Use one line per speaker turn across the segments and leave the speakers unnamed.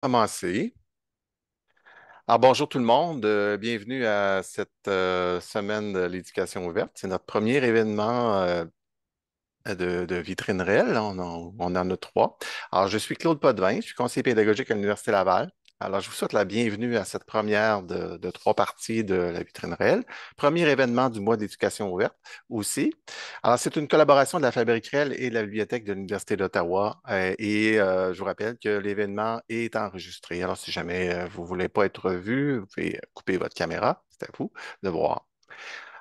commencer. Ah, bonjour tout le monde, euh, bienvenue à cette euh, semaine de l'éducation ouverte. C'est notre premier événement euh, de, vitrine réelle, en, on en a trois. Alors, je suis Claude Podvin, je suis conseiller pédagogique à l'Université Laval. Alors, je vous souhaite la bienvenue à cette première de, trois parties de la vitrine réelle. Premier événement du mois d'éducation ouverte aussi. Alors, c'est une collaboration de la Fabrique réelle et de la bibliothèque de l'Université d'Ottawa. Euh, et euh, je vous rappelle que l'événement est enregistré. Alors, si jamais euh, vous ne voulez pas être vu, vous pouvez couper votre caméra. C'est à vous de voir.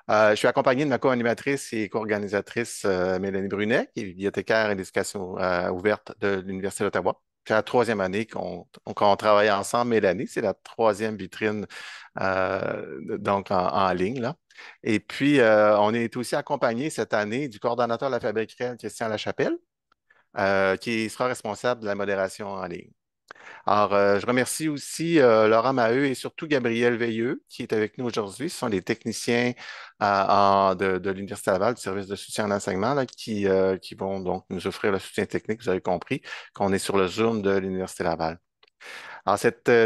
je suis accompagné de ma co-animatrice et co-organisatrice Mélanie Brunet, qui est bibliothécaire et d'éducation ouverte de l'Université d'Ottawa c'est la troisième année qu'on travaille ensemble, Mélanie. C'est la troisième vitrine euh, donc en, ligne. Et puis, euh, on est aussi accompagné cette année du coordonnateur de la Fabrique Réelle, Christian Lachapelle, euh, qui sera responsable de la modération en ligne. Alors, euh, je remercie aussi euh, Laurent Maheu et surtout Gabriel Veilleux qui est avec nous aujourd'hui. Ce sont les techniciens euh, de, l'Université Laval du service de soutien à l'enseignement qui, euh, qui vont donc nous offrir le soutien technique. Vous avez compris qu'on est sur le Zoom de l'Université Laval. Alors, euh,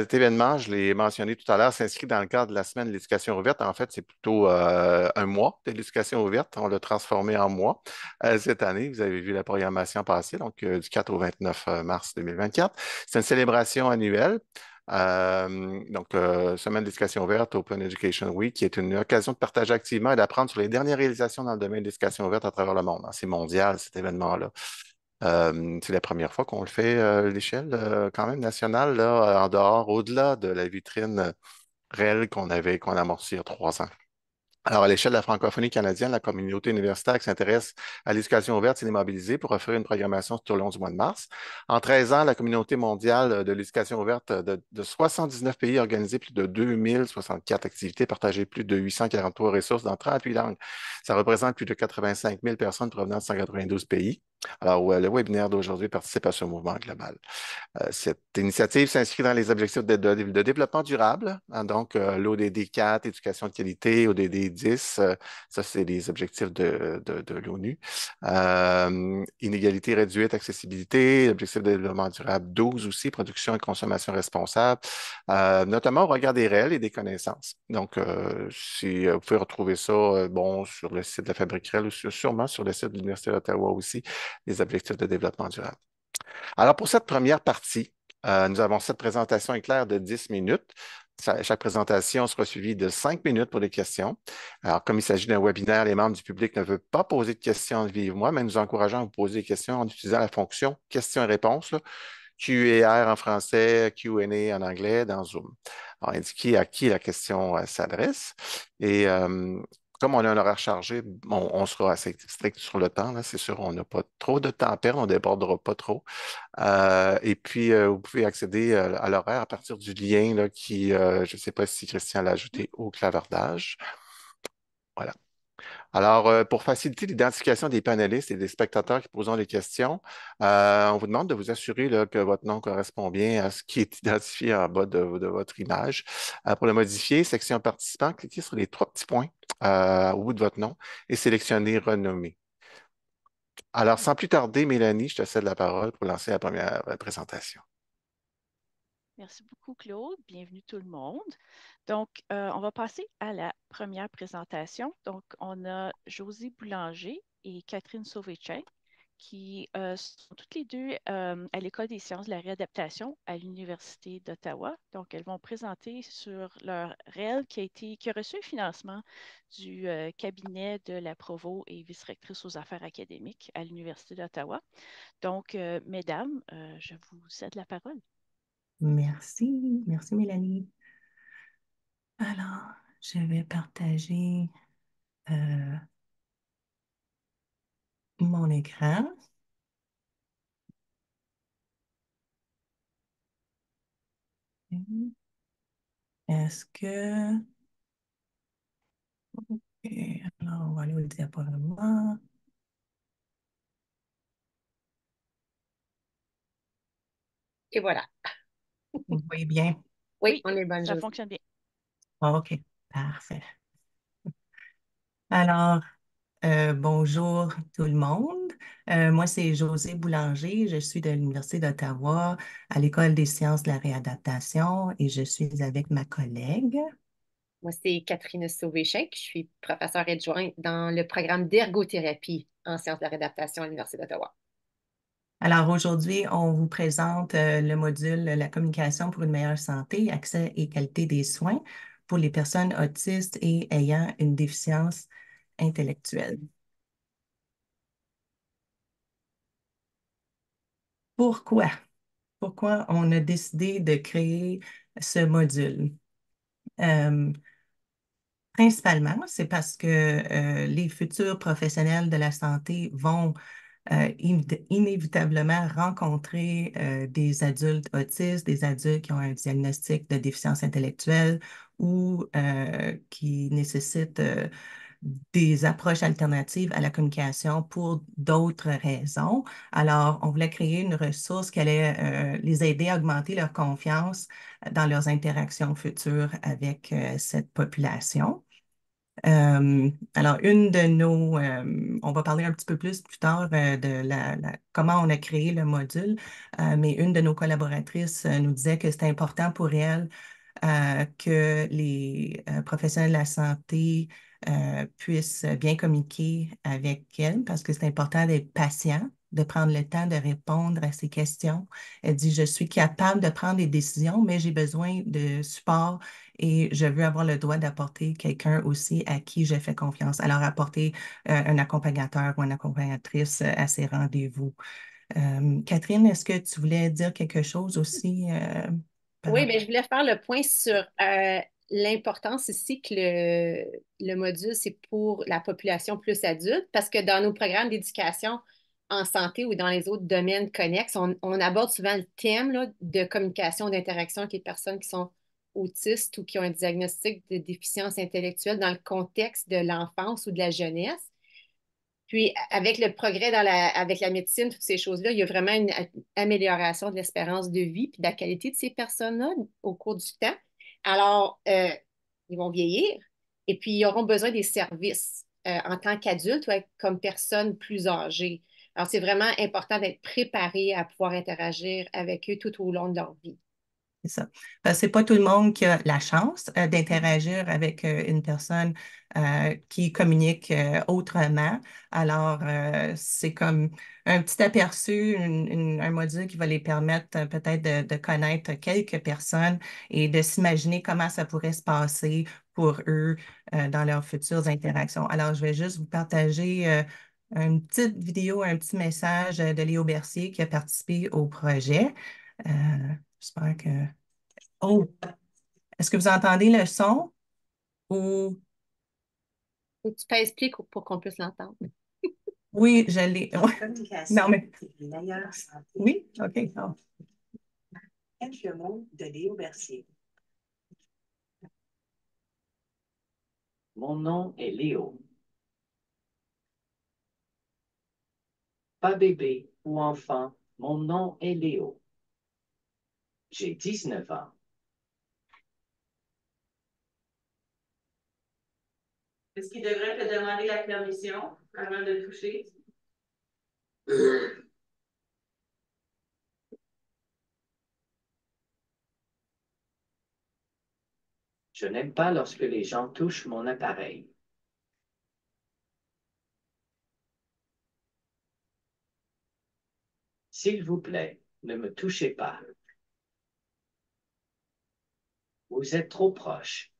cet, événement, je l'ai mentionné tout à l'heure, s'inscrit dans le cadre de la semaine de l'éducation ouverte. En fait, c'est plutôt euh, un mois de l'éducation ouverte. On l'a transformé en mois euh, cette année. Vous avez vu la programmation passée, donc du 4 au 29 mars 2024. C'est une célébration annuelle. donc, Semaine Semaine d'éducation ouverte, Open Education Week, qui est une occasion de partager activement et d'apprendre sur les dernières réalisations dans le domaine de l'éducation ouverte à travers le monde. C'est mondial, cet événement-là c'est la première fois qu'on le fait à l'échelle quand même nationale, là, en dehors, au-delà de la vitrine réelle qu'on avait, qu'on a amorcée il y a trois ans. Alors, à l'échelle de la francophonie canadienne, la communauté universitaire qui s'intéresse à l'éducation ouverte s'est démobilisée pour offrir une programmation tout le long du mois de mars. En 13 ans, la communauté mondiale de l'éducation ouverte de, 79 pays a organisé plus de 2064 activités, partagé plus de 843 ressources dans 38 langues. Ça représente plus de 85 000 personnes provenant de 192 pays. Alors, le webinaire d'aujourd'hui participe à ce mouvement global. Euh, cette initiative s'inscrit dans les objectifs de, développement durable, hein, donc euh, l'ODD 4, éducation de qualité, ODD 10, euh, ça c'est les objectifs de, de l'ONU. Euh, inégalité réduite, accessibilité, objectif de développement durable 12 aussi, production et consommation responsable, notamment au regard des réels et des connaissances. Donc, si vous pouvez retrouver ça, bon, sur le site de la Fabrique Réelle ou sûrement sur le site de l'Université d'Ottawa aussi, les objectifs de développement durable. Alors, pour cette première partie, euh, nous avons cette présentation éclair de 10 minutes. chaque présentation sera suivie de 5 minutes pour les questions. Alors, comme il s'agit d'un webinaire, les membres du public ne veulent pas poser de questions moi, mais nous encourageons à vous poser des questions en utilisant la fonction questions et réponses. Q&R e en français, QA e e en anglais dans Zoom. Alors, indiquez à qui la question euh, s'adresse. Et euh, comme on a un horaire chargé, on, on sera assez strict sur le temps. C'est sûr, on n'a pas trop de temps à perdre, on ne débordera pas trop. Euh, et puis, euh, vous pouvez accéder euh, à l'horaire à partir du lien qui, je ne sais pas si Christian l'a ajouté au clavardage. Voilà. Alors, euh, pour faciliter l'identification des panélistes et des spectateurs qui poseront les questions, euh, on vous demande de vous assurer que votre nom correspond bien à ce qui est identifié en bas de, votre image. Euh, pour le modifier, section participants, cliquez sur les trois petits points au bout de votre nom et sélectionnez Renommer. Alors, sans plus tarder, Mélanie, je te cède la parole pour lancer la première présentation.
Merci beaucoup, Claude. Bienvenue tout le monde. Donc, euh, on va passer à la première présentation. Donc, on a Josie Boulanger et Catherine Sauvéchain, qui euh, sont toutes les deux euh, à l'École des sciences de la réadaptation à l'Université d'Ottawa. Donc, elles vont présenter sur leur REL qui a, été, qui a reçu un financement du cabinet de la provo et vice-rectrice aux affaires académiques à l'Université d'Ottawa. Donc, mesdames, je vous cède la parole.
Merci, merci Mélanie. Alors, je vais partager euh, mon écran. Est-ce que... OK, alors on va aller au diaporama. Et voilà. Vous voyez bien?
Oui, on est bonne. Ça fonctionne bien.
Ah, OK, parfait. Alors, euh, bonjour tout le monde. Euh, moi, c'est José Boulanger. Je suis de l'Université d'Ottawa à l'École des sciences de la réadaptation et je suis avec ma collègue.
Moi, c'est Catherine Sauvéchec. Je suis professeure adjointe dans le programme d'ergothérapie en sciences de la réadaptation à l'Université d'Ottawa.
Alors aujourd'hui, on vous présente euh, le module La communication pour une meilleure santé, accès et qualité des soins pour les personnes autistes et ayant une déficience intellectuelle. Pourquoi? Pourquoi on a décidé de créer ce module? Euh, principalement, c'est parce que euh, les futurs professionnels de la santé vont euh, inévitablement rencontrer euh, des adultes autistes, des adultes qui ont un diagnostic de déficience intellectuelle ou euh, qui nécessitent des approches alternatives à la communication pour d'autres raisons. Alors, on voulait créer une ressource qui allait les aider à augmenter leur confiance dans leurs interactions futures avec cette population. Euh, alors, une de nos, euh, on va parler un petit peu plus plus tard euh, de la, comment on a créé le module, mais une de nos collaboratrices nous disait que c'était important pour elle que les professionnels de la santé puissent bien communiquer avec elle parce que c'est important d'être patient de prendre le temps de répondre à ces questions. Elle dit, je suis capable de prendre des décisions, mais j'ai besoin de support et je veux avoir le droit d'apporter quelqu'un aussi à qui j'ai fait confiance. Alors, apporter euh, un accompagnateur ou une accompagnatrice à ces rendez-vous. Euh, Catherine, est-ce que tu voulais dire quelque chose aussi? Euh,
oui, mais je voulais faire le point sur l'importance ici que le module, c'est pour la population plus adulte, parce que dans nos programmes d'éducation, en santé ou dans les autres domaines connexes, on, aborde souvent le thème de communication, d'interaction avec les personnes qui sont autistes ou qui ont un diagnostic de déficience intellectuelle dans le contexte de l'enfance ou de la jeunesse. Puis, avec le progrès avec la médecine, toutes ces choses-là, il y a vraiment une amélioration de l'espérance de vie et de la qualité de ces personnes-là au cours du temps. Alors, euh, ils vont vieillir et puis ils auront besoin des services euh, en tant qu'adultes ou comme personnes plus âgées. Alors, c'est vraiment important d'être préparé à pouvoir interagir avec eux tout au long de leur vie.
C'est ça. Parce que pas tout le monde qui a la chance euh, d'interagir avec euh, une personne euh, qui communique autrement. Alors, c'est comme un petit aperçu, un module qui va les permettre peut-être de, connaître quelques personnes et de s'imaginer comment ça pourrait se passer pour eux dans leurs futures interactions. Alors, je vais juste vous partager une petite vidéo, un petit message euh, de Léo Bercier qui a participé au projet. Euh, j'espère que. Oh! Est-ce que vous entendez le son? Ou.
Tu peux expliquer pour qu'on puisse l'entendre.
oui, je l'ai. non, mais. Oui, OK.
Quelques mots de
Léo Bercier. Mon nom est Léo. pas bébé ou enfant, mon nom est Léo. J'ai 19 ans.
Est-ce qu'il devrait te demander la permission avant de toucher? Je n'aime pas lorsque les gens touchent mon appareil. S'il vous plaît, ne me touchez pas.
Vous êtes trop proche.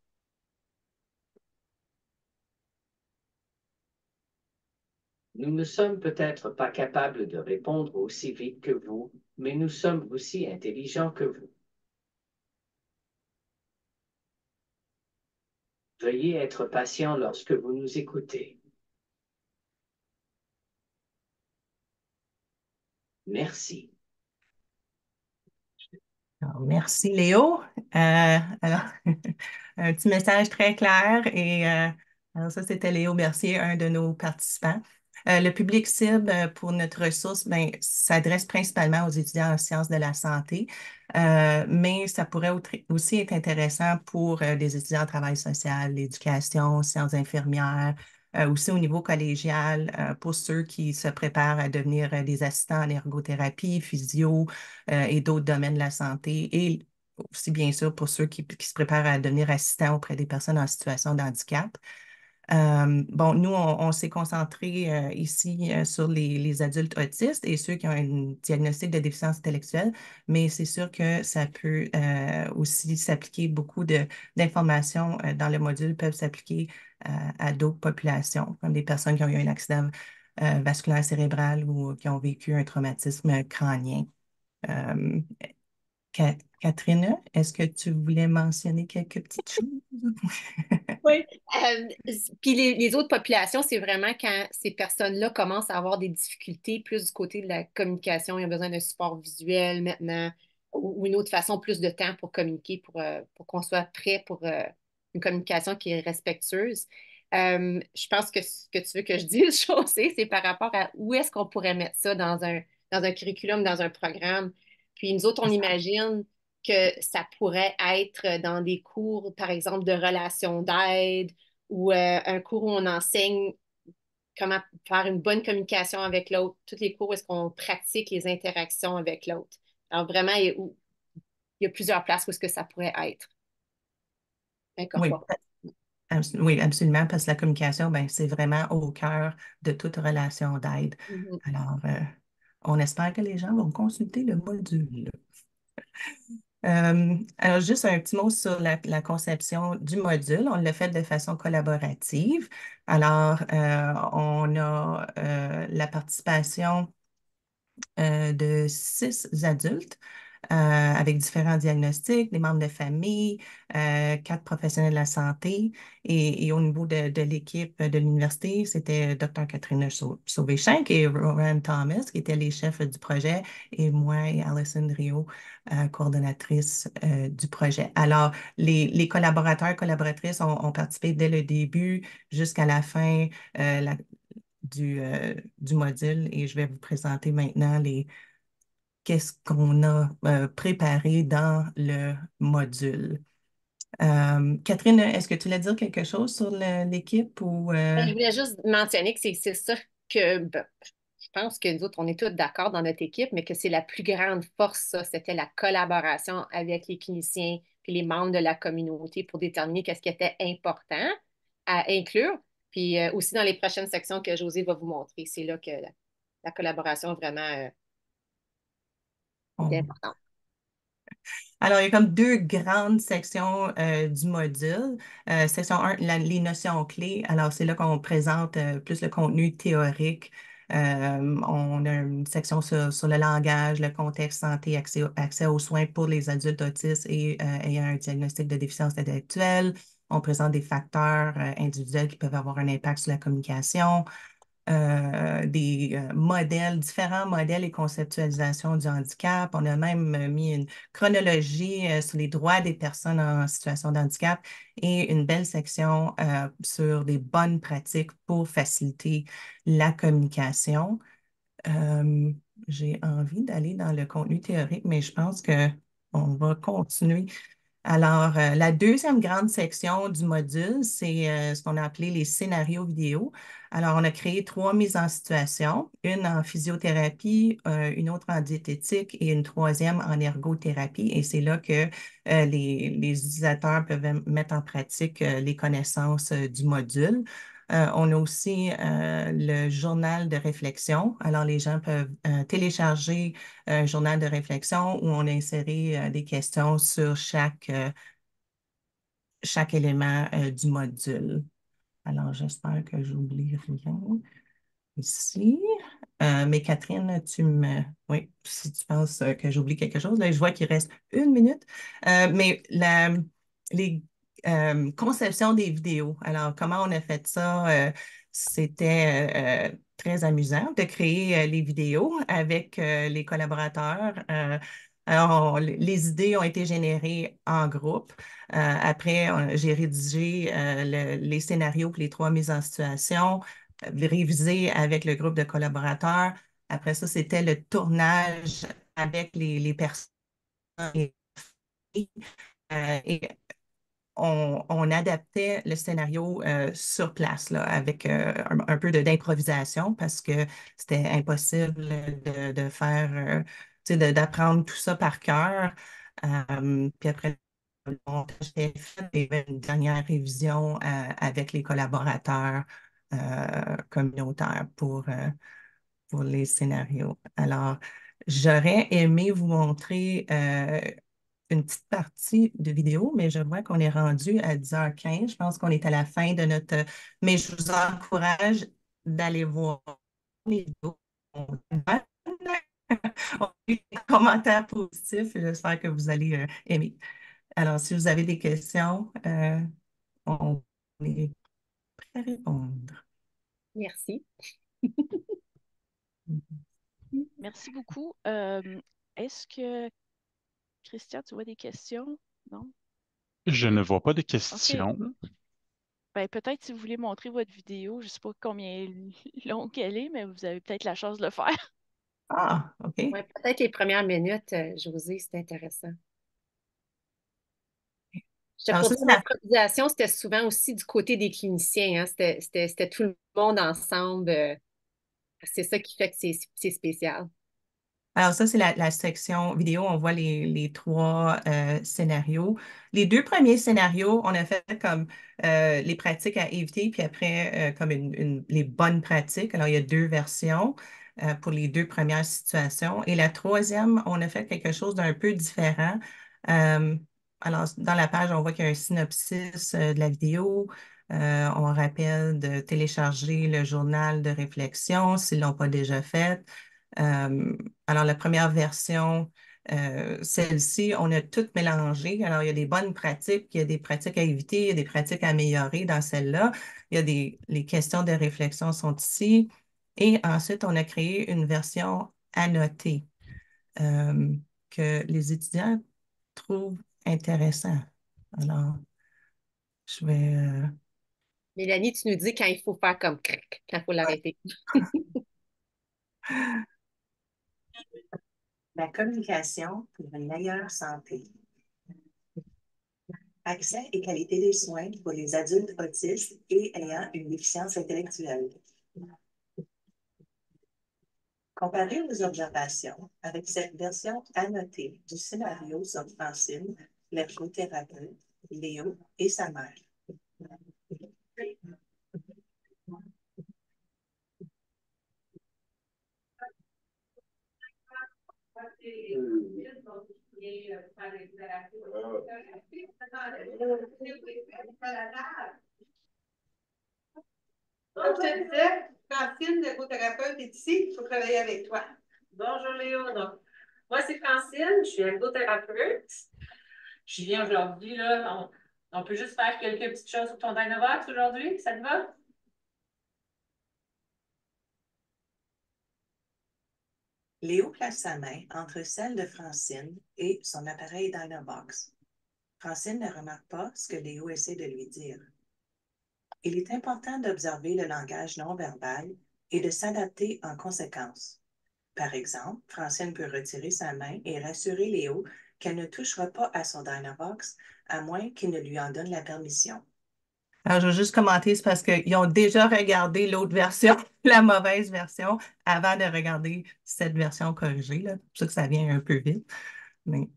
Nous ne sommes peut-être pas capables
de répondre aussi vite que vous, mais nous sommes aussi intelligents que vous. Veuillez être patient
lorsque vous nous écoutez.
Merci. Merci Léo. Euh, alors, un petit message très clair et euh, ça c'était Léo Mercier, un de nos participants. Euh, le public cible pour notre ressource ben, s'adresse principalement aux étudiants en sciences de la santé, mais ça pourrait aussi être intéressant pour des étudiants en travail social, l'éducation, sciences infirmières, euh, aussi au niveau collégial euh, pour ceux qui se préparent à devenir euh, des assistants en ergothérapie, physio et d'autres domaines de la santé et aussi bien sûr pour ceux qui, qui se préparent à devenir assistants auprès des personnes en situation de handicap. Euh, bon, nous, on, s'est concentré euh, ici euh, sur les, les, adultes autistes et ceux qui ont un diagnostic de déficience intellectuelle, mais c'est sûr que ça peut aussi s'appliquer beaucoup d'informations dans le module peuvent s'appliquer à d'autres populations, comme des personnes qui ont eu un accident vasculaire cérébral ou qui ont vécu un traumatisme crânien. Catherine, est-ce que tu voulais mentionner quelques petites
choses? oui. Euh, puis les, autres populations, c'est vraiment quand ces personnes-là commencent à avoir des difficultés plus du côté de la communication. Ils ont besoin d'un support visuel maintenant ou, une autre façon, plus de temps pour communiquer, pour, euh, qu'on soit prêt pour euh, une communication qui est respectueuse. je pense que ce que tu veux que je dise, sais, c'est par rapport à où est-ce qu'on pourrait mettre ça dans un, dans un curriculum, dans un programme. Puis nous autres, on imagine que ça pourrait être dans des cours, par exemple, de relations d'aide ou euh, un cours où on enseigne comment faire une bonne communication avec l'autre, tous les cours où est-ce qu'on pratique les interactions avec l'autre. Alors vraiment, il y, a, plusieurs places où est-ce que ça pourrait être. Oui,
absolument, parce que la communication, ben, c'est vraiment au cœur de toute relation d'aide. Mm-hmm. Alors, euh, on espère que les gens vont consulter le module. Euh, alors, juste un petit mot sur la, conception du module. On l'a fait de façon collaborative. Alors, euh, on a euh, la participation de six adultes euh, avec différents diagnostics, des membres de famille, euh, quatre professionnels de la santé. Et, au niveau de, l'équipe de l'université, c'était euh, Dr. Catherine Sauvéchin et Roran Thomas, qui étaient les chefs du projet, et moi et Alison Rio, coordonnatrice du projet. Alors, les, collaborateurs collaborateurs, collaboratrices ont, participé dès le début jusqu'à la fin du, du module et je vais vous présenter maintenant les, qu'est-ce qu'on a euh, préparé dans le module. Euh, Catherine, est-ce que tu voulais dire quelque chose sur l'équipe euh? ben, Je
voulais juste mentionner que c'est sûr que ben, je pense que nous autres, on est tous d'accord dans notre équipe, mais que c'est la plus grande force, ça, c'était la collaboration avec les cliniciens et les membres de la communauté pour déterminer qu'est-ce qui était important à inclure. Puis aussi dans les prochaines sections que José va vous montrer, c'est là que la, la collaboration vraiment
Oh. Alors, il y a comme deux grandes sections euh, du module. Euh, section 1, les notions clés. Alors, c'est là qu'on présente euh, plus le contenu théorique. on a une section sur, le langage, le contexte santé, accès, accès aux soins pour les adultes autistes et ayant un diagnostic de déficience intellectuelle. On présente des facteurs individuels qui peuvent avoir un impact sur la communication. Euh, des euh, modèles, différents modèles et conceptualisations du handicap. On a même euh, mis une chronologie sur les droits des personnes en situation de handicap et une belle section sur des bonnes pratiques pour faciliter la communication. J'ai envie d'aller dans le contenu théorique, mais je pense qu'on va continuer. Alors, la deuxième grande section du module, c'est ce qu'on a appelé les scénarios vidéo. Alors, on a créé trois mises en situation, une en physiothérapie, euh, une autre en diététique et une troisième en ergothérapie. Et c'est là que euh, les, utilisateurs peuvent mettre en pratique euh, les connaissances du module. on a aussi le journal de réflexion. Alors, les gens peuvent télécharger un journal de réflexion où on a inséré des questions sur chaque élément du module. Alors, j'espère que j'oublie rien ici. Euh, mais Catherine, tu me. Oui, si tu penses euh, que j'oublie quelque chose, là, je vois qu'il reste une minute. Euh, mais la, les conceptions des vidéos. Alors, comment on a fait ça? C'était très amusant de créer les vidéos avec les collaborateurs alors, les idées ont été générées en groupe. Euh, après, j'ai rédigé euh, les scénarios pour les trois mises en situation, euh, révisé avec le groupe de collaborateurs. Après ça, c'était le tournage avec les, personnes et, on, adaptait le scénario sur place là, avec un, peu d'improvisation parce que c'était impossible de, de faire d'apprendre tout ça par cœur. puis après le montage, j'ai fait une dernière révision euh, avec les collaborateurs euh, communautaires pour, euh, pour les scénarios. Alors, j'aurais aimé vous montrer une petite partie de vidéo, mais je vois qu'on est rendu à 10h15. Je pense qu'on est à la fin de notre... Mais je vous encourage d'aller voir les vidéos. on a eu des commentaires positifs et j'espère que vous allez euh, aimer. Alors, si vous avez des questions, euh, on est prêt à répondre.
Merci. Merci beaucoup. Euh, est-ce que, Christian, tu vois des questions? Non?
Je ne vois pas de questions.
Ben, peut-être si vous voulez montrer votre vidéo, je ne sais pas combien longue elle est, mais vous avez peut-être la chance de le faire.
Ah, OK. Ouais, peut-être les premières minutes, euh, Josée, c'était intéressant. Je te l'improvisation, c'était souvent aussi du côté des cliniciens. Hein. C'était tout le monde ensemble. Euh, c'est ça qui fait que c'est spécial.
Alors ça, c'est la, section vidéo. On voit les, trois euh, scénarios. Les deux premiers scénarios, on a fait comme les pratiques à éviter, puis après, comme les bonnes pratiques. Alors, il y a deux versions. Euh, pour les deux premières situations. Et la troisième, on a fait quelque chose d'un peu différent. Euh, alors, dans la page, on voit qu'il y a un synopsis euh, de la vidéo. on rappelle de télécharger le journal de réflexion s'ils ne l'ont pas déjà fait. alors, la première version, celle-ci, on a tout mélangé. Alors, il y a des bonnes pratiques, il y a des pratiques à éviter, il y a des pratiques à améliorer dans celle-là. Il y a des les questions de réflexion sont ici. Et ensuite, on a créé une version annotée euh, que les étudiants trouvent intéressant. Alors, je vais. Euh,
Mélanie, tu nous dis quand il faut faire comme quand il faut l'arrêter.
La communication pour une meilleure santé. Accès et qualité des soins pour les adultes autistes et ayant une déficience intellectuelle. Comparer nos observations avec cette version annotée du scénario sur Francine, l'ergothérapeute, Léo et sa mère.
Donc je Francine, l'ergothérapeute, est ici. Il faut travailler avec toi.
Bonjour, Léo. Moi, c'est Francine. Je suis ergothérapeute. Je viens aujourd'hui, là, on, peut juste faire quelques petites choses sur ton Dynavox aujourd'hui. Ça te va?
Léo place sa main entre celle de Francine et son appareil Dynavox. Francine ne remarque pas ce que Léo essaie de lui dire il est important d'observer le langage non verbal et de s'adapter en conséquence. Par exemple, Francine peut retirer sa main et rassurer Léo qu'elle ne touchera pas à son box à moins qu'il ne lui en donne la permission. Alors, je vais juste commenter, c'est parce qu'ils ont déjà regardé l'autre version, la mauvaise version, avant de regarder cette version corrigée. C'est pour ça que ça vient un peu vite. OK.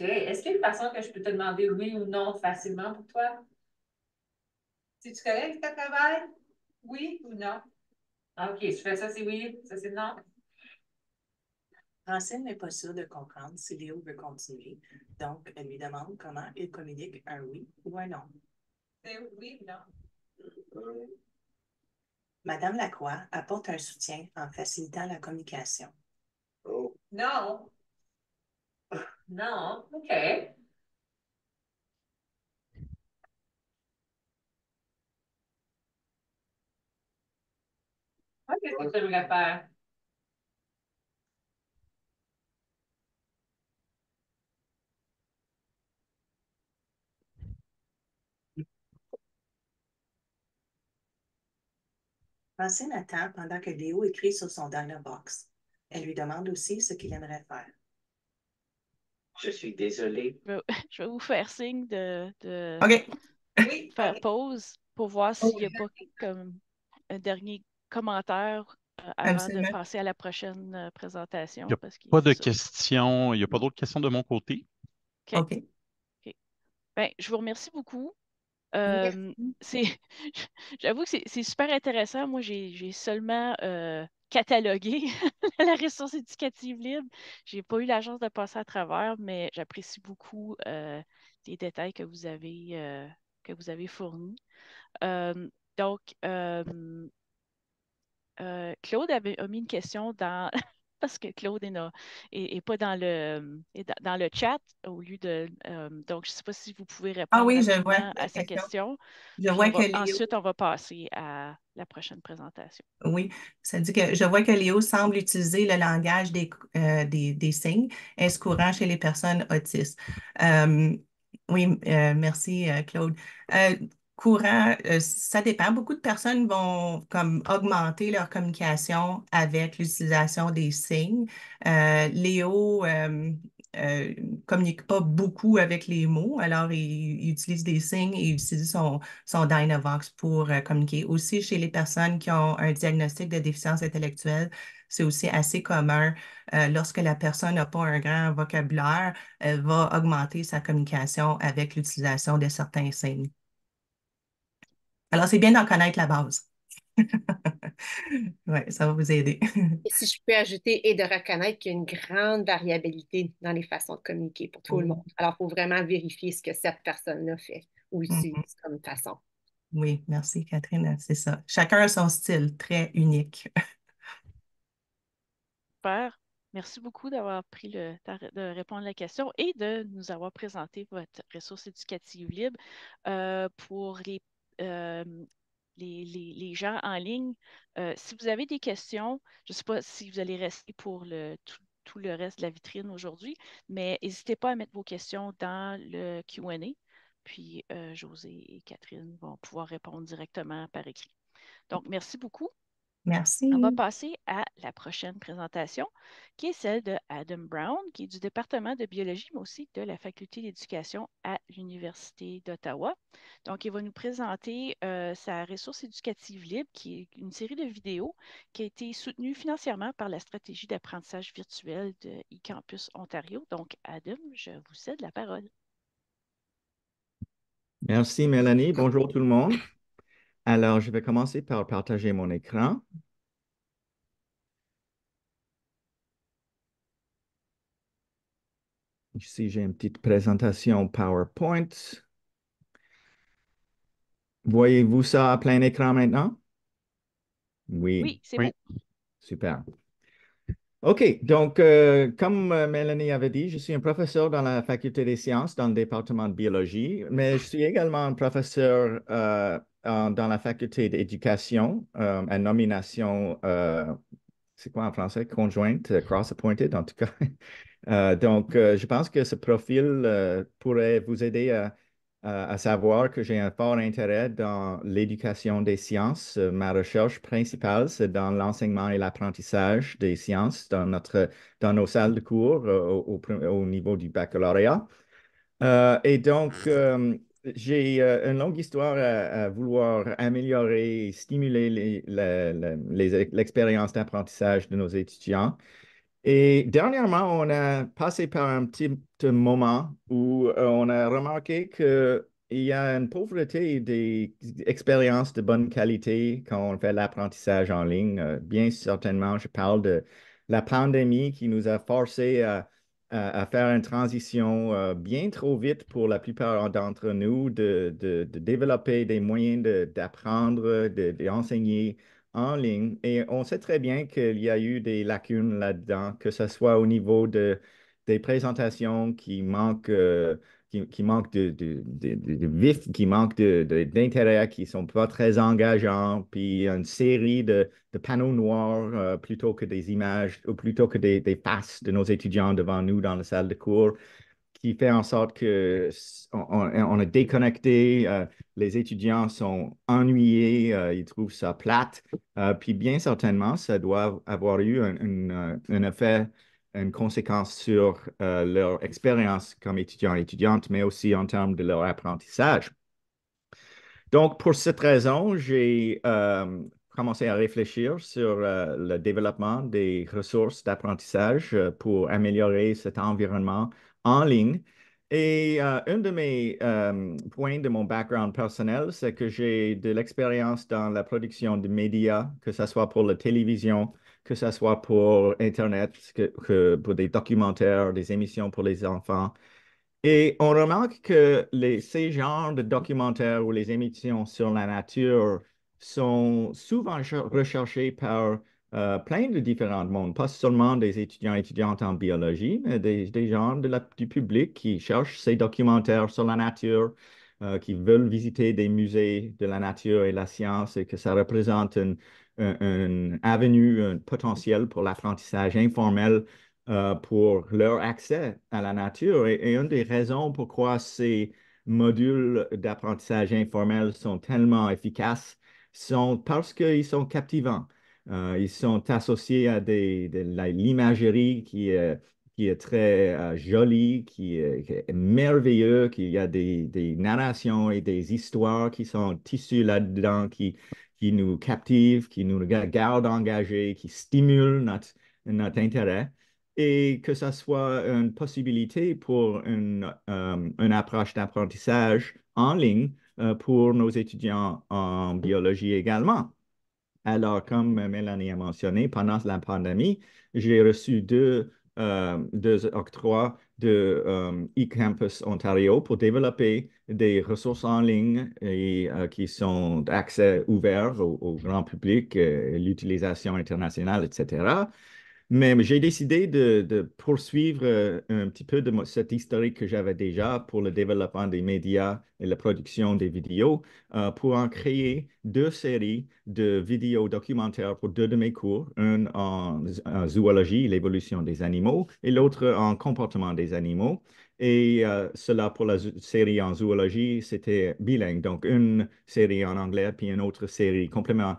Est-ce qu'il y a une façon que je peux te demander oui ou non facilement pour toi? C'est-tu correct le travail?
Oui ou non?
Ah, OK, je fais ça, c'est oui,
ça, c'est non.
Francine n'est pas sûre de comprendre si Léo veut continuer, donc elle lui demande comment il communique un oui ou un non. C'est oui ou non? Madame Lacroix apporte un soutien en facilitant la communication.
Non. Non,
OK.
qu'est-ce ah, que tu voulais faire?
à Nathan pendant que Léo écrit sur son dernier box. Elle lui demande aussi ce qu'il aimerait faire. Je suis
désolée. Je vais vous faire signe de, de faire pause pour voir s'il n'y a pas comme un dernier commentaires euh, avant de passer à la prochaine euh, présentation? Il n'y a pas de
questions. Il n'y a pas d'autres questions de mon côté.
OK.
Ben, je vous remercie beaucoup. Euh, j'avoue que c'est super intéressant. Moi, j'ai seulement catalogué la ressource éducative libre. Je n'ai pas eu la chance de passer à travers, mais j'apprécie beaucoup les détails que vous avez, que vous avez fournis. donc, euh, Claude avait, a mis une question dans. parce que Claude n'est pas dans le, dans, le chat au lieu de. Euh, donc, je ne sais pas si vous pouvez ah répondre à sa question. Je Ensuite, on va passer à la prochaine présentation.
Oui, ça dit que je vois que Léo semble utiliser le langage des, euh, signes. Est-ce courant chez les personnes autistes? oui, merci Claude courant, euh, ça dépend. Beaucoup de personnes vont comme augmenter leur communication avec l'utilisation des signes. Euh, Léo ne euh, communique pas beaucoup avec les mots, alors il, utilise des signes et il utilise son, son Dynavox pour communiquer. Aussi, chez les personnes qui ont un diagnostic de déficience intellectuelle, c'est aussi assez commun. lorsque la personne n'a pas un grand vocabulaire, elle va augmenter sa communication avec l'utilisation de certains signes. Alors, c'est bien d'en connaître la base. oui, ça va vous aider.
et si je peux ajouter, et de reconnaître qu'il y a une grande variabilité dans les façons de communiquer pour tout le monde. Alors, il faut vraiment vérifier ce que cette personne-là fait ou mm-hmm. utilise comme façon.
Oui, merci Catherine, c'est ça. Chacun a son style très unique.
Super. Merci beaucoup d'avoir pris le temps de répondre à la question et de nous avoir présenté votre ressource éducative libre euh, pour les euh, les, gens en ligne. Euh, si vous avez des questions, je ne sais pas si vous allez rester pour tout, tout le reste de la vitrine aujourd'hui, mais n'hésitez pas à mettre vos questions dans le QA. Puis euh, José et Catherine vont pouvoir répondre directement par écrit. Donc, merci beaucoup.
Merci. On va
passer à la prochaine présentation, qui est celle de Adam Brown, qui est du département de biologie, mais aussi de la faculté d'éducation à l'Université d'Ottawa. Donc, il va nous présenter euh, sa ressource éducative libre, qui est une série de vidéos qui a été soutenue financièrement par la stratégie d'apprentissage virtuel de eCampus Ontario. Donc, Adam, je vous cède la parole.
Merci, Mélanie. Bonjour tout le monde. Alors, je vais commencer par partager mon écran. Ici, j'ai une petite présentation PowerPoint. Voyez-vous ça à plein écran maintenant? Oui. Oui, c'est Super. OK, donc, euh, comme euh, Mélanie avait dit, je suis un professeur dans la faculté des sciences dans le département de biologie, mais je suis également un professeur euh, dans la faculté d'éducation euh, à nomination, euh, c'est quoi en français, conjointe, euh, cross-appointed en tout cas. Euh, donc, je pense que ce profil pourrait vous aider à, savoir que j'ai un fort intérêt dans l'éducation des sciences. Ma recherche principale, c'est dans l'enseignement et l'apprentissage des sciences dans, notre, dans nos salles de cours au, niveau du baccalauréat. et donc, mm j'ai euh, une longue histoire à, vouloir améliorer et stimuler l'expérience d'apprentissage de nos étudiants. Et dernièrement, on a passé par un petit, moment où euh, on a remarqué qu'il y a une pauvreté des expériences de bonne qualité quand on fait l'apprentissage en ligne. Euh, bien certainement, je parle de la pandémie qui nous a forcé à à, faire une transition euh, bien trop vite pour la plupart d'entre nous de, de, développer des moyens d'apprendre, de, d'enseigner en ligne. Et on sait très bien qu'il y a eu des lacunes là-dedans, que ce soit au niveau de, des présentations qui manquent euh, qui, qui manquent de, de, de, vif, qui manquent d'intérêt, qui ne sont pas très engageants, puis une série de, panneaux noirs euh, plutôt que des images, ou plutôt que des, des faces de nos étudiants devant nous dans la salle de cours qui fait en sorte que on, est déconnecté, euh, les étudiants sont ennuyés, euh, ils trouvent ça plate. puis bien certainement, ça doit avoir eu un, un effet une conséquence sur euh, leur expérience comme étudiant et étudiante, mais aussi en termes de leur apprentissage. Donc, pour cette raison, j'ai euh, commencé à réfléchir sur euh, le développement des ressources d'apprentissage pour améliorer cet environnement en ligne. Et un de mes points de mon background personnel, c'est que j'ai de l'expérience dans la production de médias, que ce soit pour la télévision, que ce soit pour Internet, que, pour des documentaires, des émissions pour les enfants. Et on remarque que les, ces genres de documentaires ou les émissions sur la nature sont souvent recherchés par euh, plein de différents mondes, pas seulement des étudiants et étudiantes en biologie, mais des, gens de la, du public qui cherchent ces documentaires sur la nature, euh, qui veulent visiter des musées de la nature et la science et que ça représente une, un avenue un potentiel pour l'apprentissage informel euh, pour leur accès à la nature. Et, une des raisons pourquoi ces modules d'apprentissage informel sont tellement efficaces sont parce qu'ils sont captivants. Euh, ils sont associés à des, de l'imagerie qui est, euh, qui est très jolie, qui est, qui merveilleux, qu'il y a des, des, narrations et des histoires qui sont tissues là-dedans, qui, qui nous captive, qui nous garde engagés, qui stimule notre, intérêt et que ça soit une possibilité pour une, euh, approche d'apprentissage en ligne euh, pour nos étudiants en biologie également. Alors, comme Mélanie a mentionné, pendant la pandémie, j'ai reçu deux euh, de octrois euh, de eCampus Ontario pour développer des ressources en ligne et, euh, qui sont d'accès ouvert au, grand public, l'utilisation internationale, etc. Mais j'ai décidé de, poursuivre euh, un petit peu de cette historique que j'avais déjà pour le développement des médias et la production des vidéos euh, pour en créer deux séries de vidéos documentaires pour deux de mes cours, une en, zoologie, l'évolution des animaux, et l'autre en comportement des animaux. Et euh, cela pour la série en zoologie, c'était bilingue, donc une série en anglais, puis une autre série complément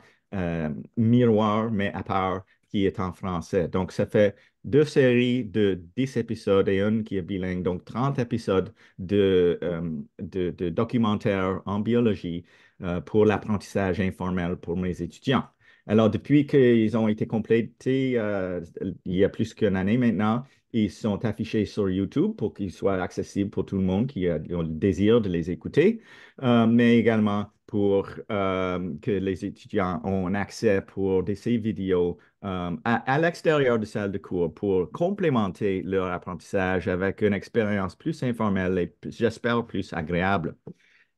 miroir, mais à part qui est en français. Donc, ça fait deux séries de 10 épisodes et une qui est bilingue, donc 30 épisodes euh, de, documentaires en biologie euh, pour l'apprentissage informel pour mes étudiants. Alors, depuis qu'ils ont été complétés euh, il y a plus qu'une année maintenant, ils sont affichés sur YouTube pour qu'ils soient accessibles pour tout le monde qui a le désir de les écouter, mais également pour que les étudiants ont accès pour des, ces vidéos euh, à, l'extérieur de salle de cours pour complémenter leur apprentissage avec une expérience plus informelle et j'espère plus agréable.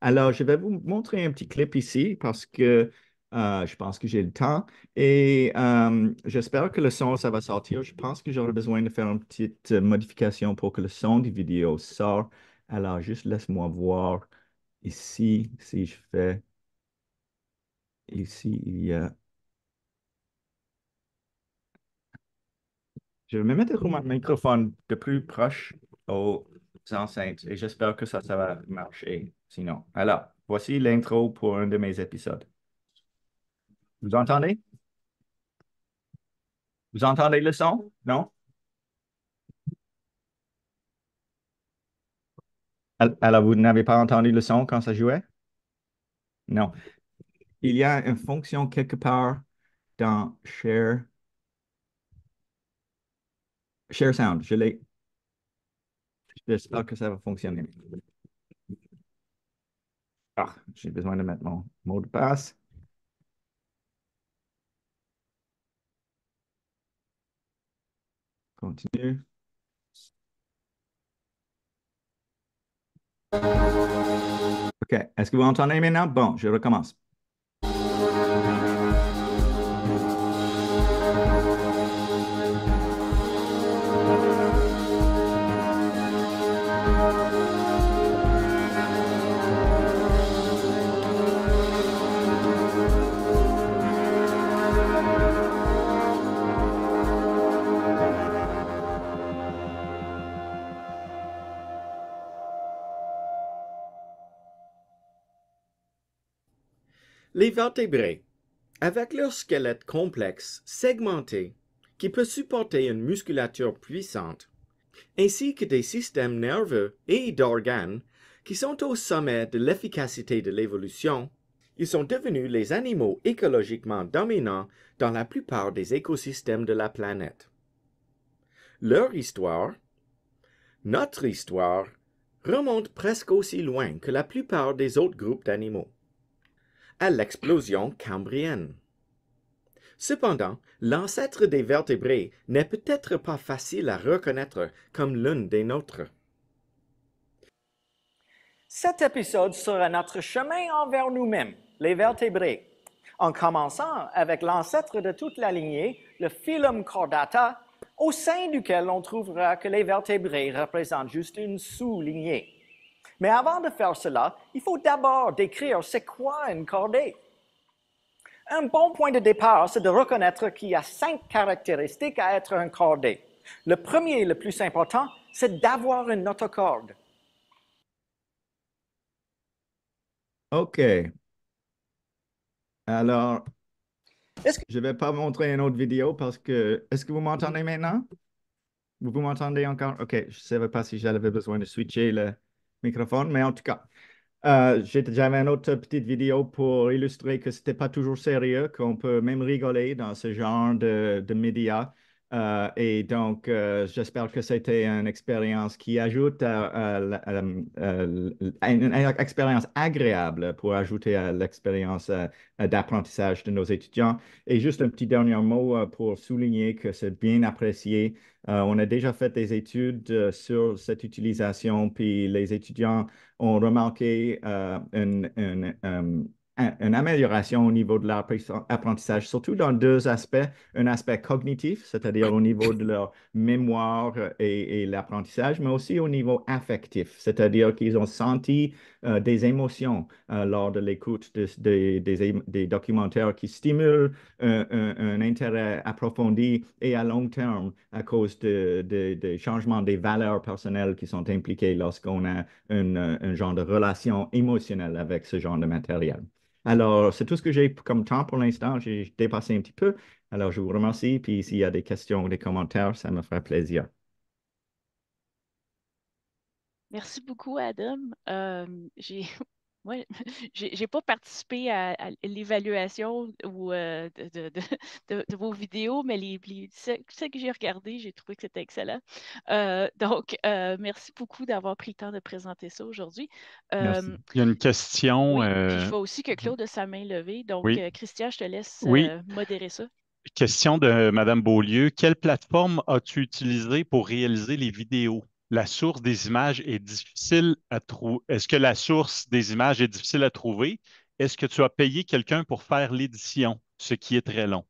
Alors, je vais vous montrer un petit clip ici parce que euh, je pense que j'ai le temps et euh, j'espère que le son, ça va sortir. Je pense que j'aurai besoin de faire une petite modification pour que le son du vidéo sorte. Alors, juste laisse-moi voir ici si je fais. Ici, il y a Je vais me mettre mon mm. microphone de plus proche aux enceintes et j'espère que ça, ça va marcher. Sinon, alors, voici l'intro pour un de mes épisodes. Vous entendez? Vous entendez le son? Non? Alors, vous n'avez pas entendu le son quand ça jouait? Non. Il y a une fonction quelque part dans Share Share Sound, je l'ai. J'espère que ça va fonctionner. Ah, j'ai besoin de mettre mon mot de passe. Continue. OK. Est-ce que vous entendez maintenant? Bon, je recommence. vertébrés, avec leur squelette complexe segmenté qui peut supporter une musculature puissante, ainsi que des systèmes nerveux et d'organes qui sont au sommet de l'efficacité de l'évolution, ils sont devenus les animaux écologiquement dominants dans la plupart des écosystèmes de la planète. Leur histoire, notre histoire, remonte presque aussi loin que la plupart des autres groupes d'animaux à l'explosion cambrienne. Cependant, l'ancêtre des vertébrés n'est peut-être pas facile à reconnaître comme l'un des nôtres. Cet épisode sera notre chemin envers nous-mêmes, les vertébrés, en commençant avec l'ancêtre de toute la lignée, le phylum chordata, au sein duquel on trouvera que les vertébrés représentent juste une sous-lignée. Mais avant de faire cela, il faut d'abord décrire c'est quoi une cordée. Un bon point de départ, c'est de reconnaître qu'il y a cinq caractéristiques à être un cordé. Le premier et le plus important, c'est d'avoir une autocorde. OK. Alors, que... je ne vais pas montrer une autre vidéo parce que... Est-ce que vous m'entendez maintenant? Vous, vous m'entendez encore? OK, je ne savais pas si j'avais besoin de switcher le microphone, mais en tout cas, euh, j'avais une autre petite vidéo pour illustrer que ce n'était pas toujours sérieux, qu'on peut même rigoler dans ce genre de, de médias. Euh, et donc, euh, j'espère que c'était une expérience qui ajoute à, euh, une, expérience agréable pour ajouter à l'expérience d'apprentissage de nos étudiants. Et juste un petit dernier mot pour souligner que c'est bien apprécié. on a déjà fait des études sur cette utilisation, puis les étudiants ont remarqué une une amélioration au niveau de l'apprentissage, surtout dans deux aspects. Un aspect cognitif, c'est-à-dire au niveau de leur mémoire et, l'apprentissage, mais aussi au niveau affectif, c'est-à-dire qu'ils ont senti euh, des émotions euh, lors de l'écoute de, des, documentaires qui stimulent un, intérêt approfondi et à long terme à cause des changements des valeurs personnelles qui sont impliquées lorsqu'on a un genre de relation émotionnelle avec ce genre de matériel. Alors, c'est tout ce que j'ai comme temps pour l'instant. J'ai dépassé un petit peu. Alors, je vous remercie. Puis, s'il y a des questions ou des commentaires, ça me ferait plaisir.
Merci beaucoup, Adam. Euh, moi, j'ai pas participé à, l'évaluation ou euh, de, vos vidéos, mais les, ce, que j'ai regardé, j'ai trouvé que c'était excellent. Euh, donc, euh, merci beaucoup d'avoir pris le temps de présenter ça aujourd'hui. Il
y a une question. Il je vois
aussi que Claude a sa main levée. Donc, Christian, je te laisse modérer ça.
Question de Mme Beaulieu. Quelle plateforme as-tu utilisée pour réaliser les vidéos? la source des images est difficile à trouver. Est-ce que la source des images est difficile à trouver? Est-ce que tu as payé quelqu'un pour faire l'édition, ce qui est très long?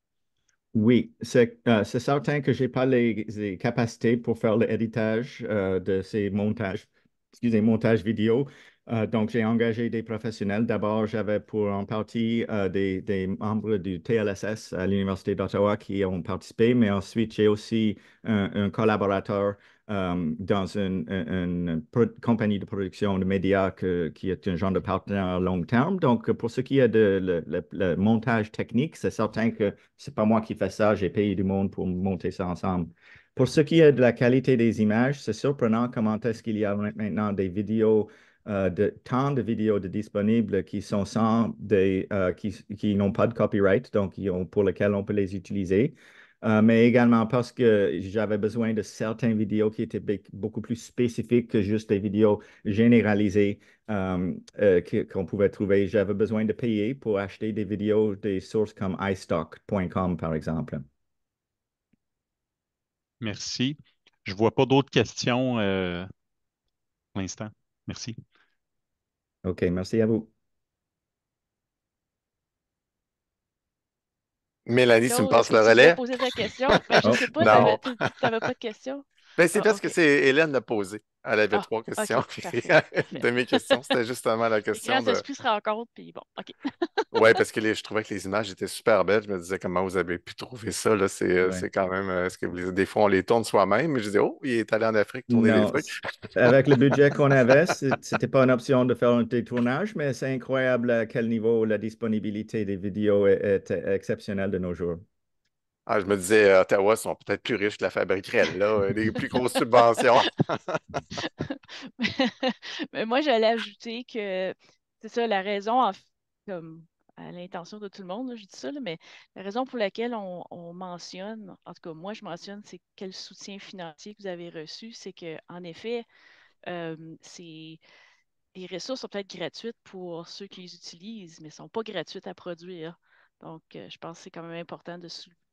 Oui, c'est euh, certain que je n'ai pas les, capacités pour faire l'éditage euh, de ces montages, excusez, montages vidéo. Euh, donc, j'ai engagé des professionnels. D'abord, j'avais pour en partie euh, des, membres du TLSS à l'Université d'Ottawa qui ont participé, mais ensuite, j'ai aussi un, collaborateur euh, dans une, compagnie de production de médias qui est un genre de partenaire long terme. Donc, pour ce qui est de le, montage technique, c'est certain que ce n'est pas moi qui fais ça, j'ai payé du monde pour monter ça ensemble. Pour ce qui est de la qualité des images, c'est surprenant comment est-ce qu'il y a maintenant des vidéos euh, de tant de vidéos disponibles qui sont sans des, euh, qui, n'ont pas de copyright, donc pour lesquelles on peut les utiliser. Euh, mais également parce que j'avais besoin de certaines vidéos qui étaient beaucoup plus spécifiques que juste des vidéos généralisées qu'on pouvait trouver. J'avais besoin de payer pour acheter des vidéos des sources comme iStock.com, par exemple.
Merci. Je ne vois pas d'autres questions pour l'instant. Merci. OK, merci à vous.
Mélanie, tu me
passes le relais? je poser ta question. Ben, je ne oh. sais pas, tu n'avais pas de question.
Ben, c'est ah, parce que c'est Hélène l'a posé. Elle avait ah, trois questions. puis de questions, c'était justement la question. de... se
puis bon, OK.
oui, parce que je trouvais que les images étaient super belles. Je me disais, comment vous avez pu trouver ça? Euh, c'est, quand même. Euh, est-ce que des fois, on les tourne soi-même? Mais je disais, oh, il est allé en Afrique tourner les trucs.
avec le budget qu'on avait, c'était pas une option de faire un détournage, mais c'est incroyable à quel niveau la disponibilité des vidéos est exceptionnelle de nos jours.
Ah, je me disais, euh, Ottawa sont peut-être plus riches que la fabrique réelle, là, euh, des plus grosses subventions. mais,
moi, j'allais ajouter que c'est ça, la raison, comme à l'intention de tout le monde, je dis ça, mais la raison pour laquelle on, mentionne, en tout cas moi je mentionne, c'est quel soutien financier que vous avez reçu, c'est qu'en effet, euh, les ressources sont peut-être gratuites pour ceux qui les utilisent, mais ne sont pas gratuites à produire. Donc, euh, je pense que c'est quand même important de,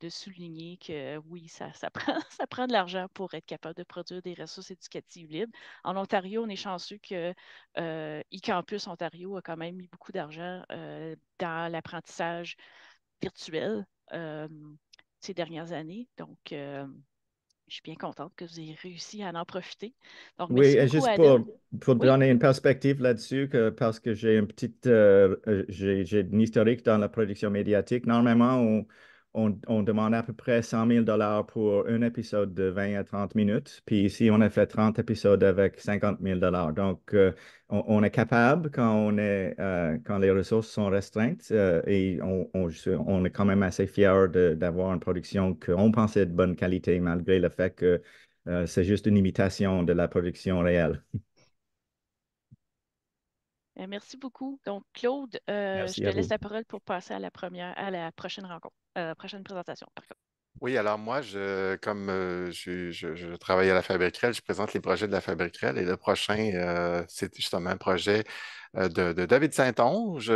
souligner que oui, ça, prend, ça prend de l'argent pour être capable de produire des ressources éducatives libres. En Ontario, on est chanceux que euh, eCampus Ontario a quand même mis beaucoup d'argent euh, dans l'apprentissage virtuel ces dernières années. Donc, je suis bien contente que vous ayez réussi à en profiter. Donc, oui, euh, juste pour, pour donner une
perspective là-dessus, parce que j'ai une petite... Euh, euh, j'ai, j'ai une historique dans la production médiatique. Normalement, on, on, demande à peu près 100 000 dollars pour un épisode de 20 à 30 minutes. Puis ici, on a fait 30 épisodes avec 50 000 dollars. Donc, euh, on, est capable quand, est, euh, quand les ressources sont restreintes euh, et on, on, est quand même assez fier d'avoir une production qu'on pensait de bonne qualité malgré le fait que c'est juste une imitation de la production réelle.
Euh, merci beaucoup. Donc, Claude, euh, je te laisse la parole pour passer à la première, à la prochaine rencontre, euh, prochaine présentation,
Oui, alors moi, comme je, travaille à la Fabrique Rel, je présente les projets de la Fabrique Rel et le prochain, c'est justement un projet de, David Saint-Onge,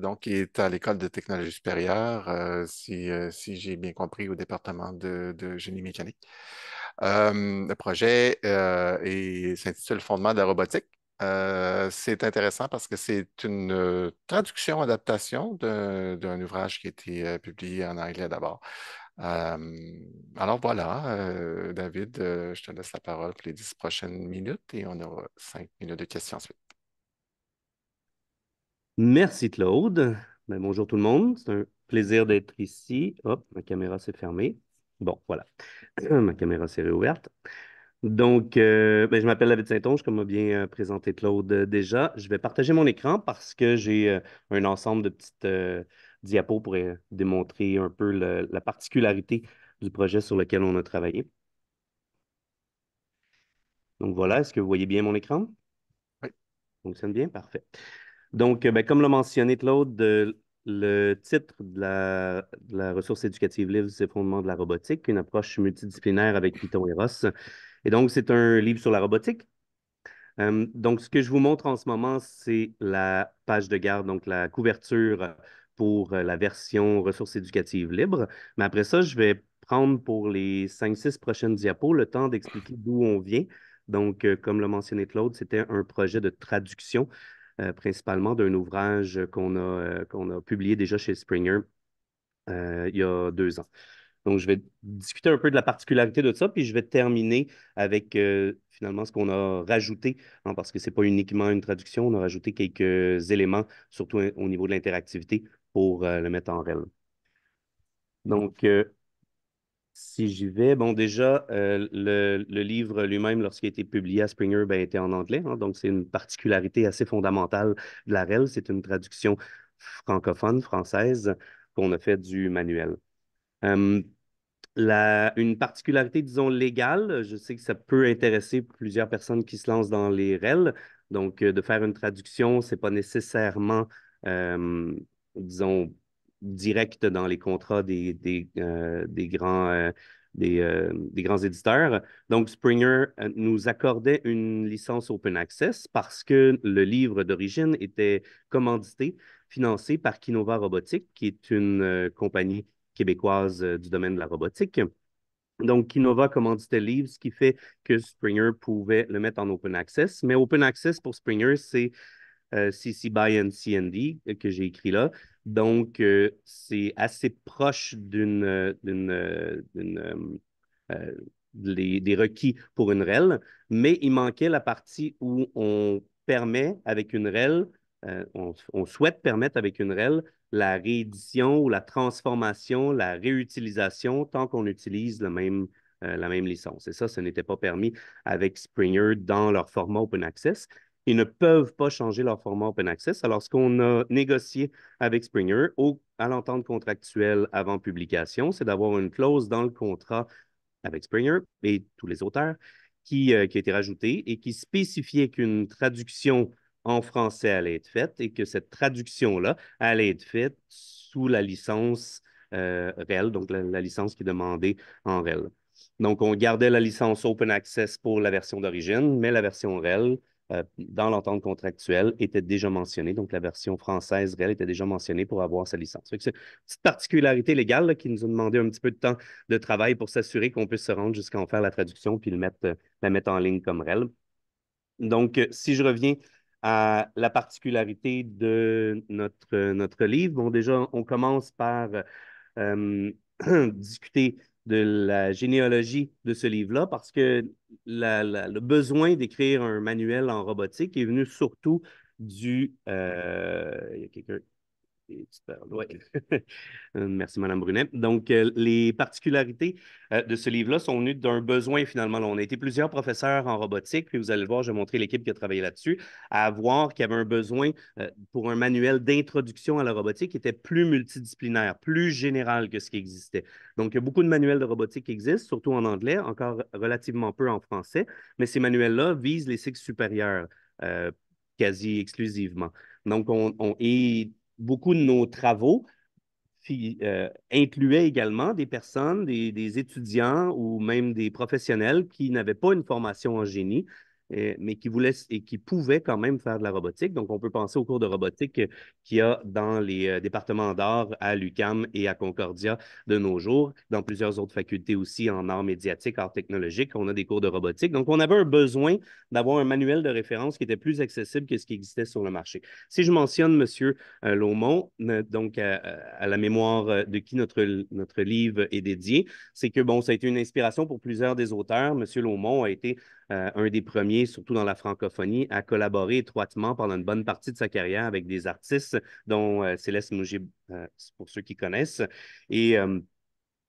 donc qui est à l'École de technologie supérieure, si, j'ai bien compris, au département de génie mécanique. le projet s'intitule Fondement de la robotique. Euh, c'est intéressant parce que c'est une euh, traduction, adaptation d'un ouvrage qui a été euh, publié en anglais d'abord. alors voilà, David, je te laisse la parole pour les dix prochaines minutes et on aura cinq minutes de
questions ensuite. Merci Claude. Ben, bonjour tout le monde. C'est un plaisir d'être ici. Hop, ma caméra s'est fermée. Bon, voilà. ma caméra s'est réouverte. Donc, euh, ben, je m'appelle David Saint-Onge, comme a bien euh, présenté Claude euh, déjà. Je vais partager mon écran parce que j'ai un ensemble de petites diapos pour démontrer un peu la particularité du projet sur lequel on a travaillé. Donc voilà, est-ce que vous voyez bien mon écran? Oui. Fonctionne bien? Parfait. Donc, ben, comme l'a mentionné Claude, le titre de la, ressource éducative livre, c'est Fondement de la robotique, une approche multidisciplinaire avec Python et ROS. Et donc, c'est un livre sur la robotique. Euh, donc, ce que je vous montre en ce moment, c'est la page de garde, donc la couverture pour la version ressources éducatives libres. Mais après ça, je vais prendre pour les 5-6 prochaines diapos le temps d'expliquer d'où on vient. Donc, euh, comme l'a mentionné Claude, c'était un projet de traduction euh, principalement d'un ouvrage qu'on a publié déjà chez Springer il y a deux ans. Donc, je vais discuter un peu de la particularité de ça, puis je vais terminer avec euh, finalement ce qu'on a rajouté, hein, parce que ce n'est pas uniquement une traduction, on a rajouté quelques éléments, surtout hein, au niveau de l'interactivité, pour euh, le mettre en REL. Donc, euh, si j'y vais, bon, déjà, le, livre lui-même, lorsqu'il a été publié à Springer, ben, était en anglais. Hein, donc, c'est une particularité assez fondamentale de la REL. C'est une traduction francophone, française, qu'on a fait du manuel. Hum, la, une particularité, disons, légale, je sais que ça peut intéresser plusieurs personnes qui se lancent dans les REL. Donc, euh, de faire une traduction, ce n'est pas nécessairement, euh, disons, direct dans les contrats des, des, euh, grands, des, des, grands éditeurs. Donc, Springer nous accordait une licence open access parce que le livre d'origine était commandité, financé par Kinova Robotics, qui est une compagnie québécoise euh, du domaine de la robotique. Donc, Kinova commanditait livre, ce qui fait que Springer pouvait le mettre en open access. Mais open access pour Springer, c'est CC euh, BY and euh, que j'ai écrit là. Donc, c'est assez proche d'une, des, requis pour une REL, mais il manquait la partie où on permet avec une REL, on, on souhaite permettre avec une REL la réédition ou la transformation, la réutilisation, tant qu'on utilise même, euh, la même licence. Et ça, ce n'était pas permis avec Springer dans leur format open access. Ils ne peuvent pas changer leur format open access. Alors, ce qu'on a négocié avec Springer à l'entente contractuelle avant publication, c'est d'avoir une clause dans le contrat avec Springer et tous les auteurs qui, euh, qui a été rajoutée et qui spécifiait qu'une traduction en français allait être faite et que cette traduction-là allait être faite sous la licence euh, REL, donc la, licence qui est demandée en REL. Donc, on gardait la licence Open Access pour la version d'origine, mais la version REL, euh, dans l'entente contractuelle, était déjà mentionnée. Donc, la version française REL était déjà mentionnée pour avoir sa licence. C'est une petite particularité légale qui nous a demandé un petit peu de temps de travail pour s'assurer qu'on puisse se rendre jusqu'à en faire la traduction puis le mettre, euh, la mettre en ligne comme REL. Donc, si je reviens à la particularité de notre, notre livre. Bon, déjà, on commence par euh, discuter de la généalogie de ce livre-là, parce que le besoin d'écrire un manuel en robotique est venu surtout du... Euh, y a quelqu'un euh, euh, merci, Mme Brunet. Donc, euh, les particularités de ce livre-là sont venues d'un besoin, finalement. on a été plusieurs professeurs en robotique, puis vous allez voir, je vais montrer l'équipe qui a travaillé là-dessus, à voir qu'il y avait un besoin pour un manuel d'introduction à la robotique qui était plus multidisciplinaire, plus général que ce qui existait. Donc, il y a beaucoup de manuels de robotique qui existent, surtout en anglais, encore relativement peu en français, mais ces manuels-là visent les cycles supérieurs quasi exclusivement. Donc, on, on, et beaucoup de nos travaux euh, incluaient également des personnes, des, étudiants ou même des professionnels qui n'avaient pas une formation en génie, euh, mais qui voulait et qui pouvait quand même faire de la robotique. Donc, on peut penser au cours de robotique qu'il y a dans les euh, départements d'art à l'UCAM et à Concordia de nos jours, dans plusieurs autres facultés aussi en arts médiatiques, arts technologiques, on a des cours de robotique. Donc, on avait un besoin d'avoir un manuel de référence qui était plus accessible que ce qui existait sur le marché. Si je mentionne M. Euh, Laumont, donc à, la mémoire de qui notre, notre livre est dédié, c'est que, bon, ça a été une inspiration pour plusieurs des auteurs. M. Lomont a été euh, un des premiers, surtout dans la francophonie, à collaborer étroitement pendant une bonne partie de sa carrière avec des artistes, dont euh, Céleste Mougib, euh, pour ceux qui connaissent. Et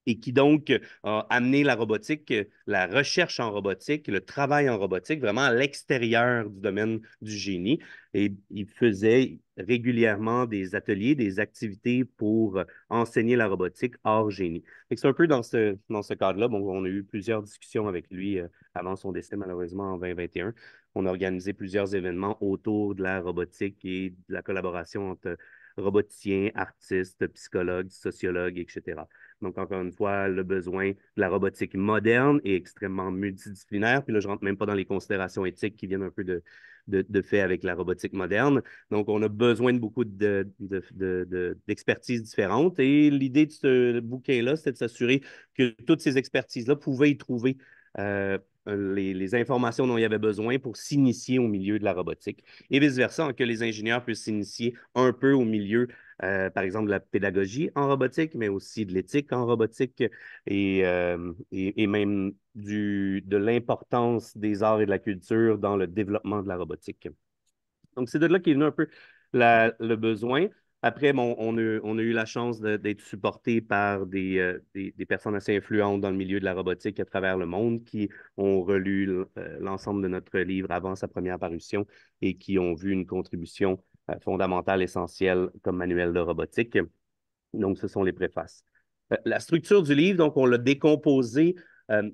et qui donc euh, a amené la robotique, euh, la recherche en robotique, le travail en robotique vraiment à l'extérieur du domaine du génie. Et il faisait régulièrement des ateliers, des activités pour euh, enseigner la robotique hors génie. C'est un peu dans ce, ce cadre-là. Bon, on a eu plusieurs discussions avec lui avant son décès, malheureusement, en 2021. On a organisé plusieurs événements autour de la robotique et de la collaboration entre roboticiens, artistes, psychologues, sociologues, etc. Donc, encore une fois, le besoin de la robotique moderne est extrêmement multidisciplinaire. Puis là, je rentre même pas dans les considérations éthiques qui viennent un peu de, de, fait avec la robotique moderne. Donc, on a besoin de beaucoup d'expertises de, différentes. Et l'idée de ce bouquin-là, c'était de s'assurer que toutes ces expertises-là pouvaient y trouver euh, euh, les, les, informations dont il y avait besoin pour s'initier au milieu de la robotique et vice-versa, hein, que les ingénieurs puissent s'initier un peu au milieu, euh, par exemple, de la pédagogie en robotique, mais aussi de l'éthique en robotique euh, et, même du, de l'importance des arts et de la culture dans le développement de la robotique. Donc, c'est de là qu'est venu un peu le besoin. Après, on, a, eu la chance d'être supporté par euh, des, des, personnes assez influentes dans le milieu de la robotique à travers le monde qui ont relu euh, l'ensemble de notre livre avant sa première parution et qui ont vu une contribution euh, fondamentale, essentielle comme manuel de robotique. Donc, ce sont les préfaces. La structure du livre, donc, on l'a décomposé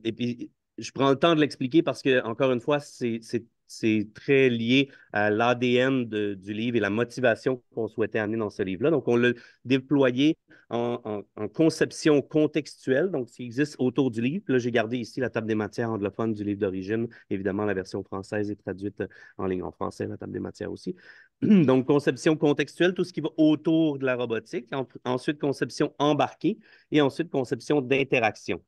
et puis je prends le temps de l'expliquer parce que, encore une fois, c'est c'est très lié à l'ADN du livre et la motivation qu'on souhaitait amener dans ce livre-là. Donc, on l'a déployé en, conception contextuelle, donc ce qui existe autour du livre. Là, j'ai gardé ici la table des matières anglophones du livre d'origine. Évidemment, la version française est traduite en ligne en français, la table des matières aussi. Donc, conception contextuelle, tout ce qui va autour de la robotique. ensuite, conception embarquée et ensuite, conception d'interaction.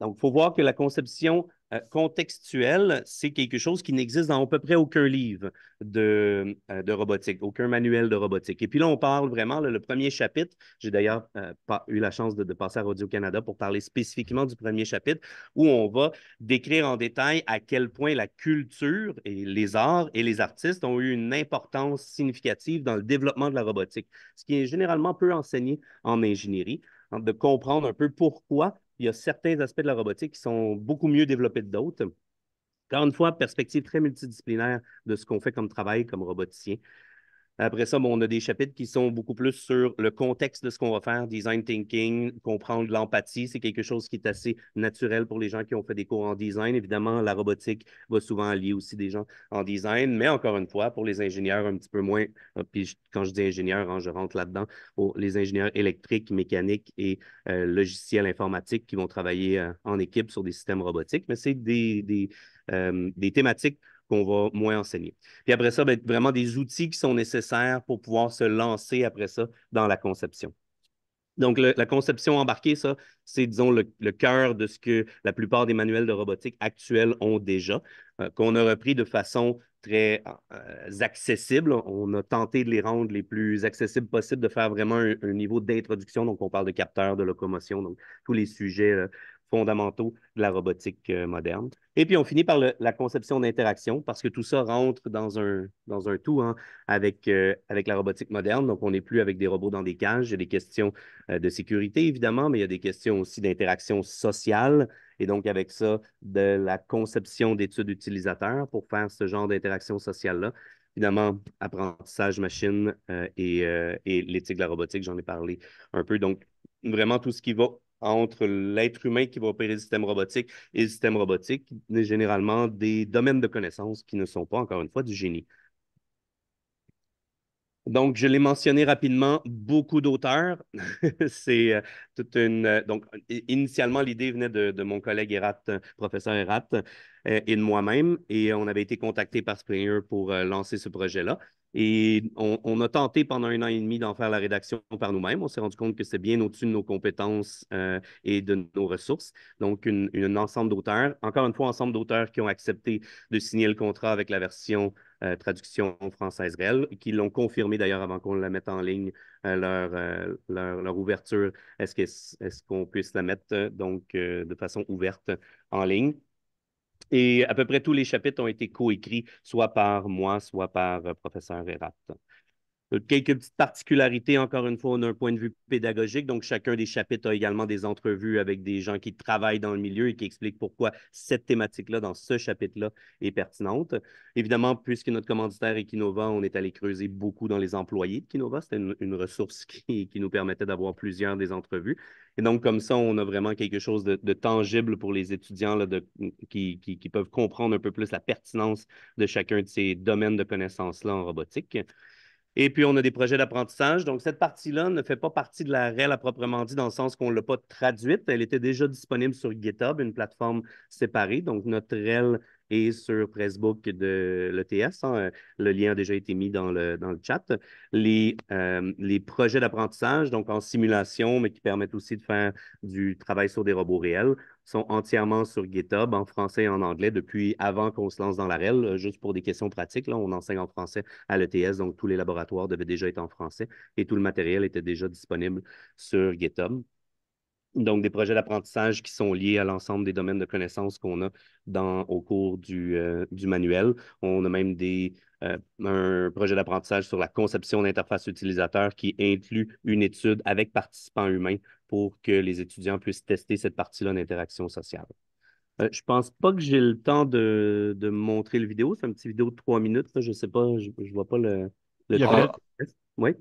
Donc, il faut voir que la conception euh, contextuel, c'est quelque chose qui n'existe dans à peu près aucun livre de, euh, de, robotique, aucun manuel de robotique. Et puis là, on parle vraiment, le premier chapitre, j'ai d'ailleurs euh, pas eu la chance de, de passer à Radio-Canada pour parler spécifiquement du premier chapitre, où on va décrire en détail à quel point la culture et les arts et les artistes ont eu une importance significative dans le développement de la robotique, ce qui est généralement peu enseigné en ingénierie hein, de comprendre un peu pourquoi il y a certains aspects de la robotique qui sont beaucoup mieux développés que d'autres. Encore une fois, perspective très multidisciplinaire de ce qu'on fait comme travail comme roboticien. Après ça, on a des chapitres qui sont beaucoup plus sur le contexte de ce qu'on va faire, design thinking, comprendre l'empathie, c'est quelque chose qui est assez naturel pour les gens qui ont fait des cours en design. Évidemment, la robotique va souvent allier aussi des gens en design, mais encore une fois, pour les ingénieurs un petit peu moins, ah, puis quand je dis ingénieur, hein, je rentre là-dedans, pour les ingénieurs électriques, mécaniques et euh, logiciels informatiques qui vont travailler euh, en équipe sur des systèmes robotiques, mais c'est des, des, euh, des thématiques qu'on va moins enseigner. Puis après ça, ben, vraiment des outils qui sont nécessaires pour pouvoir se lancer après ça dans la conception. Donc, la conception embarquée, ça, c'est, disons, le, cœur de ce que la plupart des manuels de robotique actuels ont déjà, euh, qu'on a repris de façon très euh, accessible. On a tenté de les rendre les plus accessibles possibles, de faire vraiment un, niveau d'introduction. Donc, on parle de capteurs, de locomotion, donc tous les sujets euh, fondamentaux de la robotique euh, moderne. Et puis, on finit par la conception d'interaction parce que tout ça rentre dans un, dans un tout hein, avec, euh, avec la robotique moderne. Donc, on n'est plus avec des robots dans des cages. Il y a des questions euh, de sécurité, évidemment, mais il y a des questions aussi d'interaction sociale. Et donc, avec ça, de la conception d'études utilisateurs pour faire ce genre d'interaction sociale-là. Évidemment, apprentissage machine et l'éthique de la robotique, j'en ai parlé un peu. Donc, vraiment tout ce qui va entre l'être humain qui va opérer le système robotique et le système robotique, généralement des domaines de connaissances qui ne sont pas, encore une fois, du génie. Donc, je l'ai mentionné rapidement, beaucoup d'auteurs. c'est euh, toute une. Euh, donc, initialement, l'idée venait de, mon collègue Erat, euh, professeur Erat, et de moi-même, et on avait été contacté par Springer pour lancer ce projet-là. Et on, a tenté pendant un an et demi d'en faire la rédaction par nous-mêmes. On s'est rendu compte que c'est bien au-dessus de nos compétences euh, et de nos ressources. Donc, un ensemble d'auteurs, encore une fois, ensemble d'auteurs qui ont accepté de signer le contrat avec la version euh, traduction française réelle, qui l'ont confirmé d'ailleurs avant qu'on la mette en ligne, euh, leur, ouverture. Est-ce qu'on puisse la mettre donc de façon ouverte en ligne? Et à peu près tous les chapitres ont été coécrits, soit par moi, soit par euh, professeur Verrat. Euh, quelques petites particularités, encore une fois, on un point de vue pédagogique. Donc, chacun des chapitres a également des entrevues avec des gens qui travaillent dans le milieu et qui expliquent pourquoi cette thématique-là, dans ce chapitre-là, est pertinente. Évidemment, puisque notre commanditaire est Kinova, on est allé creuser beaucoup dans les employés de Kinova. C'était une, ressource qui, nous permettait d'avoir plusieurs des entrevues. Et donc, comme ça, on a vraiment quelque chose de, tangible pour les étudiants là, qui, qui peuvent comprendre un peu plus la pertinence de chacun de ces domaines de connaissances-là en robotique. Et puis, on a des projets d'apprentissage. Donc, cette partie-là ne fait pas partie de la REL à proprement dit, dans le sens qu'on ne l'a pas traduite. Elle était déjà disponible sur GitHub, une plateforme séparée. Donc, notre REL et sur Facebook de l'ETS. Hein, euh, le lien a déjà été mis dans le, dans le chat. Les, euh, les projets d'apprentissage, donc en simulation, mais qui permettent aussi de faire du travail sur des robots réels, sont entièrement sur GitHub en français et en anglais depuis avant qu'on se lance dans la REL, juste pour des questions pratiques. Là, on enseigne en français à l'ETS, donc tous les laboratoires devaient déjà être en français et tout le matériel était déjà disponible sur GitHub. Donc, des projets d'apprentissage qui sont liés à l'ensemble des domaines de connaissances qu'on a dans, au cours du, euh, manuel. On a même des, euh, un projet d'apprentissage sur la conception d'interface utilisateur qui inclut une étude avec participants humains pour que les étudiants puissent tester cette partie-là d'interaction sociale. Je euh, je pense pas que j'ai le temps de, de montrer le vidéo. C'est une petite vidéo de trois minutes. Je Je sais pas, je, ne vois pas le, Oui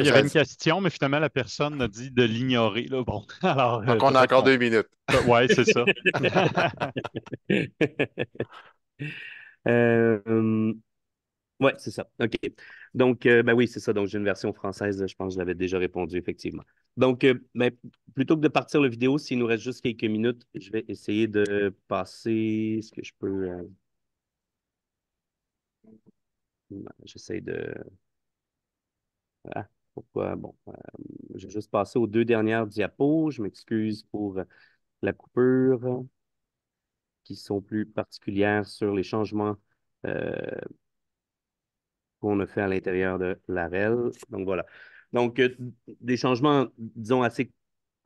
il y avait une
question, mais finalement, la personne a dit de l'ignorer. Bon, alors, Donc, on a euh, encore deux minutes. Euh, oui, c'est ça.
Euh, oui, c'est ça. OK. Donc, ben oui, c'est ça. Donc, j'ai une version française. Je pense que je l'avais déjà répondu, effectivement. Donc, ben, plutôt que de partir la vidéo, s'il nous reste juste quelques minutes, je vais essayer de passer ce que je peux. J'essaie de. Ah pourquoi. Bon, euh, j'ai juste passer aux deux dernières diapos. Je m'excuse pour euh, la coupure qui sont plus particulières sur les changements euh, qu'on a fait à l'intérieur de l'AREL. Donc voilà. Donc, des changements, disons, assez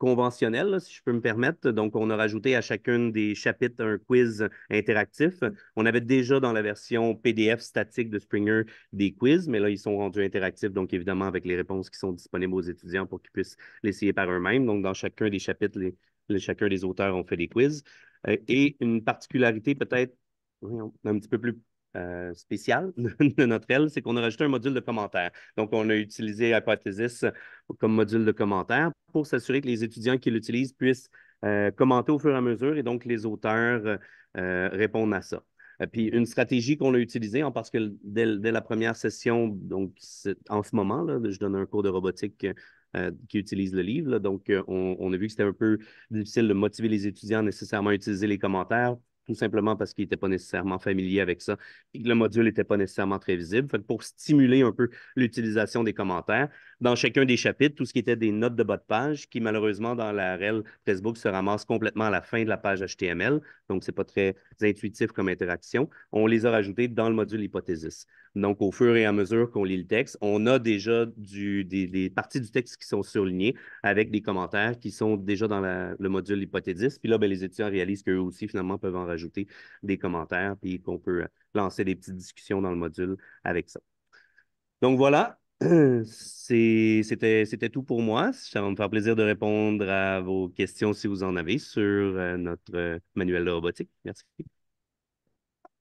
conventionnel, si je peux me permettre. Donc, on a rajouté à chacune des chapitres un quiz interactif. On avait déjà dans la version PDF statique de Springer des quiz, mais là, ils sont rendus interactifs, donc évidemment avec les réponses qui sont disponibles aux étudiants pour qu'ils puissent l'essayer par eux-mêmes. Donc, dans chacun des chapitres, les, chacun des auteurs ont fait des quiz. Euh, et une particularité peut-être un petit peu plus euh, spécial de notre aile, c'est qu'on a rajouté un module de commentaires. Donc, on a utilisé Hypothesis comme module de commentaires pour s'assurer que les étudiants qui l'utilisent puissent euh, commenter au fur et à mesure et donc les auteurs euh, répondent à ça. Puis une stratégie qu'on a utilisée, parce que dès, la première session, donc en ce moment, là, je donne un cours de robotique qui utilise le livre. Donc, on, a vu que c'était un peu difficile de motiver les étudiants nécessairement à utiliser les commentaires tout simplement parce qu'il n'était pas nécessairement familier avec ça et que le module n'était pas nécessairement très visible. pour stimuler un peu l'utilisation des commentaires, dans chacun des chapitres, tout ce qui était des notes de bas de page, qui malheureusement dans la REL Facebook se ramasse complètement à la fin de la page HTML, donc ce n'est pas très intuitif comme interaction. On les a rajoutés dans le module hypothèses. Donc au fur et à mesure qu'on lit le texte, on a déjà des, parties du texte qui sont surlignées avec des commentaires qui sont déjà dans le module hypothèses. Puis là, ben, les étudiants réalisent qu'eux aussi finalement peuvent en rajouter des commentaires, puis qu'on peut lancer des petites discussions dans le module avec ça. Donc voilà, euh, c'était, c'était tout pour moi. Ça va me faire plaisir de répondre à vos questions si vous en avez sur euh, notre euh, manuel de robotique. Merci.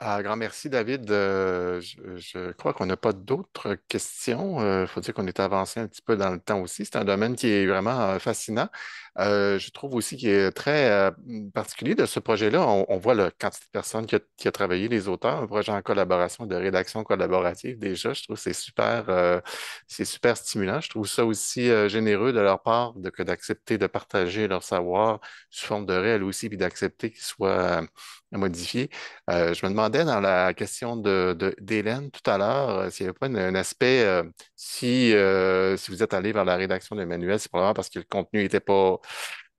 Ah, grand merci, David. Euh, je, crois qu'on n'a pas d'autres questions. Il euh, faut dire qu'on est avancé un petit peu dans le temps aussi. C'est un domaine qui est vraiment euh, fascinant. je trouve aussi qu'il est très particulier de ce projet-là. On, voit la quantité de personnes qui a, travaillé, les auteurs, un projet en collaboration, de rédaction collaborative. Déjà, je trouve que c'est super, c'est super stimulant. Je trouve ça aussi généreux de leur part que d'accepter de, partager leur savoir sous forme de réel aussi, puis d'accepter qu'ils soient à euh, je me demandais dans la question d'Hélène de, d'Hélène tout à l'heure euh, s'il n'y avait pas un aspect, euh, si, si vous êtes allé vers la rédaction de manuel, c'est probablement parce que le contenu n'était pas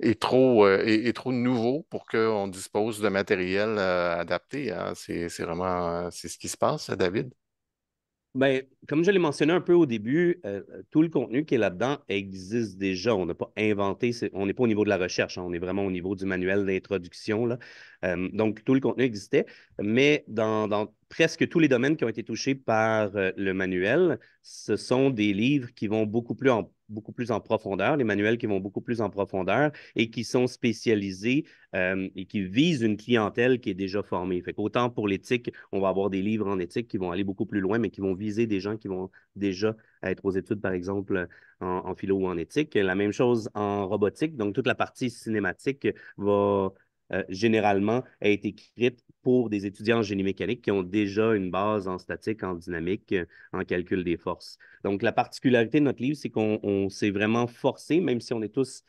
est trop, est, trop nouveau pour qu'on dispose de matériel
adapté. Hein. C'est vraiment c'est ce qui se passe, David. Ben, comme je l'ai mentionné un peu au début, euh, euh, tout le contenu qui est là-dedans existe déjà. On n'a pas inventé, on n'est pas au niveau de la recherche, hein. on est vraiment au niveau du manuel d'introduction. Euh, donc, tout le contenu existait, mais dans, presque tous les domaines qui ont été touchés par le manuel, ce sont des livres qui vont beaucoup plus en beaucoup plus en profondeur, les manuels qui vont beaucoup plus en profondeur et qui sont spécialisés euh, et qui visent une clientèle qui est déjà formée. Fait qu'autant pour l'éthique, on va avoir des livres en éthique qui vont aller beaucoup plus loin, mais qui vont viser des gens qui vont déjà être aux études, par exemple, en philo ou en éthique. La même chose en robotique, donc toute la partie cinématique va euh, généralement, a été écrite pour des étudiants en génie mécanique qui ont déjà une base en statique, en dynamique, euh, en calcul des forces. Donc, la particularité de notre livre, c'est qu'on s'est vraiment forcé, même si on est tous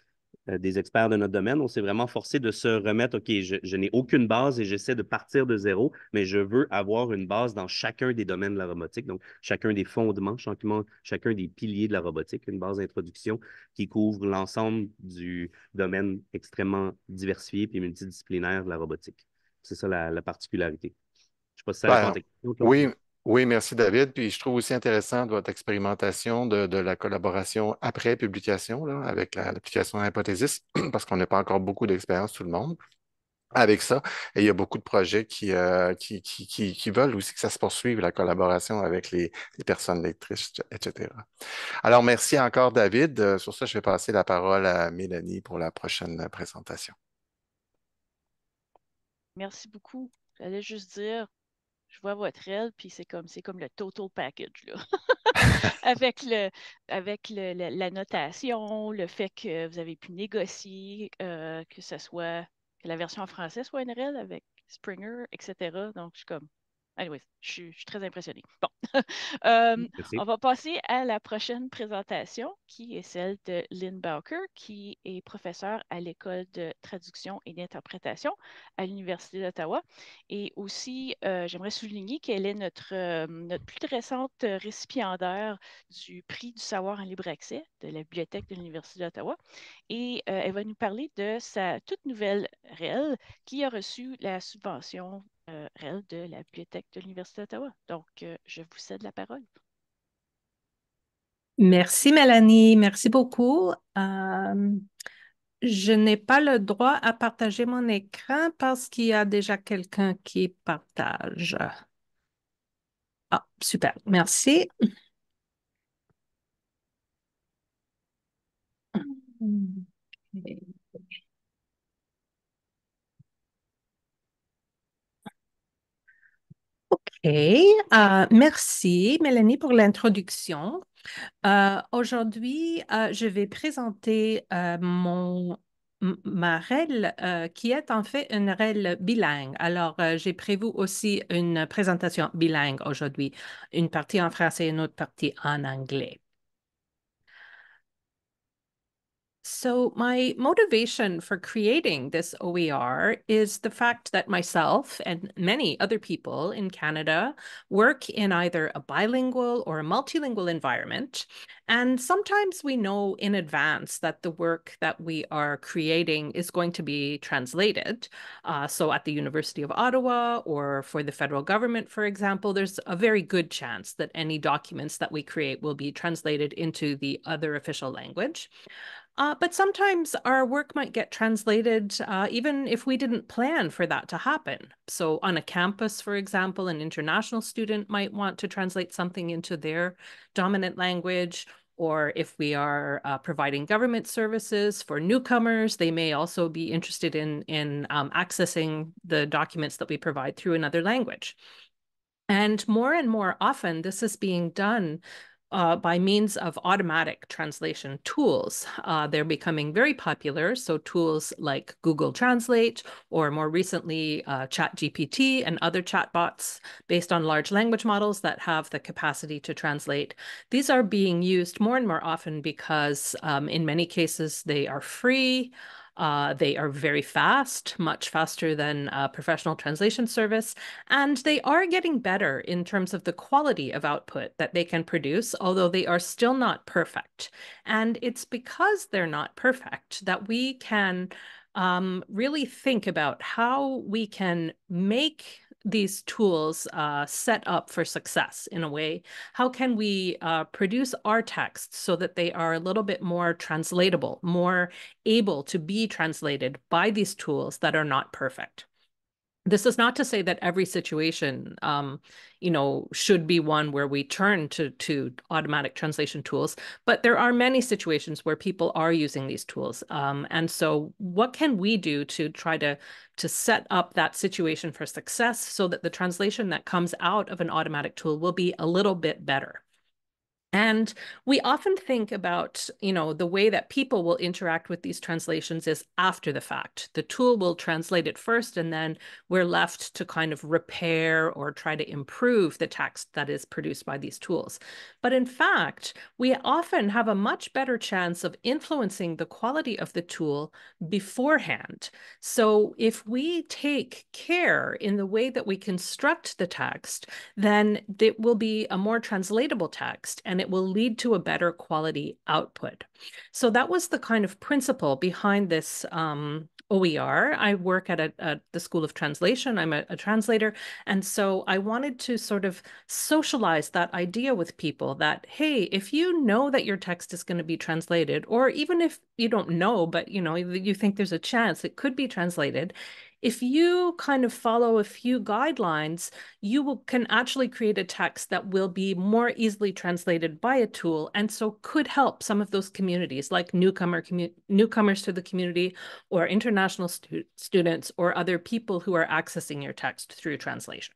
euh, des experts de notre domaine, on s'est vraiment forcé de se remettre, OK, je, n'ai aucune base et j'essaie de partir de zéro, mais je veux avoir une base dans chacun des domaines de la robotique, donc chacun des fondements, chacun, chacun des piliers de la robotique, une base d'introduction qui couvre l'ensemble du domaine extrêmement diversifié et multidisciplinaire de la robotique. C'est ça la, particularité. Je ne sais pas si ça ben, a Oui, oui, merci David. Puis je trouve
aussi intéressant votre expérimentation de, la collaboration après publication là, avec l'application Hypothesis, parce qu'on n'a pas encore beaucoup d'expérience tout le monde avec ça. Et il y a beaucoup de projets qui, euh, qui, veulent aussi que ça se poursuive, la collaboration avec les, personnes lectrices, etc. Alors, merci encore, David. Euh, sur ça, je vais passer la parole à Mélanie pour la prochaine présentation.
Merci beaucoup. J'allais juste dire, je vois votre rel, puis c'est comme, comme le total package, là. avec le, avec le, la, notation, le fait que vous avez pu négocier, euh, que ce soit, que la version en français soit une REL avec Springer, etc. Donc, je suis comme, Anyways, je suis, très impressionnée. Bon. Euh, on va passer à la prochaine présentation qui est celle de Lynn Bowker, qui est professeure à l'École de traduction et d'interprétation à l'Université d'Ottawa. Et aussi, euh, j'aimerais souligner qu'elle est notre, euh, notre plus récente récipiendaire du prix du savoir en libre accès de la Bibliothèque de l'Université d'Ottawa. Et elle va nous parler de sa toute nouvelle réelle qui a reçu la subvention euh, de la Bibliothèque de l'Université d'Ottawa. Donc, euh, je vous cède la parole.
Merci, Mélanie. Merci beaucoup. Euh, je n'ai pas le droit à partager mon écran parce qu'il y a déjà quelqu'un qui partage. Ah, super. Merci. Euh, merci Mélanie pour l'introduction. Euh, aujourd'hui, euh, je vais présenter euh, mon ma REL qui est en fait une REL bilingue. Alors, j'ai prévu aussi une présentation bilingue aujourd'hui, une partie en français et une autre partie en anglais. So, my motivation for creating this OER is the fact that myself and many other people in Canada work in either a bilingual or a multilingual environment. And sometimes we know in advance that the work that we are creating is going to be translated. Uh, so, at the University of Ottawa or for the federal government, for example, there's a very good chance that any documents that we create will be translated into the other official language. Uh, but sometimes our work might get translated uh, even if we didn't plan for that to happen. So, on a campus, for example, an international student might want to translate something into their dominant language. Or if we are uh, providing government services for newcomers, they may also be interested in, in um, accessing the documents that we provide through another language. And more and more often, this is being done uh, by means of automatic translation tools. Uh, they're becoming very popular. So tools like Google Translate or more recently uh, ChatGPT and other chatbots based on large language models that have the capacity to translate. These are being used more and more often because um, in many cases they are free. Uh, they are very fast, much faster than a professional translation service, and they are getting better in terms of the quality of output that they can produce, although they are still not perfect. And it's because they're not perfect that we can um, really think about how we can make these tools uh, set up for success in a way? How can we uh, produce our texts so that they are a little bit more translatable, more able to be translated by these tools that are not perfect? this is not to say that every situation um, you know should be one where we turn to to automatic translation tools but there are many situations where people are using these tools um, and so what can we do to try to to set up that situation for success so that the translation that comes out of an automatic tool will be a little bit better and we often think about, you know, the way that people will interact with these translations is after the fact. The tool will translate it first, and then we're left to kind of repair or try to improve the text that is produced by these tools. But in fact, we often have a much better chance of influencing the quality of the tool beforehand. So if we take care in the way that we construct the text, then it will be a more translatable text and it will lead to a better quality output. So that was the kind of principle behind this um, OER. I work at, a, at, the School of Translation. I'm a, a, translator. And so I wanted to sort of socialize that idea with people that, hey, if you know that your text is going to be translated, or even if you don't know, but you know, you think there's a chance it could be translated, if you kind of follow a few guidelines, you will, can actually create a text that will be more easily translated by a tool and so could help some of those communities like newcomer commu- newcomers to the community or international stu- students or other people who are accessing your text through translation.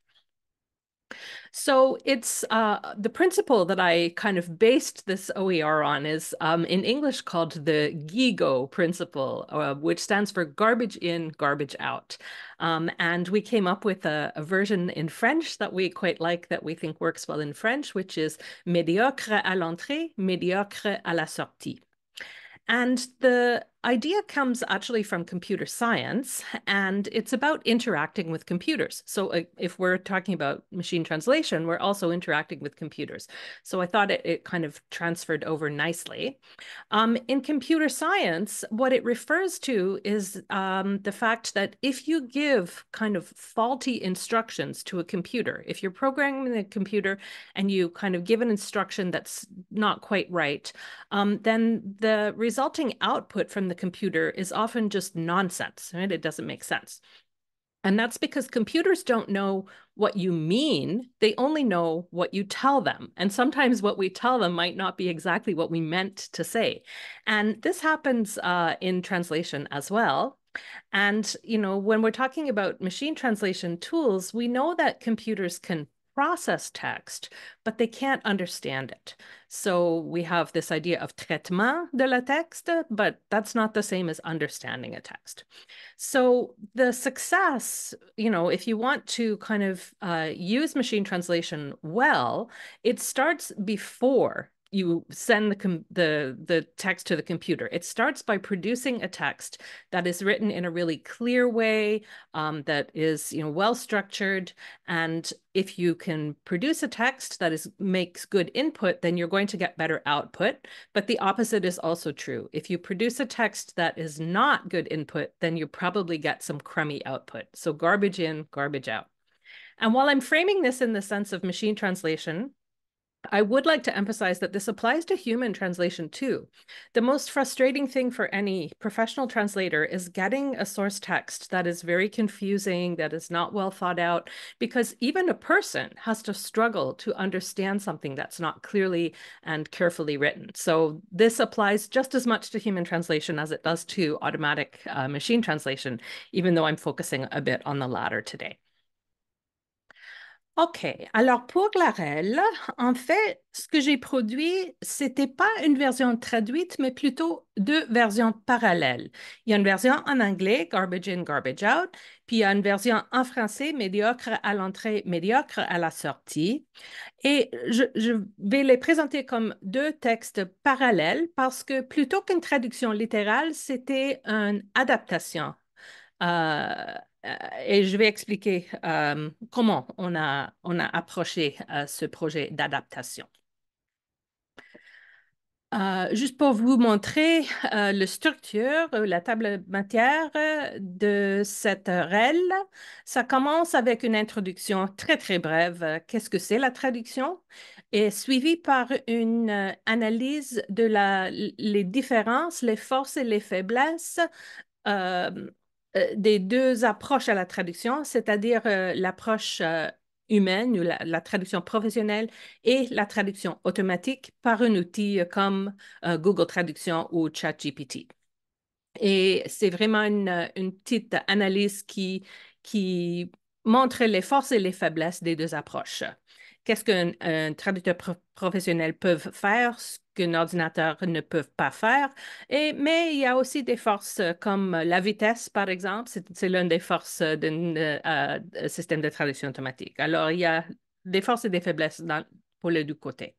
So it's uh, the principle that I kind of based this OER on is um, in English called the GIGO principle, uh, which stands for garbage in, garbage out. Um, and we came up with a, a, version in French that we quite like that we think works well in French, which is médiocre à l'entrée, médiocre à la sortie. And the idea comes actually from computer science, and it's about interacting with computers. So uh, if we're talking about machine translation, we're also interacting with computers. So I thought it, it kind of transferred over nicely. Um, in computer science, what it refers to is um, the fact that if you give kind of faulty instructions to a computer, if you're programming a computer and you kind of give an instruction that's not quite right, um, then the resulting output from the computer is often just nonsense, right? It doesn't make sense. And that's because computers don't know what you mean. They only know what you tell them. And sometimes what we tell them might not be exactly what we meant to say. And this happens uh, in translation as well. And, you know, when we're talking about machine translation tools, we know that computers can process text, but they can't understand it. So we have this idea of traitement de la texte, but that's not the same as understanding a text. So the success, you know, if you want to kind of uh, use machine translation well, it starts before you send the, com- the the text to the computer. It starts by producing a text that is written in a really clear way, um, that is you know well structured. And if you can produce a text that is makes good input, then you're going to get better output. But the opposite is also true. If you produce a text that is not good input, then you probably get some crummy output. So garbage in, garbage out. And while I'm framing this in the sense of machine translation, I would like to emphasize that this applies to human translation too. The most frustrating thing for any professional translator is getting a source text that is very confusing, that is not well thought out, because even a person has to struggle to understand something that's not clearly and carefully written. So this applies just as much to human translation as it does to automatic uh, machine translation, even though I'm focusing a bit on the latter today. OK. Alors, pour règle, en fait, ce que j'ai produit, ce n'était pas une version traduite, mais plutôt deux versions parallèles. Il y a une version en anglais, Garbage in, Garbage out, puis il y a une version en français, médiocre à l'entrée, médiocre à la sortie. Et je, vais les présenter comme deux textes parallèles parce que plutôt qu'une traduction littérale, c'était une adaptation. Euh, euh, et je vais expliquer euh, comment on a, on a approché euh, ce projet d'adaptation. juste pour vous montrer la structure, la table matière de cette REL, ça commence avec une introduction très, très brève. Qu'est-ce que c'est la traduction? Et suivi par une analyse de la, les différences, les forces et les faiblesses euh, des deux approches à la traduction, c'est-à-dire euh, l'approche euh, humaine ou la, traduction professionnelle et la traduction automatique par un outil comme Google Traduction ou ChatGPT. Et c'est vraiment une, petite analyse qui, qui montre les forces et les faiblesses des deux approches. Qu'est-ce qu'un traducteur professionnel peut faire qu'un ordinateur ne peut pas faire. Et, mais il y a aussi des forces euh, comme euh, la vitesse, par exemple. C'est l'une des forces euh, d'un système de traduction automatique. Alors, il y a des forces et des faiblesses dans, pour les deux côtés.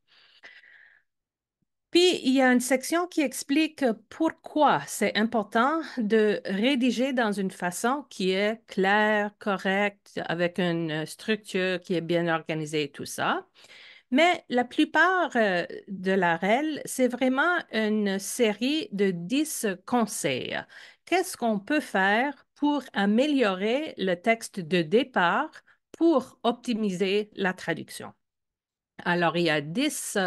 Puis, il y a une section qui explique pourquoi c'est important de rédiger dans une façon qui est claire, correcte, avec une structure qui est bien organisée et tout ça. Mais la plupart euh, de la REL, c'est vraiment une série de dix conseils. Qu'est-ce qu'on peut faire pour améliorer le texte de départ pour optimiser la traduction? Alors, il y a 10,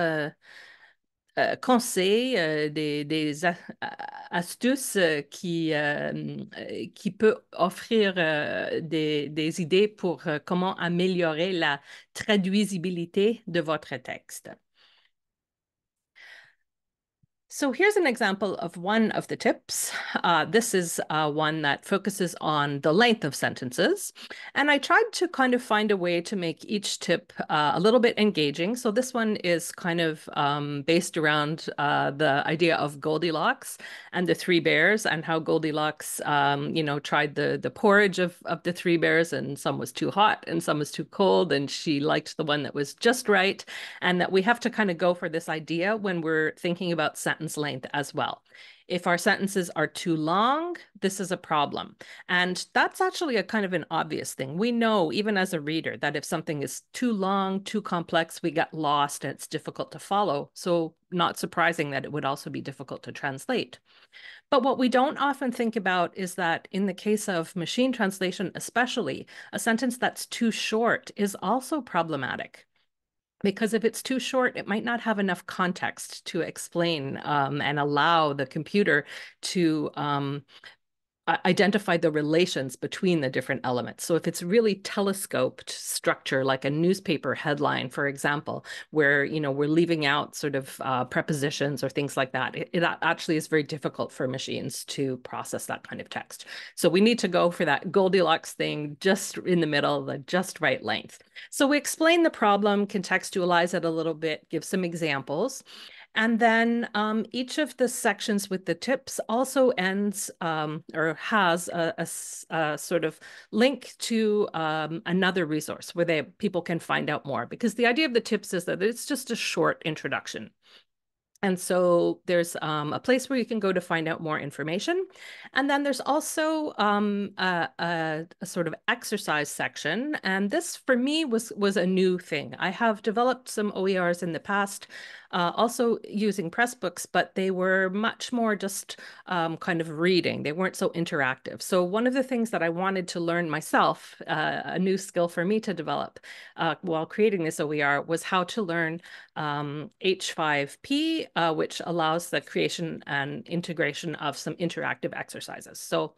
euh, conseils, euh, des, astuces euh, qui, qui peut offrir des, des idées pour comment améliorer la traduisibilité de votre texte. So here's an example of one of the tips. Uh, this is uh, one that focuses on the length of sentences. And I tried to kind of find a way to make each tip uh, a little bit engaging. So this one is kind of um, based around uh, the idea of Goldilocks and the three bears and how Goldilocks, um, you know, tried the, the porridge of, of the three bears and some was too hot and some was too cold. And she liked the one that was just right. And that we have to kind of go for this idea when we're thinking about sentences sentence length as well. If our sentences are too long, this is a problem. And that's actually a kind of an obvious thing. We know, even as a reader, that if something is too long, too complex, we get lost and it's difficult to follow. So, not surprising that it would also be difficult to translate. But what we don't often think about is that in the case of machine translation, especially, a sentence that's too short is also problematic because if it's too short, it might not have enough context to explain um, and allow the computer to um, identify the relations between the different elements. So if it's really telescoped structure, like a newspaper headline, for example, where you know we're leaving out sort of uh, prepositions or things like that, it, it actually is very difficult for machines to process that kind of text. So we need to go for that Goldilocks thing, just in the middle, the just right length. So we explain the problem, contextualize it a little bit, give some examples. And then um, each of the sections with the tips also ends um, or has a, a, a, sort of link to um, another resource where they people can find out more. Because the idea of the tips is that it's just a short introduction and so there's um, a place where you can go to find out more information. And then there's also um, a, a, a, sort of exercise section. And this for me was, was a new thing. I have developed some OERs in the past, uh, also using Pressbooks, but they were much more just um, kind of reading. They weren't so interactive. So one of the things that I wanted to learn myself, uh, a new skill for me to develop uh, while creating this OER was how to learn um, H5P uh, which allows the creation and integration of some interactive exercises. So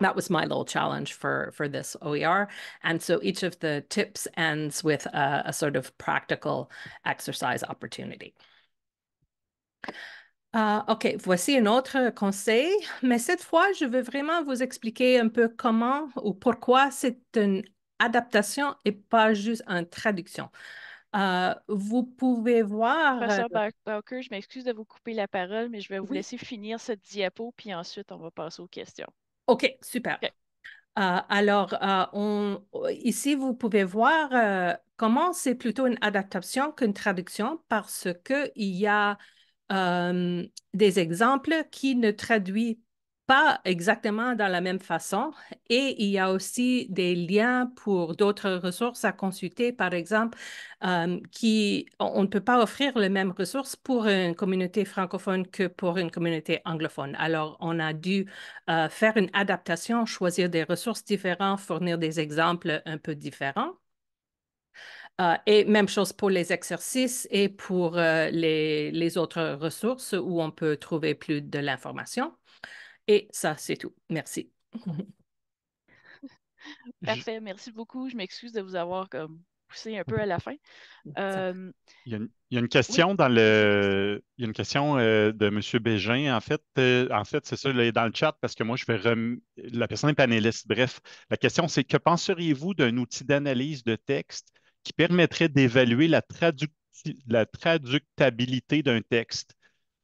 that was my little challenge for for this OER. And so each of the tips ends with a, a sort of practical exercise opportunity. Uh, OK, voici un autre conseil, mais cette fois, je veux vraiment vous expliquer un peu comment ou pourquoi c'est une adaptation et pas juste une traduction. Euh, vous pouvez voir. Professeur euh,
Barker, je m'excuse de vous couper la parole, mais je vais vous laisser finir cette diapo, puis ensuite, on va passer aux questions.
OK, super. Euh, alors, ici, vous pouvez voir comment c'est plutôt une adaptation qu'une traduction parce qu'il y a des exemples qui ne traduisent pas exactement dans la même façon et il y a aussi des liens pour d'autres ressources à consulter, par exemple, euh, qui on ne peut pas offrir les mêmes ressources pour une communauté francophone que pour une communauté anglophone. Alors, on a dû euh, faire une adaptation, choisir des ressources différentes, fournir des exemples un peu différents. Euh, et même chose pour les exercices et pour les, les autres ressources où on peut trouver plus de l'information. Et ça, c'est tout. Merci.
Parfait, merci beaucoup. Je m'excuse de vous avoir comme, poussé un peu à la fin. Il,
y a une, question dans le. une question de M. Bégin. En fait, euh, en fait c'est ça, dans le chat, parce que moi, je vais La personne est panéliste. Bref, la question, c'est que penseriez-vous d'un outil d'analyse de texte qui permettrait d'évaluer la, la traductabilité d'un texte?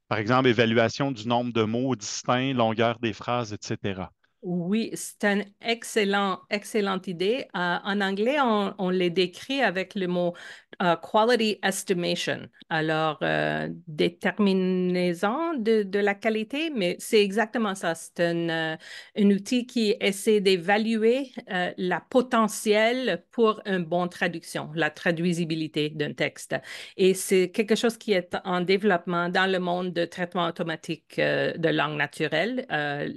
Par exemple, évaluation du nombre de mots distincts, longueur des phrases, etc.
Oui, c'est une excellente idée. Euh, en anglais, on, les décrit avec le mot euh, quality estimation, alors euh, déterminaison de, la qualité, mais c'est exactement ça. C'est un, outil qui essaie d'évaluer la potentiel pour une bonne traduction, la traduisibilité d'un texte. Et c'est quelque chose qui est en développement dans le monde de traitement automatique de langue naturelle.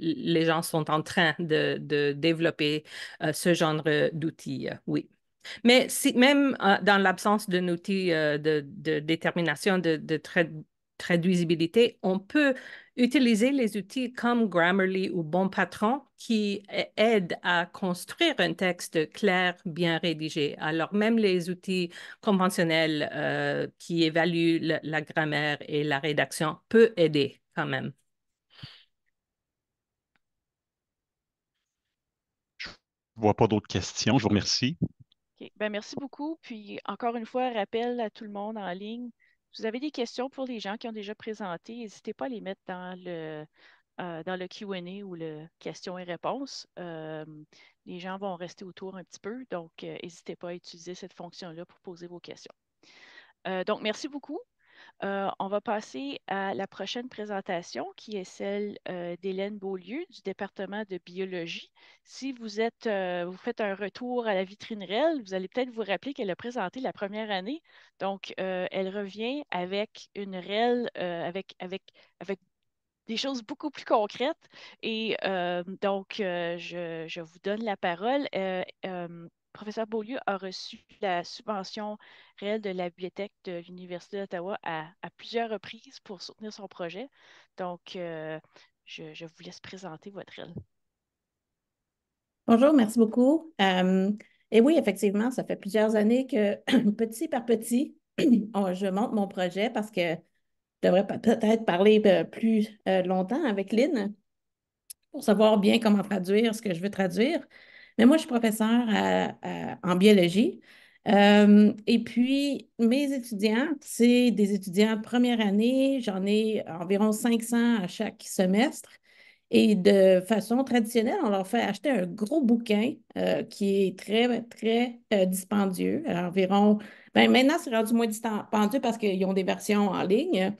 les gens sont en de, développer euh, ce genre euh, d'outils, euh, oui. Mais même dans l'absence d'un outil de, détermination de, traduisibilité, on peut utiliser les outils comme Grammarly ou Bon Patron qui aident à construire un texte clair, bien rédigé. Alors même les outils conventionnels qui évaluent la, la grammaire et la rédaction peuvent aider quand même.
vois pas d'autres questions. Je vous remercie.
Ben, merci beaucoup. Puis encore une fois, rappel à tout le monde en ligne. Si vous avez des questions pour les gens qui ont déjà présenté, n'hésitez pas à les mettre dans le, euh, dans le QA ou le questions et réponses. Euh, les gens vont rester autour un petit peu, donc euh, n'hésitez pas à utiliser cette fonction-là pour poser vos questions. donc, merci beaucoup. Euh, on va passer à la prochaine présentation qui est celle euh, d'Hélène Beaulieu du département de biologie. Si vous êtes, euh, vous faites un retour à la vitrine REL, vous allez peut-être vous rappeler qu'elle a présenté la première année. Donc, elle revient avec une REL, avec, avec, avec des choses beaucoup plus concrètes. Et donc, je, je, vous donne la parole professeur Beaulieu a reçu la subvention réelle de la bibliothèque de l'Université d'Ottawa à, plusieurs reprises pour soutenir son projet. Donc, euh, je, vous laisse présenter votre aile.
Bonjour, merci beaucoup. Euh, et oui, effectivement, ça fait plusieurs années que petit par petit, je monte mon projet parce que je devrais peut-être parler plus euh, longtemps avec Lynn pour savoir bien comment traduire ce que je veux traduire. Mais moi, je suis professeure euh, euh, en biologie. Euh, et puis, mes étudiants, c'est des étudiants de première année. J'en ai environ 500 à chaque semestre. Et de façon traditionnelle, on leur fait acheter un gros bouquin qui est très, très dispendieux. environ, ben, maintenant, c'est rendu moins dispendieux parce qu'ils ont des versions en ligne,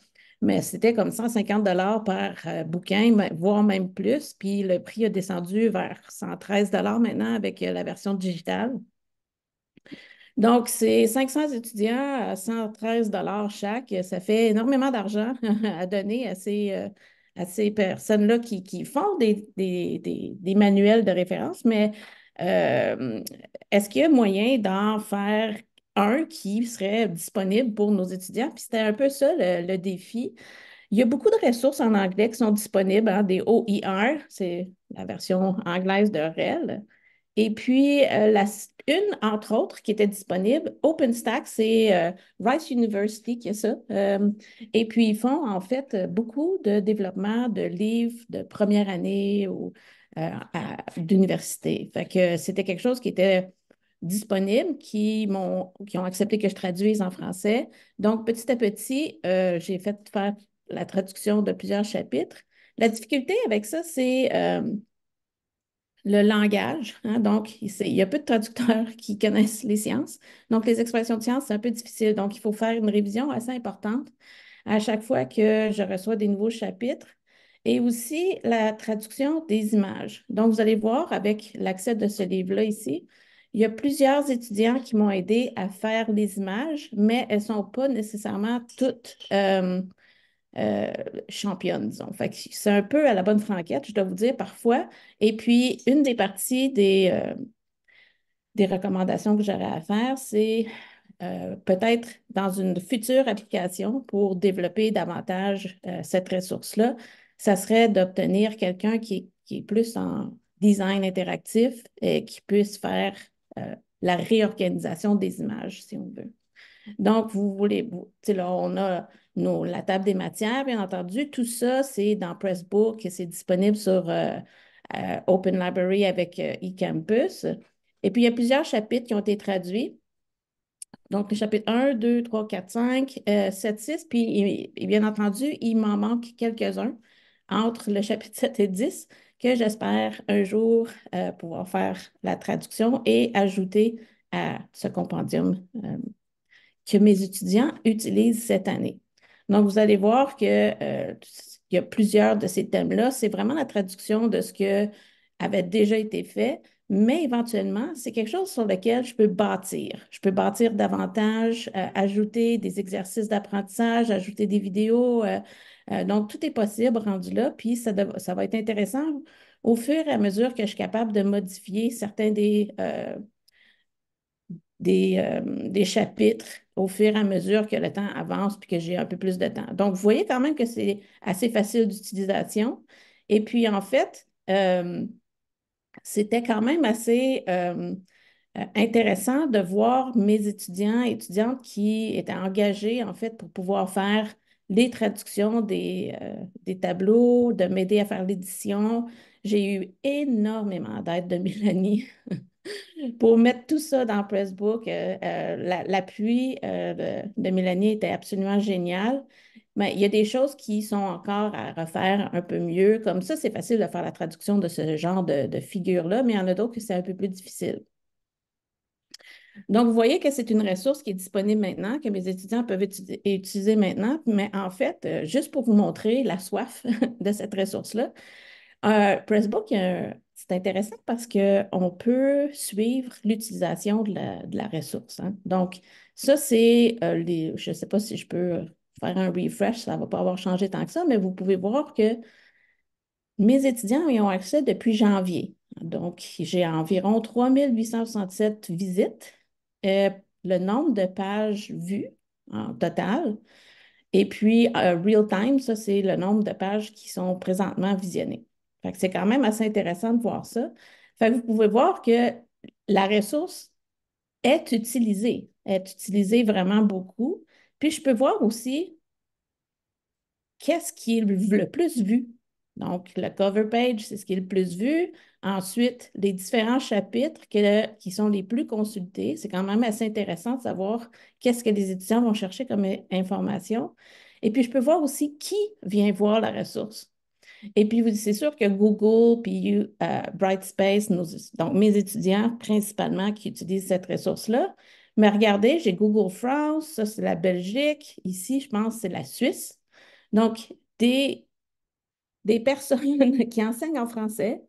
mais c'était comme 150 dollars par euh, bouquin, voire même plus. Puis le prix a descendu vers 113 dollars maintenant avec euh, la version digitale. Donc, c'est 500 étudiants à 113 dollars chaque. Ça fait énormément d'argent à donner à ces, euh, à ces personnes-là qui, font des, des, manuels de référence, mais est-ce qu'il y a moyen d'en faire un qui serait disponible pour nos étudiants. Puis c'était un peu ça le, défi. Il y a beaucoup de ressources en anglais qui sont disponibles, hein, des OER, c'est la version anglaise de REL. Et puis, euh, une, entre autres, qui était disponible, OpenStack, c'est euh, Rice University qui est ça. Euh, et puis, ils font en fait beaucoup de développement de livres de première année ou d'université. Fait que c'était quelque chose qui était disponibles qui, m'ont, qui ont accepté que je traduise en français. Donc, petit à petit, euh, j'ai fait faire la traduction de plusieurs chapitres. La difficulté avec ça, c'est euh, le langage. Hein. Donc, il y a peu de traducteurs qui connaissent les sciences. Donc, les expressions de sciences, c'est un peu difficile. Donc, il faut faire une révision assez importante à chaque fois que je reçois des nouveaux chapitres et aussi la traduction des images. Donc, vous allez voir avec l'accès de ce livre-là ici, il y a plusieurs étudiants qui m'ont aidé à faire les images, mais elles ne sont pas nécessairement toutes euh, euh, championnes, disons. c'est un peu à la bonne franquette, je dois vous dire, parfois. Et puis, une des parties des, euh, des recommandations que j'aurais à faire, c'est peut-être dans une future application pour développer davantage cette ressource-là, ça serait d'obtenir quelqu'un qui est plus en design interactif et qui puisse faire euh, la réorganisation des images, si on veut. Donc, vous voulez, sais, là, on a la table des matières, bien entendu. Tout ça, c'est dans Pressbook et c'est disponible sur euh, euh, Open Library avec eCampus. Et puis, il y a plusieurs chapitres qui ont été traduits. Donc, les chapitres 1, 2, 3, 4, 5, 7, 6. Puis, bien entendu, il m'en manque quelques-uns entre le chapitre 7 et 10 que j'espère un jour euh, pouvoir faire la traduction et ajouter à ce compendium euh, que mes étudiants utilisent cette année. Donc, vous allez voir que euh, y a plusieurs de ces thèmes-là. C'est vraiment la traduction de ce qui avait déjà été fait, mais éventuellement, c'est quelque chose sur lequel je peux bâtir. Je peux bâtir davantage, ajouter des exercices d'apprentissage, ajouter des vidéos, euh, donc, tout est possible rendu là, puis ça, va être intéressant au fur et à mesure que je suis capable de modifier certains des, euh, des, euh, des, chapitres au fur et à mesure que le temps avance puis que j'ai un peu plus de temps. Donc, vous voyez quand même que c'est assez facile d'utilisation. Et puis, en fait, c'était quand même assez intéressant de voir mes étudiants et étudiantes qui étaient engagés, en fait, pour pouvoir faire les traductions euh, des, tableaux, de m'aider à faire l'édition. J'ai eu énormément d'aide de Mélanie pour mettre tout ça dans Pressbook. Euh, euh, l'appui de, Mélanie était absolument génial. Mais il y a des choses qui sont encore à refaire un peu mieux. Comme ça, c'est facile de faire la traduction de ce genre de, de figure-là, mais il y en a d'autres que c'est un peu plus difficile. Donc, vous voyez que c'est une ressource qui est disponible maintenant, que mes étudiants peuvent utiliser maintenant, mais en fait, euh, juste pour vous montrer la soif de cette ressource-là, euh, Pressbook, euh, c'est intéressant parce qu'on peut suivre l'utilisation de, la, ressource. Hein. Donc, ça, c'est Je ne sais pas si je peux faire un refresh, ça ne va pas avoir changé tant que ça, mais vous pouvez voir que mes étudiants y ont accès depuis janvier. Donc, j'ai environ 3867 visites euh, le nombre de pages vues en total. Et puis, euh, real time, ça, c'est le nombre de pages qui sont présentement visionnées. c'est quand même assez intéressant de voir ça. vous pouvez voir que la ressource est utilisée, est utilisée vraiment beaucoup. Puis, je peux voir aussi qu'est-ce qui est le plus vu donc, le cover page, c'est ce qui est le plus vu. Ensuite, les différents chapitres qui sont les plus consultés. C'est quand même assez intéressant de savoir qu'est-ce que les étudiants vont chercher comme information. Et puis, je peux voir aussi qui vient voir la ressource. Et puis, c'est sûr que Google, puis euh, Brightspace, donc mes étudiants principalement qui utilisent cette ressource-là. Mais regardez, j'ai Google France, ça c'est la Belgique, ici je pense c'est la Suisse. Donc, des des personnes qui enseignent en français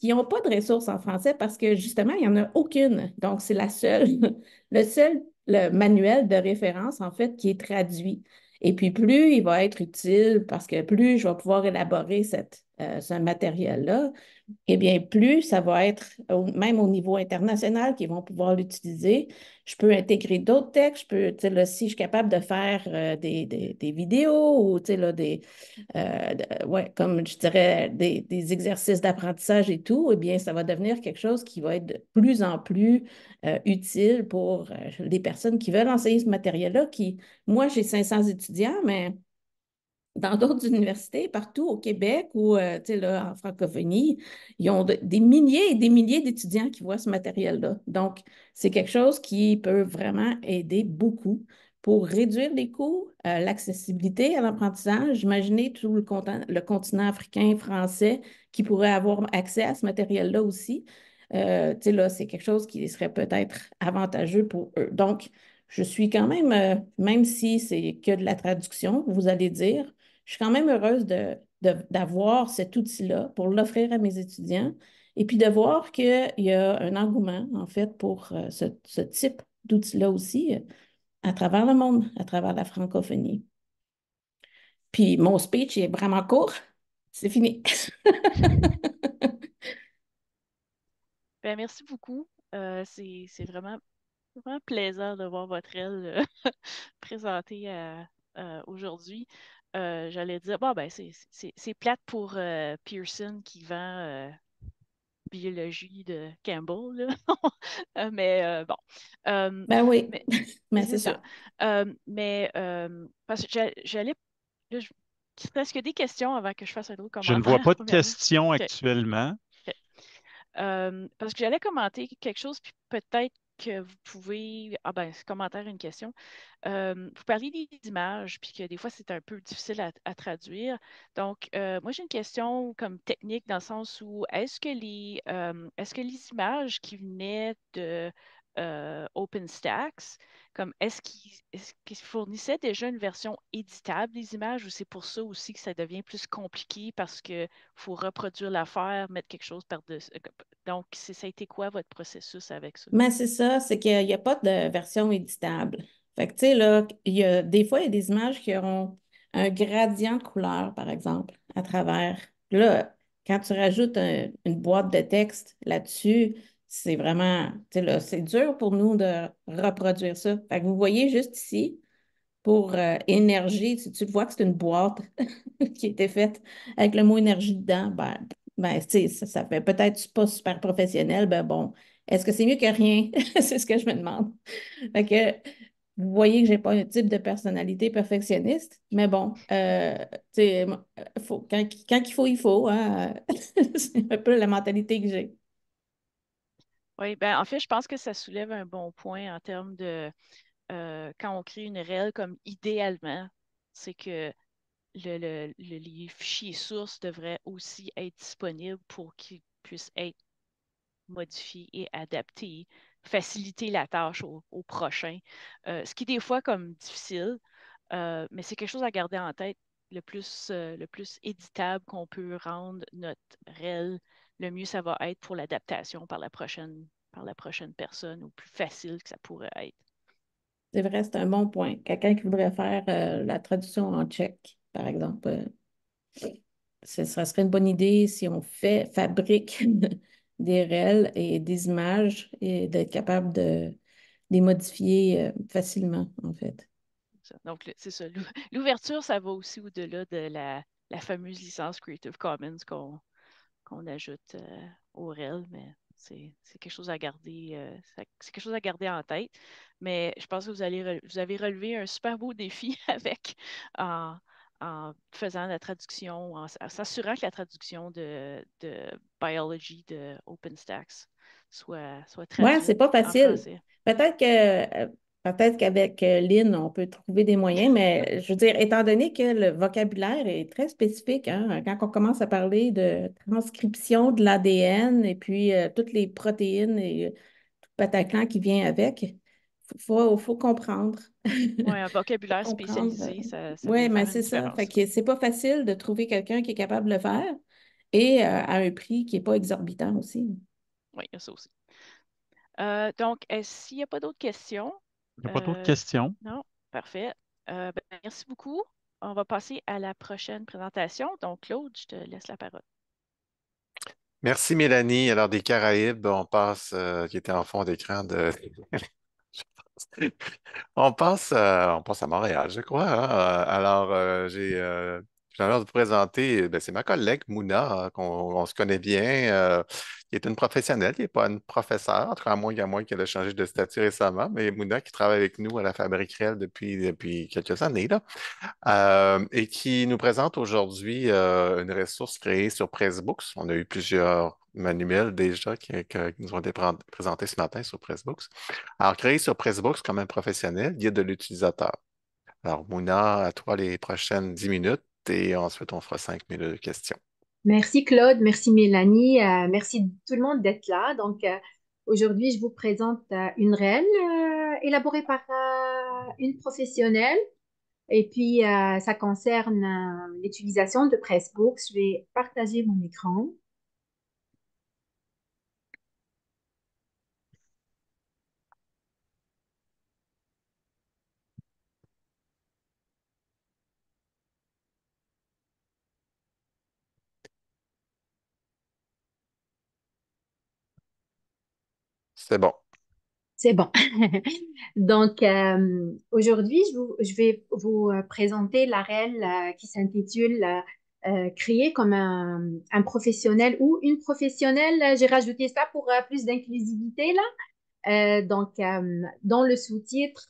qui n'ont pas de ressources en français parce que justement, il n'y en a aucune. Donc, c'est la seule, le seul le manuel de référence, en fait, qui est traduit. Et puis, plus il va être utile parce que plus je vais pouvoir élaborer cette, euh, ce matériel-là, eh bien, plus ça va être, même au niveau international, qu'ils vont pouvoir l'utiliser. Je peux intégrer d'autres textes, je peux, sais, si je suis capable de faire euh, des, des, des, vidéos ou, là, des, euh, comme je dirais, des, des exercices d'apprentissage et tout, eh bien, ça va devenir quelque chose qui va être de plus en plus utile pour les personnes qui veulent enseigner ce matériel-là, qui, moi, j'ai 500 étudiants, mais dans d'autres universités partout au Québec ou euh, en francophonie, ils ont des milliers et des milliers d'étudiants qui voient ce matériel-là. Donc, c'est quelque chose qui peut vraiment aider beaucoup pour réduire les coûts, euh, l'accessibilité à l'apprentissage. Imaginez tout le, continent africain, français, qui pourrait avoir accès à ce matériel-là aussi. Euh, là, c'est quelque chose qui serait peut-être avantageux pour eux. Donc, je suis quand même, euh, même si c'est que de la traduction, vous allez dire, je suis quand même heureuse d'avoir cet outil-là pour l'offrir à mes étudiants et puis de voir qu'il y a un engouement, en fait, pour euh, ce, type d'outil-là aussi euh, à travers le monde, à travers la francophonie. Puis mon speech est vraiment court. C'est fini.
Ben, merci beaucoup. Euh, c'est vraiment, vraiment plaisir de voir votre aile présentée aujourd'hui. Euh, j'allais dire, bon, ben, c'est plate pour euh, Pearson qui vend euh, biologie de Campbell, mais bon. ben oui, mais, c'est ça. mais parce que j'allais. Est-ce qu'il des questions avant que je fasse un autre commentaire? Je ne vois pas de questions actuellement. parce que j'allais commenter quelque chose, puis peut-être que vous pouvez. Ah ben, commentaire, une question. Euh, vous parlez des images, puis que des fois, c'est un peu difficile à, traduire. Donc, euh, moi, j'ai une question comme technique dans le sens où est-ce que les, euh, est-ce que les images qui venaient de euh, OpenStax, comme est-ce qu'ils fournissaient déjà une version éditable des images ou c'est pour ça aussi que ça devient plus compliqué parce qu'il faut reproduire l'affaire, mettre quelque chose par-dessus. Euh, donc, ça a été quoi votre processus avec ça? Mais ben, c'est ça,
c'est qu'il n'y a pas de version éditable. Fait que, tu sais, là, y a, des fois, il y a des images qui auront un gradient de couleur, par exemple, à travers. Là, quand tu rajoutes euh, une boîte de texte là-dessus, c'est vraiment, tu sais, là, c'est dur pour nous de reproduire ça. Fait que vous voyez juste ici, pour euh, énergie, tu vois que c'est une boîte qui était faite avec le mot énergie dedans, ben, ben ça, ça fait peut-être pas super professionnel, ben bon, est-ce que c'est mieux que rien? c'est ce que je me demande. Fait que vous voyez que j'ai pas un type de personnalité perfectionniste, mais bon, euh, faut, quand, quand il faut, il faut. Hein, c'est un peu la mentalité que j'ai.
Oui, ben, en fait, je pense que ça soulève un bon point en termes de euh, quand on crée une REL, comme idéalement, c'est que le, le, le, les fichiers sources aussi être disponible pour qu'il puisse être modifiés et adapté, faciliter la tâche au, prochain. Euh, ce qui est des fois comme difficile, euh, mais c'est quelque chose à garder en tête le plus, le plus éditable qu'on peut rendre notre REL le mieux ça va être pour l'adaptation par la prochaine par la prochaine personne ou plus facile
que ça pourrait être. C'est vrai, c'est un bon point. Quelqu'un qui voudrait faire euh, la traduction en tchèque, par exemple, euh, ce serait, une bonne idée si on fait, fabrique des réels et des images et d'être capable de les modifier euh, facilement, en fait.
Donc, c'est ça. L'ouverture, ça va aussi au-delà de la, la fameuse licence Creative Commons qu'on on ajoute euh, au REL, mais c'est quelque chose à garder, euh, c'est quelque chose à garder en tête. Mais je pense que vous, allez, vous avez relevé un super beau défi avec en, faisant la traduction, en, s'assurant que la traduction de, de, biology de OpenStax soit, soit très. Oui, c'est pas facile.
Peut-être que euh, Peut-être qu'avec euh, Lynn, on peut trouver des moyens, mais je veux dire, étant donné que le vocabulaire est très spécifique, hein, quand on commence à parler de transcription de l'ADN et puis euh, toutes les protéines et euh, tout le pataclan qui vient avec, il faut, comprendre.
Oui, un vocabulaire spécialisé, ça, Oui, mais
c'est ça. Fait que c'est pas facile de trouver quelqu'un qui est capable de le faire et à un prix qui n'est pas exorbitant aussi.
Oui, il y a ça aussi. donc, s'il n'y a pas d'autres questions, il n'y a pas d'autres euh, questions. Non, parfait. Euh, ben, merci beaucoup. On va passer à la prochaine présentation. Donc, Claude, je te laisse la parole.
Merci Mélanie. Alors des Caraïbes, on passe, euh, qui était en fond d'écran de... on, passe, on à Montréal, je crois. Hein. Alors j'ai l'honneur de vous présenter, ben, c'est ma collègue Mouna, hein, qu'on se connaît bien. Il est une professionnelle, qui n'est pas une professeure, en tout cas à moins qu'à qu'elle ait changé de statut récemment, mais Mouna qui travaille avec nous à la Fabrique Réelle depuis, depuis quelques années, là, euh, et qui nous présente aujourd'hui euh, une ressource créée sur Pressbooks. On a eu plusieurs manuels déjà qui, nous ont été présentés ce matin sur Pressbooks. Alors, créé sur Pressbooks comme un professionnel, guide de l'utilisateur. Alors, Mouna, à toi les prochaines 10 minutes et ensuite on fera 5 minutes de questions.
Merci Claude, merci Mélanie, euh, merci tout le monde d'être là. Donc euh, aujourd'hui, je vous présente euh, une règle élaborée par une professionnelle et puis ça concerne l'utilisation de Pressbooks. Je vais partager mon écran. C'est bon. C'est bon. Donc, euh, aujourd'hui, je, vais vous euh, présenter la euh, qui s'intitule Créer comme un, professionnel ou une professionnelle. J'ai rajouté ça pour plus d'inclusivité, là. donc, dans le sous-titre,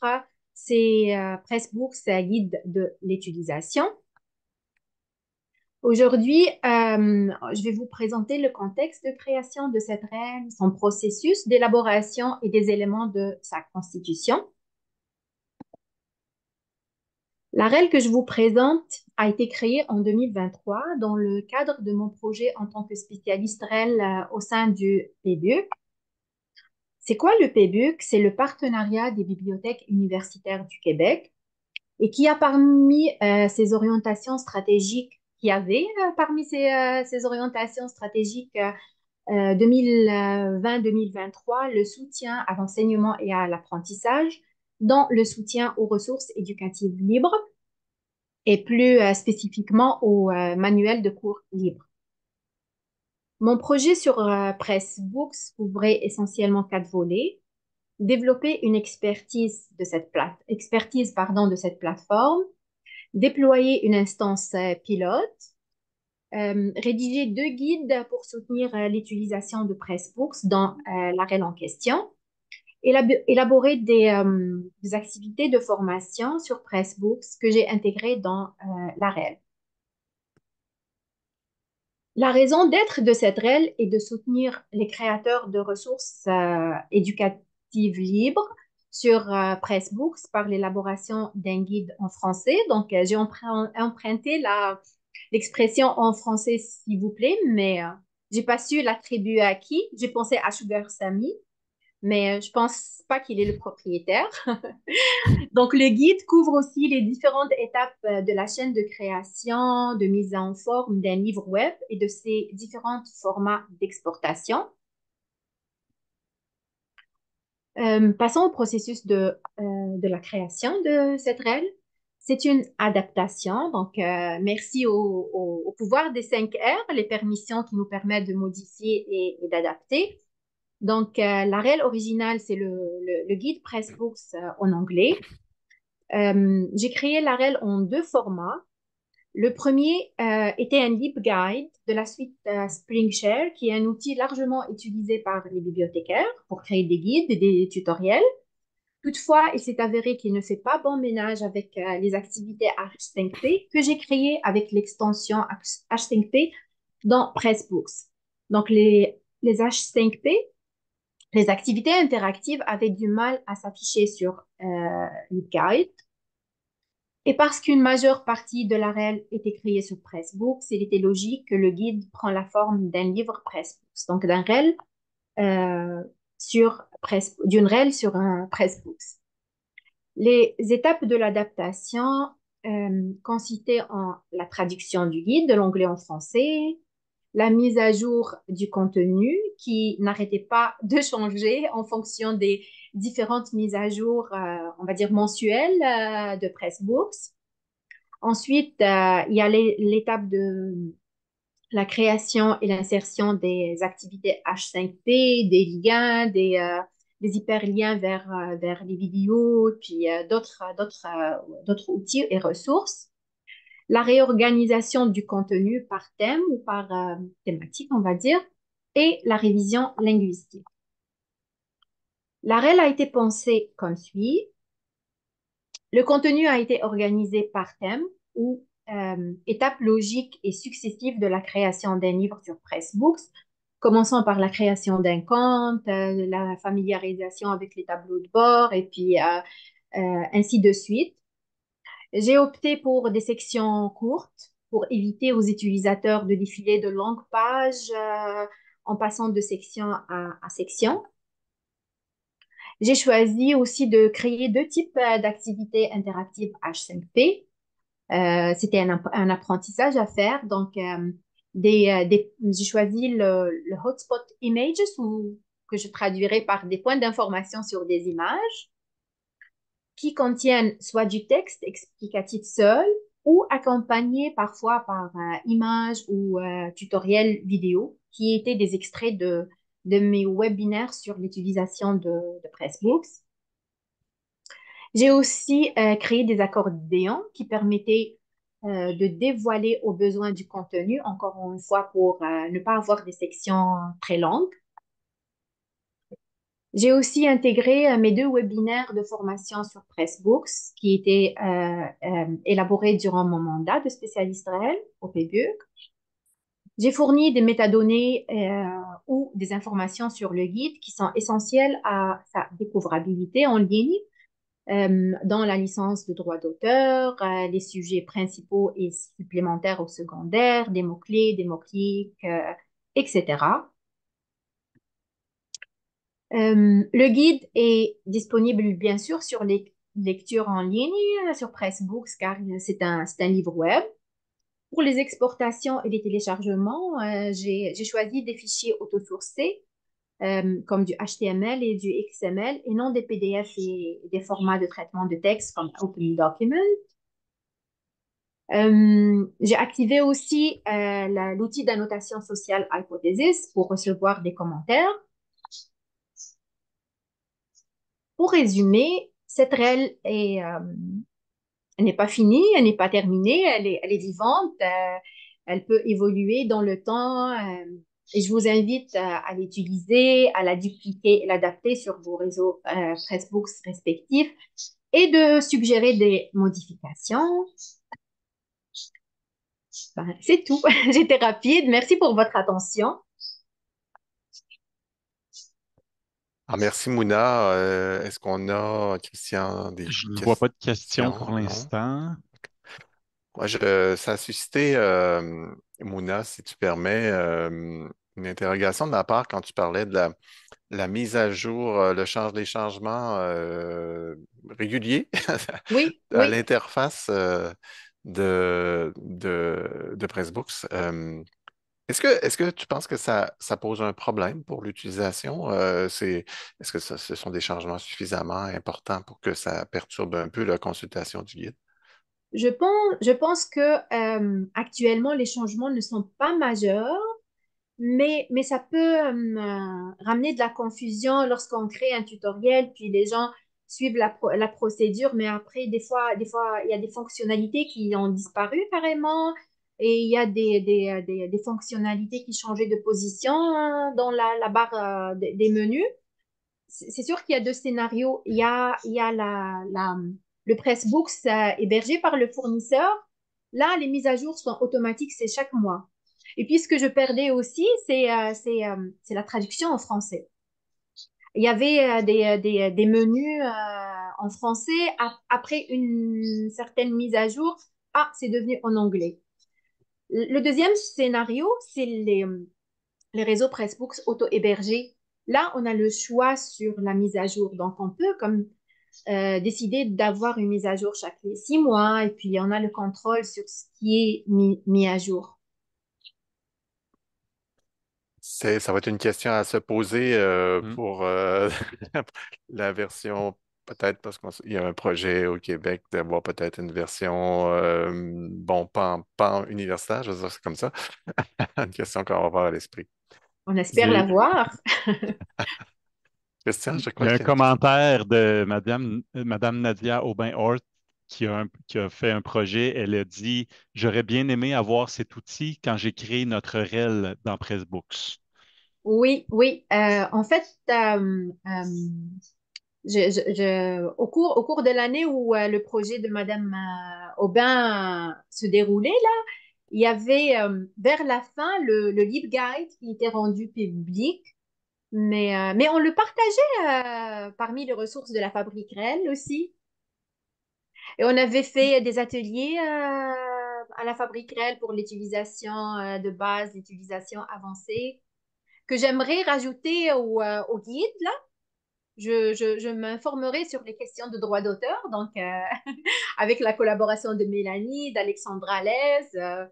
c'est Pressbooks guide de l'utilisation. Aujourd'hui, euh, je vais vous présenter le contexte de création de cette règle, son processus d'élaboration et des éléments de sa constitution. La règle que je vous présente a été créée en 2023 dans le cadre de mon projet en tant que spécialiste REL euh, au sein du PBUC. C'est quoi le PBUC C'est le partenariat des bibliothèques universitaires du Québec et qui a parmi euh, ses orientations stratégiques qu'il y avait euh, parmi euh, ces, orientations stratégiques 2020-2023 euh, le soutien à l'enseignement et à l'apprentissage, dont le soutien aux ressources éducatives libres et plus spécifiquement aux manuels de cours libres. Mon projet sur Pressbooks couvrait essentiellement quatre volets. Développer une expertise de cette, plate expertise, pardon, de cette plateforme, déployer une instance euh, pilote, euh, rédiger deux guides pour soutenir euh, l'utilisation de Pressbooks dans la règle en question, élaborer des, activités de formation sur Pressbooks que j'ai intégrées dans la règle. La raison d'être de cette REL est de soutenir les créateurs de ressources éducatives libres sur euh, Pressbooks par l'élaboration d'un guide en français. Donc, euh, j'ai emprunté l'expression en français, s'il vous plaît, mais euh, j'ai pas su l'attribuer à qui. J'ai pensé à Sugar Sammy, mais je pense pas qu'il est le propriétaire. Donc, le guide couvre aussi les différentes étapes de la chaîne de création, de mise en forme d'un livre web et de ses différents formats d'exportation. Euh, passons au processus euh, de, la création de cette règle. C'est une adaptation, donc euh, merci au, au, pouvoir des 5 R, les permissions qui nous permettent de modifier et, d'adapter. Donc la règle originale, c'est le, le, le, guide Pressbooks en anglais. J'ai créé la règle en deux formats, le premier euh, était un LibGuide de la suite SpringShare, qui est un outil largement utilisé par les bibliothécaires pour créer des guides et des tutoriels. Toutefois, il s'est avéré qu'il ne fait pas bon ménage avec euh, les activités H5P que j'ai créées avec l'extension H5P dans Pressbooks. Donc, les, les H5P, les activités interactives avaient du mal à s'afficher sur euh, LibGuide et parce qu'une majeure partie de la REL était créée sur Pressbooks, il était logique que le guide prend la forme d'un livre Pressbooks, donc d'un REL euh, sur d'une REL sur un Pressbooks. Les étapes de l'adaptation euh, consistaient en la traduction du guide de l'anglais en français, la mise à jour du contenu qui n'arrêtait pas de changer en fonction des différentes mises à jour, euh, on va dire mensuelles euh, de Pressbooks. Ensuite, euh, il y a l'étape de la création et l'insertion des activités H5P, des liens, des, hyperliens vers, vers les vidéos, puis d'autres, d'autres, d'autres outils et ressources. La réorganisation du contenu par thème ou par thématique, on va dire, et la révision linguistique. La règle a été pensée comme suit. Le contenu a été organisé par thème ou euh, étape logique et successive de la création d'un livre sur Pressbooks, commençant par la création d'un compte, euh, la familiarisation avec les tableaux de bord et puis euh, ainsi de suite. J'ai opté pour des sections courtes pour éviter aux utilisateurs de défiler de longues pages en passant de section à section. J'ai choisi aussi de créer deux types euh, d'activités interactives H5P. Euh, c'était un, apprentissage à faire. Donc, euh, j'ai choisi le, hotspot images ou, que je traduirai par des points d'information sur des images qui contiennent soit du texte explicatif seul ou accompagné parfois par images ou tutoriels vidéo qui étaient des extraits de, de mes webinaires sur l'utilisation de, Pressbooks. J'ai aussi euh, créé des accordéons qui permettaient euh, de dévoiler aux besoins du contenu, encore une fois pour euh, ne pas avoir des sections très longues. J'ai aussi intégré mes deux webinaires de formation sur Pressbooks qui étaient élaborés durant mon mandat de spécialiste réel au PBUC j'ai fourni des métadonnées euh, ou des informations sur le guide qui sont essentielles à sa découvrabilité en ligne, euh, dans la licence de droit d'auteur, euh, les sujets principaux et supplémentaires ou secondaires, des mots-clés, des mots-clics, etc. le guide est disponible bien sûr sur les lectures en ligne, sur Pressbooks, car c'est un, un livre web. Pour les exportations et les téléchargements, euh, j'ai choisi des fichiers autosourcés euh, comme du HTML et du XML et non des PDF et des formats de traitement de texte comme Open Euh, j'ai activé aussi euh, l'outil d'annotation sociale Hypothesis pour recevoir des commentaires. Pour résumer, cette règle est, euh, elle n'est pas finie, elle n'est pas terminée, elle est, vivante, euh, elle peut évoluer dans le temps. Euh, et je vous invite euh, à l'utiliser, à la dupliquer, l'adapter sur vos réseaux Facebook respectifs et de suggérer des modifications. Ben, c'est tout. J'étais rapide. Merci pour votre attention.
Ah, merci Mouna. Euh, est-ce qu'on a, Christian, des Je ne vois pas de
questions pour l'instant.
Euh, ça a suscité, euh, Mouna, si tu permets, une interrogation de ma part quand tu parlais de la, mise à jour, le changement les changements réguliers à l'interface de, de, de, Pressbooks. Est-ce que, tu penses que ça, pose un problème pour l'utilisation? Euh, c'est, est-ce que ce sont des changements suffisamment importants pour que ça perturbe un peu la consultation du guide?
Je pense, je que euh, actuellement, les changements ne sont pas majeurs, mais, ça peut euh, ramener de la confusion lorsqu'on crée un tutoriel, puis les gens suivent la, procédure, mais après, des fois, des fois, il y a des fonctionnalités qui ont disparu carrément et il y a des, des, des, fonctionnalités qui changeaient de position hein, dans la, la barre euh, des, menus. C'est sûr qu'il y a deux scénarios. Il y a, il y a la, la, le Pressbooks euh, hébergé par le fournisseur. Là, les mises à jour sont automatiques, c'est chaque mois. Et puis, ce que je perdais aussi, c'est euh, la traduction en français. Il y avait des, des, des menus en français. Après une certaine mise à jour, ah, c'est devenu en anglais. Le deuxième scénario, c'est les, euh, les réseaux Pressbooks auto-hébergés. Là, on a le choix sur la mise à jour. Donc, on peut comme euh, décider d'avoir une mise à jour chaque six mois et puis on a le contrôle sur ce qui est mis, à jour.
ça
va être une question à se poser euh, mm. pour la version peut-être parce qu'il y a un projet au Québec d'avoir peut-être une version, bon, pan universitaire, je veux dire, c'est comme ça. une question qu'on va avoir à l'esprit.
On espère l'avoir.
Christian, je Il y a un commentaire de Madame, Nadia Aubin-Hort qui a, fait un projet. Elle a dit J'aurais bien aimé avoir cet outil quand j'ai créé notre REL dans Pressbooks.
Oui, oui. Euh, en fait, je, au, cours, au cours de l'année où euh, le projet de Madame euh, Aubin euh, se déroulait, là, il y avait vers la fin le, le Lib Guide qui était rendu public, mais, mais on le partageait parmi les ressources de la fabrique réelle aussi. Et on avait fait des ateliers à la fabrique réelle pour l'utilisation de base, l'utilisation avancée, que j'aimerais rajouter au, au guide, là je, m'informerai sur les questions de droit d'auteur, donc euh, avec la collaboration de Mélanie, d'Alexandra euh,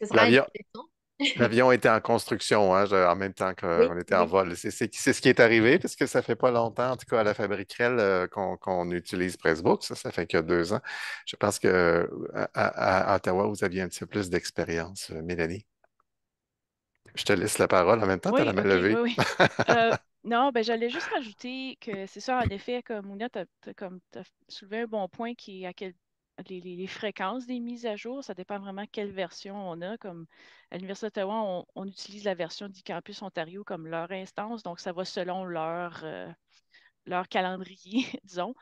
Lez. L'avion.
était en construction hein, en même temps qu'on était en vol. C'est, ce qui est arrivé parce que ça fait pas longtemps, en tout cas à la Fabrique euh, qu'on, utilise Pressbook. Ça, ça fait que deux ans. Je pense que Ottawa, vous aviez un petit peu plus d'expérience, Mélanie. Je te laisse la parole
en même temps, tu as la main levée. Oui, oui.
Non, ben j'allais juste rajouter que c'est ça, en effet, comme Mouna, tu as, soulevé un bon point qui est à quel les, fréquences des mises à jour, ça dépend vraiment quelle version on a. Comme à l'Université d'Ottawa, on, utilise la version du campus Ontario comme leur instance, donc ça va selon leur, euh, leur calendrier, disons.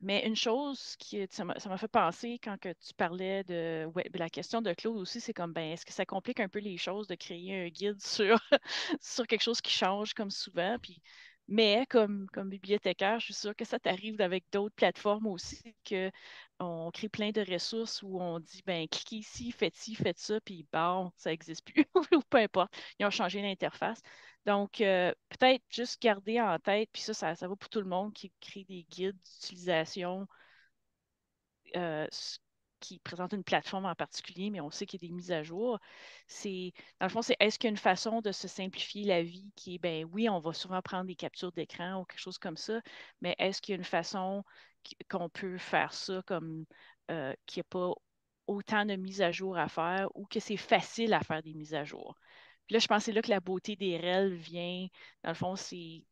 Mais une chose qui ça m'a fait penser quand tu parlais de la question de Claude aussi, c'est comme ben est-ce que ça complique un peu les choses de créer un guide sur, quelque chose qui change comme souvent? mais comme, bibliothécaire, je suis sûre que ça t'arrive avec d'autres plateformes aussi, qu'on crée plein de ressources où on dit ben cliquez ici, faites ci, faites ça, puis bon, ça n'existe plus, ou peu importe. Ils ont changé l'interface. Donc, euh, peut-être juste garder en tête, puis ça, ça, va pour tout le monde qui crée des guides d'utilisation euh, qui présentent une plateforme en particulier, mais on sait qu'il y a des mises à jour. C'est, dans le fond, c'est est-ce qu'il y a une façon de se simplifier la vie qui est, ben oui, on va souvent prendre des captures d'écran ou quelque chose comme ça, mais est-ce qu'il y a une façon qu'on peut faire ça comme euh, qu'il n'y a pas autant de mises à jour à faire ou que c'est facile à faire des mises à jour là, je pensais là que la beauté des REL vient, dans le fond, c'est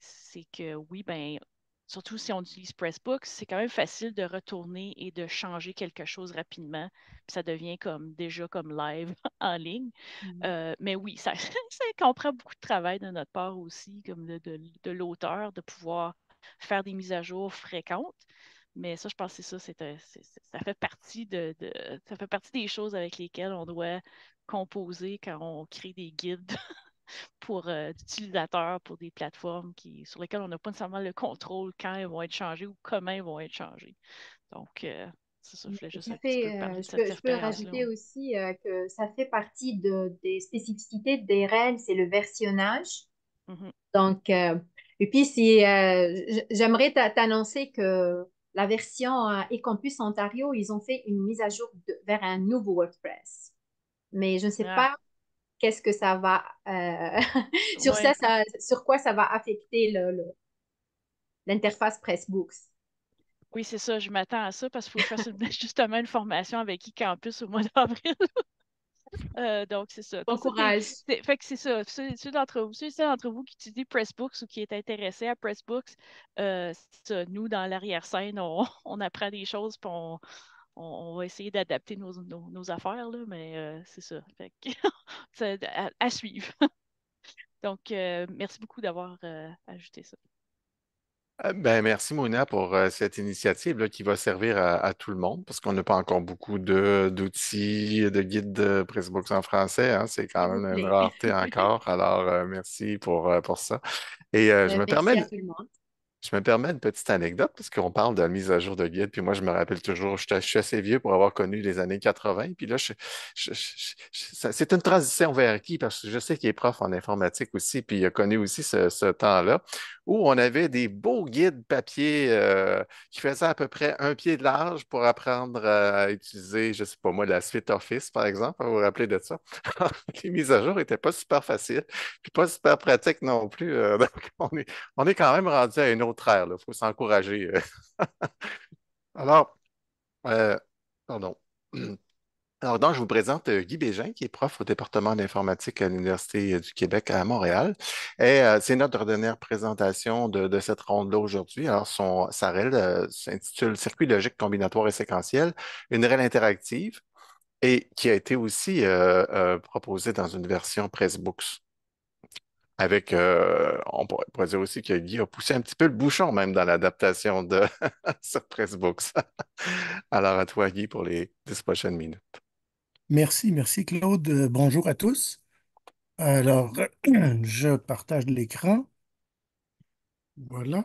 que oui, ben surtout si on utilise Pressbooks, c'est quand même facile de retourner et de changer quelque chose rapidement. ça devient comme déjà comme live en ligne. Mm. Euh, mais oui, ça, ça, comprend beaucoup de travail de notre part aussi, comme de l'auteur, de pouvoir faire des mises à jour fréquentes. Mais ça, je pense que ça, c'est ça fait partie de, ça fait partie des choses avec lesquelles on doit composer quand on crée des guides pour euh, d'utilisateurs, pour des plateformes qui, sur lesquelles on n'a pas nécessairement le contrôle quand elles vont être changées ou comment elles vont être changées. Donc, euh, c'est ça, je voulais juste un euh, Je, peux, je peux rajouter
aussi euh, que ça fait partie des spécificités des règles, c'est le versionnage. Mm-hmm. Donc, et puis, si, j'aimerais t'annoncer que la version euh, eCampus Ontario, ils ont fait une mise à jour vers un nouveau WordPress. Mais je ne sais ah. pas qu'est-ce que ça va, euh,
sur,
quoi ça va affecter l'interface
Pressbooks. Oui, c'est ça, je m'attends à ça parce qu'il faut que justement une formation avec eCampus au mois d'avril. Euh, donc, c'est ça. Bon courage. fait que c'est ça. Ceux, d'entre vous, d'entre vous qui étudient Pressbooks ou qui est intéressé à Pressbooks, euh, nous, dans l'arrière-scène, on, on, apprend des choses puis on, va essayer d'adapter nos, affaires, là, mais euh, c'est ça. Fait à, suivre. donc, merci beaucoup d'avoir ajouté ça.
Ah, ben, merci Mouna pour cette initiative qui va servir à, tout le monde parce qu'on n'a pas encore beaucoup d'outils, de, guides de Pressbooks en français. Hein. c'est quand mmh, même une rareté encore. Alors, merci pour, pour ça. Et je me permets. je me permets une petite anecdote parce qu'on parle de la mise à jour de guide. Puis moi, je me rappelle toujours, je, suis assez vieux pour avoir connu les années 80. Puis là, c'est une transition vers qui? Parce que je sais qu'il est prof en informatique aussi, puis il a connu aussi ce temps-là où on avait des beaux guides papier euh, qui faisaient à peu près un pied de large pour apprendre euh, à utiliser, je ne sais pas moi, la suite Office, par exemple. Vous vous rappelez de ça? les mises à jour n'étaient pas super faciles, puis pas super pratiques non plus. Euh, donc, on est, quand même rendu à une autre ère. Il faut s'encourager. Alors, pardon. Alors donc, je vous présente euh, Guy Bégin, qui est prof au département d'informatique à l'Université euh, du Québec à Montréal. Et euh, c'est notre dernière présentation de, cette ronde-là aujourd'hui. Alors, sa REL s'intitule Circuit logique combinatoire et séquentiel, une REL interactive, et qui a été aussi proposée dans une version Pressbooks avec, on pourrait dire aussi que Guy a poussé un petit peu le bouchon même dans l'adaptation de ce Pressbooks. Alors à toi Guy pour les 10 prochaines minutes.
Merci, merci Claude. Euh, bonjour à tous. Alors, je partage l'écran. Voilà.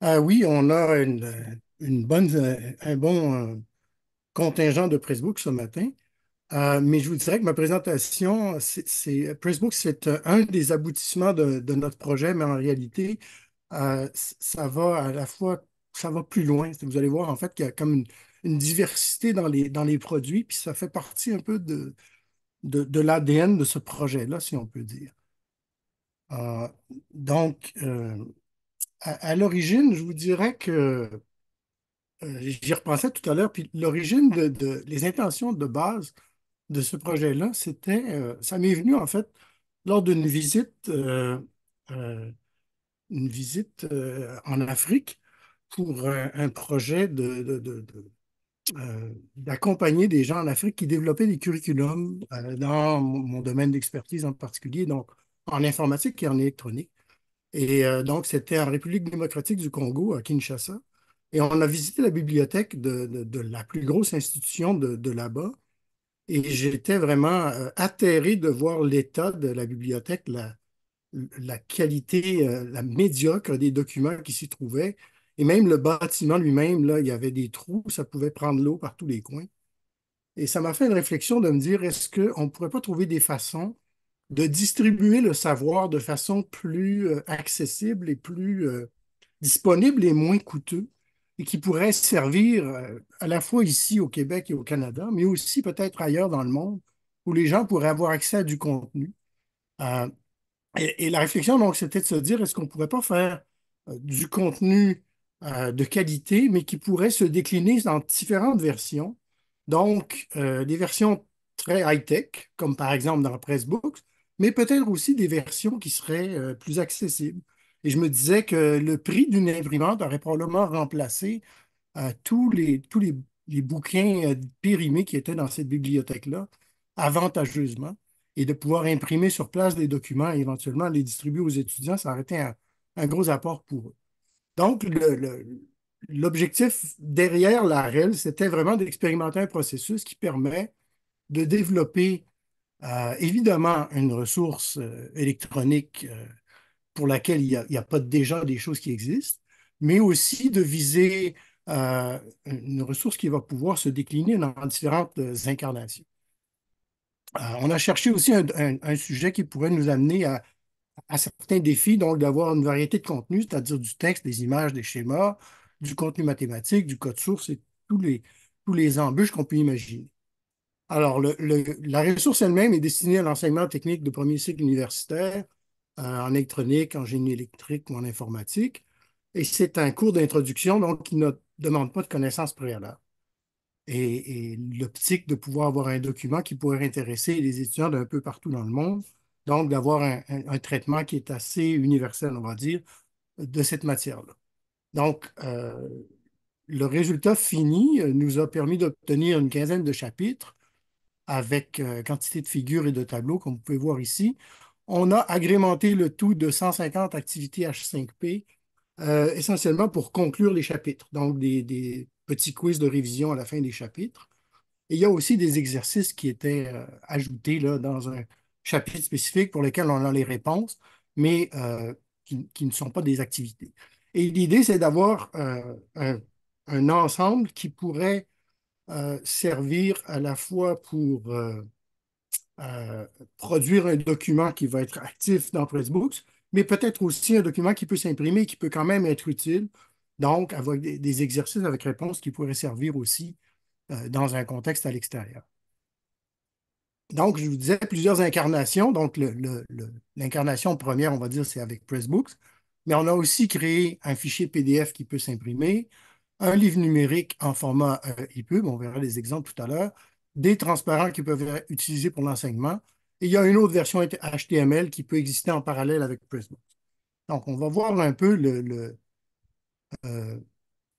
Ah oui, on a une, bonne, un bon euh, contingent de Pressbook ce matin. Euh, mais je vous dirais que ma présentation, c'est, c'est- Pressbook, c'est un des aboutissements de, notre projet, mais en réalité, ça va à la fois, ça va plus loin. Vous allez voir en fait qu'il y a comme une, une diversité dans les, dans les produits, puis ça fait partie un peu de, de, l'ADN de ce projet-là, si on peut dire. Euh, donc, euh, à, l'origine, je vous dirais que euh, j'y repensais tout à l'heure, puis l'origine de, les intentions de base de ce projet-là, c'était, ça m'est venu en fait lors d'une visite, une visite en Afrique pour un, projet de euh, d'accompagner des gens en Afrique qui développaient des curriculums euh, dans mon, domaine d'expertise en particulier, donc en informatique et en électronique. Et euh, donc, c'était en République démocratique du Congo, à Kinshasa. Et on a visité la bibliothèque de, la plus grosse institution de, là-bas. Et j'étais vraiment atterré de voir l'état de la bibliothèque, la qualité, la médiocre des documents qui s'y trouvaient, et même le bâtiment lui-même, là, il y avait des trous, ça pouvait prendre l'eau par tous les coins. Et ça m'a fait une réflexion de me dire, est-ce qu'on ne pourrait pas trouver des façons de distribuer le savoir de façon plus euh, accessible et plus euh, disponible et moins coûteux, et qui pourrait servir euh, à la fois ici au Québec et au Canada, mais aussi peut-être ailleurs dans le monde, où les gens pourraient avoir accès à du contenu. et, la réflexion, donc, c'était de se dire, est-ce qu'on ne pourrait pas faire du contenu euh, de qualité, mais qui pourrait se décliner dans différentes versions. Donc, euh, des versions très high-tech, comme par exemple dans Pressbooks, mais peut-être aussi des versions qui seraient euh, plus accessibles. Et je me disais que le prix d'une imprimante aurait probablement remplacé tous les, tous les, bouquins périmés qui étaient dans cette bibliothèque-là, avantageusement. Et de pouvoir imprimer sur place des documents et éventuellement les distribuer aux étudiants, ça aurait été un gros apport pour eux. Donc, l'objectif derrière la REL, c'était vraiment d'expérimenter un processus qui permet de développer euh, évidemment une ressource euh, électronique euh, pour laquelle il n'y a, pas déjà des choses qui existent, mais aussi de viser une ressource qui va pouvoir se décliner dans différentes incarnations. on a cherché aussi un sujet qui pourrait nous amener à à certains défis, donc d'avoir une variété de contenus, c'est-à-dire du texte, des images, des schémas, du contenu mathématique, du code source et tous les, tous les embûches qu'on peut imaginer. Alors, la ressource elle-même est destinée à l'enseignement technique de premier cycle universitaire euh, en électronique, en génie électrique ou en informatique. Et c'est un cours d'introduction, donc, qui ne demande pas de connaissances préalables. Et, et l'optique de pouvoir avoir un document qui pourrait intéresser les étudiants d'un peu partout dans le monde donc, d'avoir un, traitement qui est assez universel, on va dire, de cette matière-là. Donc, euh, le résultat fini euh, nous a permis d'obtenir une quinzaine de chapitres avec euh, quantité de figures et de tableaux, comme vous pouvez voir ici. On a agrémenté le tout de 150 activités H5P, essentiellement pour conclure les chapitres, donc des, des, petits quiz de révision à la fin des chapitres. Et il y a aussi des exercices qui étaient ajoutés là, dans un, chapitres spécifiques pour lesquels on a les réponses, mais euh, qui, ne sont pas des activités. Et l'idée, c'est d'avoir euh, un, ensemble qui pourrait euh, servir à la fois pour produire un document qui va être actif dans Pressbooks, mais peut-être aussi un document qui peut s'imprimer qui peut quand même être utile, donc avoir des exercices avec réponses qui pourraient servir aussi dans un contexte à l'extérieur. Donc, je vous disais plusieurs incarnations. Donc, l'incarnation première, on va dire, c'est avec Pressbooks. Mais on a aussi créé un fichier PDF qui peut s'imprimer, un livre numérique en format e EPUB, on verra les exemples tout à l'heure, des transparents qui peuvent être utilisés pour l'enseignement. Et il y a une autre version HTML qui peut exister en parallèle avec Pressbooks. Donc, on va voir un peu euh,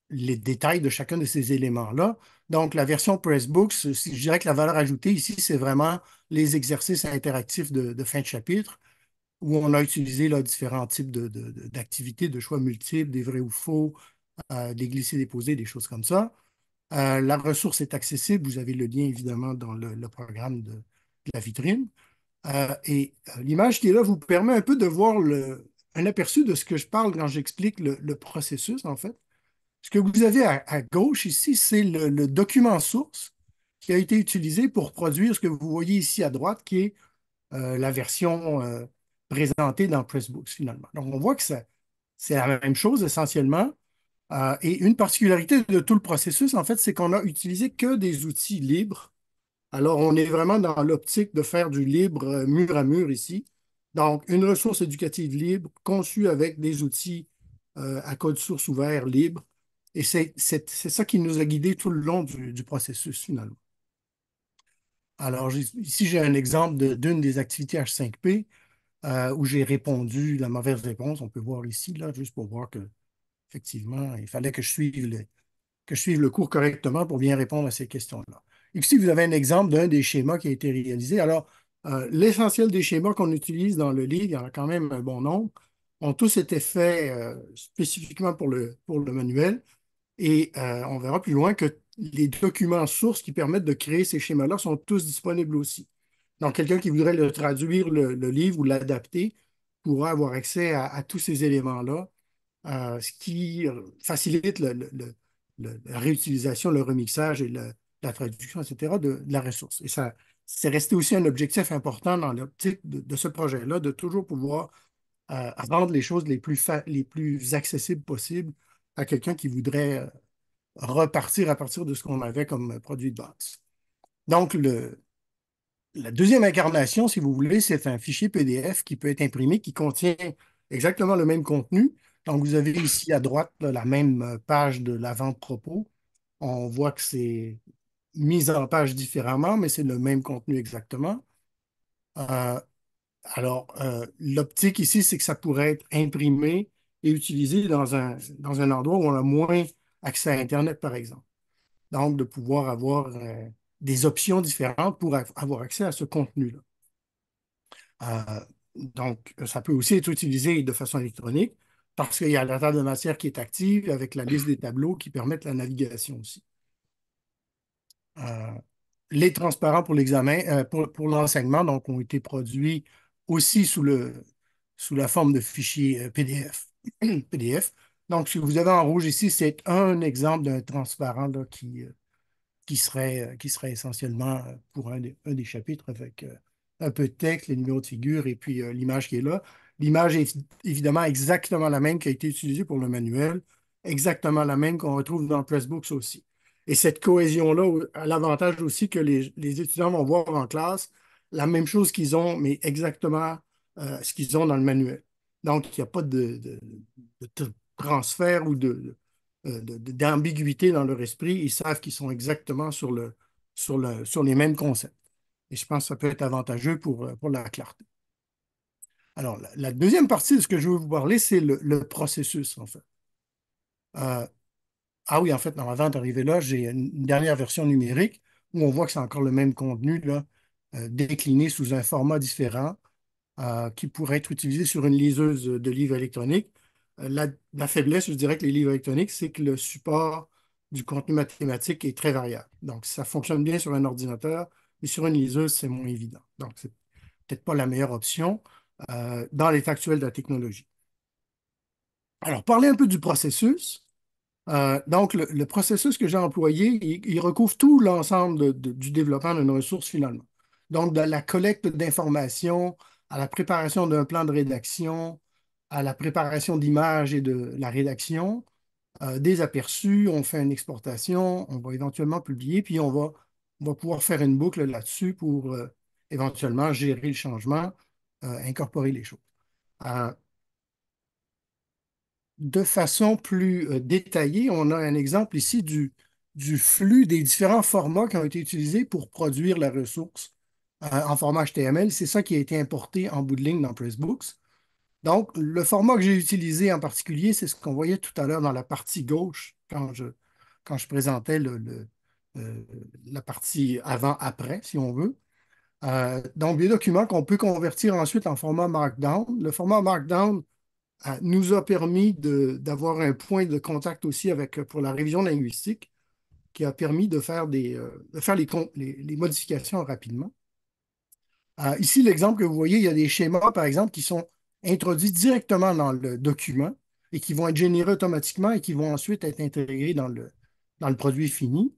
les détails de chacun de ces éléments-là. Donc, la version Pressbooks, je dirais que la valeur ajoutée ici, c'est vraiment les exercices interactifs de, fin de chapitre, où on a utilisé différents types d'activités, de, choix multiples, des vrais ou faux, euh, des glissés-déposés, des choses comme ça. Euh, la ressource est accessible. Vous avez le lien, évidemment, dans le, programme de, la vitrine. Euh, et l'image qui est là vous permet un peu de voir un aperçu de ce que je parle quand j'explique le processus, en fait. Ce que vous avez à, gauche ici, c'est le, document source qui a été utilisé pour produire ce que vous voyez ici à droite, qui est euh, la version euh, présentée dans Pressbooks, finalement. Donc, on voit que c'est la même chose essentiellement. Euh, et une particularité de tout le processus, en fait, c'est qu'on n'a utilisé que des outils libres. Alors, on est vraiment dans l'optique de faire du libre mur à mur ici. Donc, une ressource éducative libre conçue avec des outils à code source ouvert libre et c'est ça qui nous a guidés tout le long du, processus, finalement. Alors, ici, j'ai un exemple d'une des activités H5P euh, où j'ai répondu la mauvaise réponse. On peut voir ici, là, juste pour voir que, effectivement, il fallait que je suive, que je suive le cours correctement pour bien répondre à ces questions-là. Ici, vous avez un exemple d'un des schémas qui a été réalisé. Alors, euh, l'essentiel des schémas qu'on utilise dans le livre, il y en a quand même un bon nombre, ont tous été faits euh, spécifiquement pour le, pour le manuel. Et euh, on verra plus loin que les documents sources qui permettent de créer ces schémas-là sont tous disponibles aussi. Donc, quelqu'un qui voudrait le traduire, le, livre ou l'adapter, pourra avoir accès à, tous ces éléments-là, euh, ce qui euh, facilite la réutilisation, le remixage et la traduction, etc., de, la ressource. Et ça, c'est resté aussi un objectif important dans l'optique de, ce projet-là, de toujours pouvoir euh, rendre les choses les plus, les plus accessibles possibles à quelqu'un qui voudrait euh, repartir à partir de ce qu'on avait comme produit de base. Donc, le, la deuxième incarnation, si vous voulez, c'est un fichier PDF qui peut être imprimé, qui contient exactement le même contenu. Donc, vous avez ici à droite la même page de l'avant-propos. On voit que c'est mis en page différemment, mais c'est le même contenu exactement. Euh, alors, euh, l'optique ici, c'est que ça pourrait être imprimé et utilisé dans un, dans un endroit où on a moins accès à Internet, par exemple. Donc, de pouvoir avoir euh, des options différentes pour avoir accès à ce contenu-là. Euh, donc, ça peut aussi être utilisé de façon électronique parce qu'il y a la table de matière qui est active avec la liste des tableaux qui permettent la navigation aussi. Euh, les transparents pour l'examen, pour, l'enseignement, donc, ont été produits aussi sous, le, sous la forme de fichiers PDF. PDF. Donc, ce que vous avez en rouge ici, c'est un exemple d'un transparent qui, euh, qui, serait, euh, qui serait essentiellement euh, pour un, des, chapitres avec un peu de texte, les numéros de figure et puis l'image qui est là. L'image est évidemment exactement la même qui a été utilisée pour le manuel, exactement la même qu'on retrouve dans Pressbooks aussi. Et cette cohésion-là a l'avantage aussi que les, étudiants vont voir en classe la même chose qu'ils ont, mais exactement ce qu'ils ont dans le manuel. Donc, il n'y a pas de, transfert ou euh, d'ambiguïté dans leur esprit. Ils savent qu'ils sont exactement sur, les mêmes concepts. Et je pense que ça peut être avantageux pour, euh, la clarté. Alors, la, deuxième partie de ce que je veux vous parler, c'est le, processus, en fait. Euh, ah oui, en fait, avant d'arriver là, j'ai une dernière version numérique où on voit que c'est encore le même contenu, là, décliné sous un format différent, euh, qui pourrait être utilisé sur une liseuse de livres électroniques. Euh, la, faiblesse, je dirais, que les livres électroniques, c'est que le support du contenu mathématique est très variable. Donc, ça fonctionne bien sur un ordinateur, mais sur une liseuse, c'est moins évident. Donc, c'est peut-être pas la meilleure option euh, dans l'état actuel de la technologie. Alors, parler un peu du processus. donc, le, processus que j'ai employé, il, il, recouvre tout l'ensemble du développement d'une ressource finalement. Donc, de la collecte d'informations, à la préparation d'un plan de rédaction, à la préparation d'images et de la rédaction, euh, des aperçus, on fait une exportation, on va éventuellement publier, puis on va, on va pouvoir faire une boucle là-dessus pour euh, éventuellement gérer le changement, euh, incorporer les choses. de façon plus détaillée, on a un exemple ici du, du flux des différents formats qui ont été utilisés pour produire la ressource euh, en format HTML. C'est ça qui a été importé en bout de ligne dans Pressbooks. Donc, le format que j'ai utilisé en particulier, c'est ce qu'on voyait tout à l'heure dans la partie gauche quand je, quand je présentais le, euh, la partie avant-après, si on veut. Euh, donc, des documents qu'on peut convertir ensuite en format Markdown. Le format Markdown nous a permis d'avoir un point de contact aussi avec, pour la révision linguistique, qui a permis de faire, des, faire les, les modifications rapidement. Ah, ici, l'exemple que vous voyez, il y a des schémas, par exemple, qui sont introduits directement dans le document et qui vont être générés automatiquement et qui vont ensuite être intégrés dans le, dans le produit fini.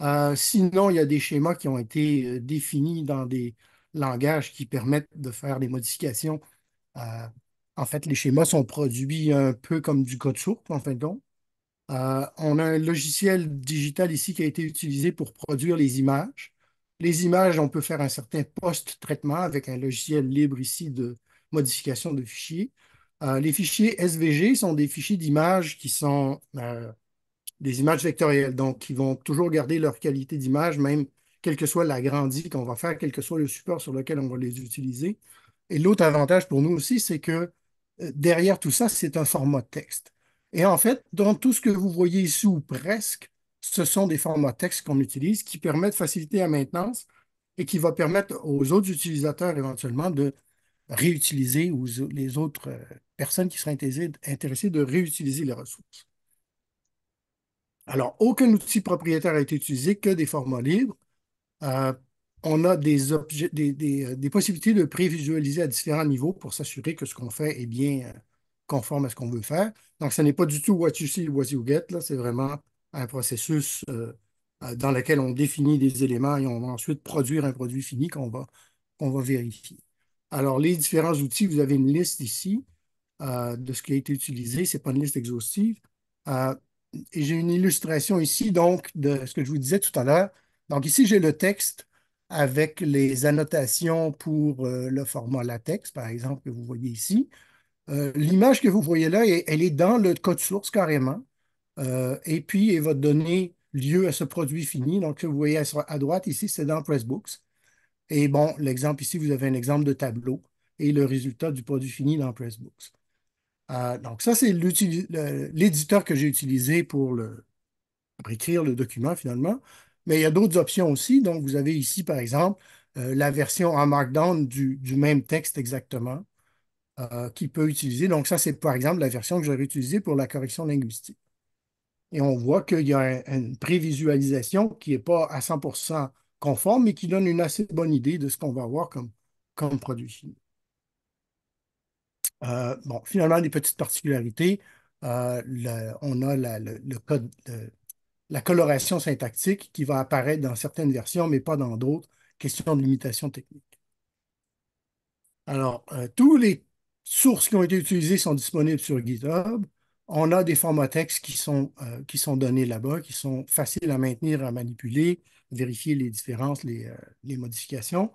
Euh, sinon, il y a des schémas qui ont été euh, définis dans des langages qui permettent de faire des modifications. Euh, en fait, les schémas sont produits un peu comme du code source, en fin de compte. on a un logiciel digital ici qui a été utilisé pour produire les images. Les images, on peut faire un certain post-traitement avec un logiciel libre ici de modification de fichiers. Euh, les fichiers SVG sont des fichiers d'images qui sont euh, des images vectorielles, donc qui vont toujours garder leur qualité d'image, même quelle que soit l'agrandi qu'on va faire, quel que soit le support sur lequel on va les utiliser. Et l'autre avantage pour nous aussi, c'est que euh, derrière tout ça, c'est un format de texte. Et en fait, dans tout ce que vous voyez ici, ou presque, ce sont des formats texte qu'on utilise qui permettent de faciliter la maintenance et qui va permettre aux autres utilisateurs éventuellement de réutiliser ou les autres euh, personnes qui seraient intéressées de réutiliser les ressources. Alors, aucun outil propriétaire n'a été utilisé, que des formats libres. Euh, on a euh, des, possibilités de prévisualiser à différents niveaux pour s'assurer que ce qu'on fait est bien conforme à ce qu'on veut faire. Donc, ce n'est pas du tout what you see, what you get. Là, c'est vraiment un processus euh, euh, dans lequel on définit des éléments et on va ensuite produire un produit fini qu'on va, va vérifier. Alors, les différents outils, vous avez une liste ici euh, de ce qui a été utilisé. Ce n'est pas une liste exhaustive. et j'ai une illustration ici, donc, de ce que je vous disais tout à l'heure. Donc, ici, j'ai le texte avec les annotations pour le format latex, par exemple, que vous voyez ici. L'image que vous voyez là, elle est dans le code source carrément. Euh, et puis, il va donner lieu à ce produit fini. Donc, vous voyez à, droite ici, c'est dans Pressbooks. Et bon, l'exemple ici, vous avez un exemple de tableau et le résultat du produit fini dans Pressbooks. Euh, donc, ça, c'est l'éditeur que j'ai utilisé pour, écrire le document finalement. Mais il y a d'autres options aussi. Donc, vous avez ici, par exemple, euh, la version en Markdown du, même texte exactement qu'il peut utiliser. Donc, ça, c'est par exemple la version que j'aurais utilisée pour la correction linguistique. Et on voit qu'il y a une prévisualisation qui n'est pas à 100% conforme, mais qui donne une assez bonne idée de ce qu'on va avoir comme, comme produit euh, bon, finalement, des petites particularités. Euh, on a la, le, code, la coloration syntaxique qui va apparaître dans certaines versions, mais pas dans d'autres. Question de limitation technique. Alors, toutes euh, tous les sources qui ont été utilisées sont disponibles sur GitHub on a des formats textes qui sont, euh, qui sont donnés là-bas, qui sont faciles à maintenir, à manipuler, vérifier les différences, les, euh, modifications.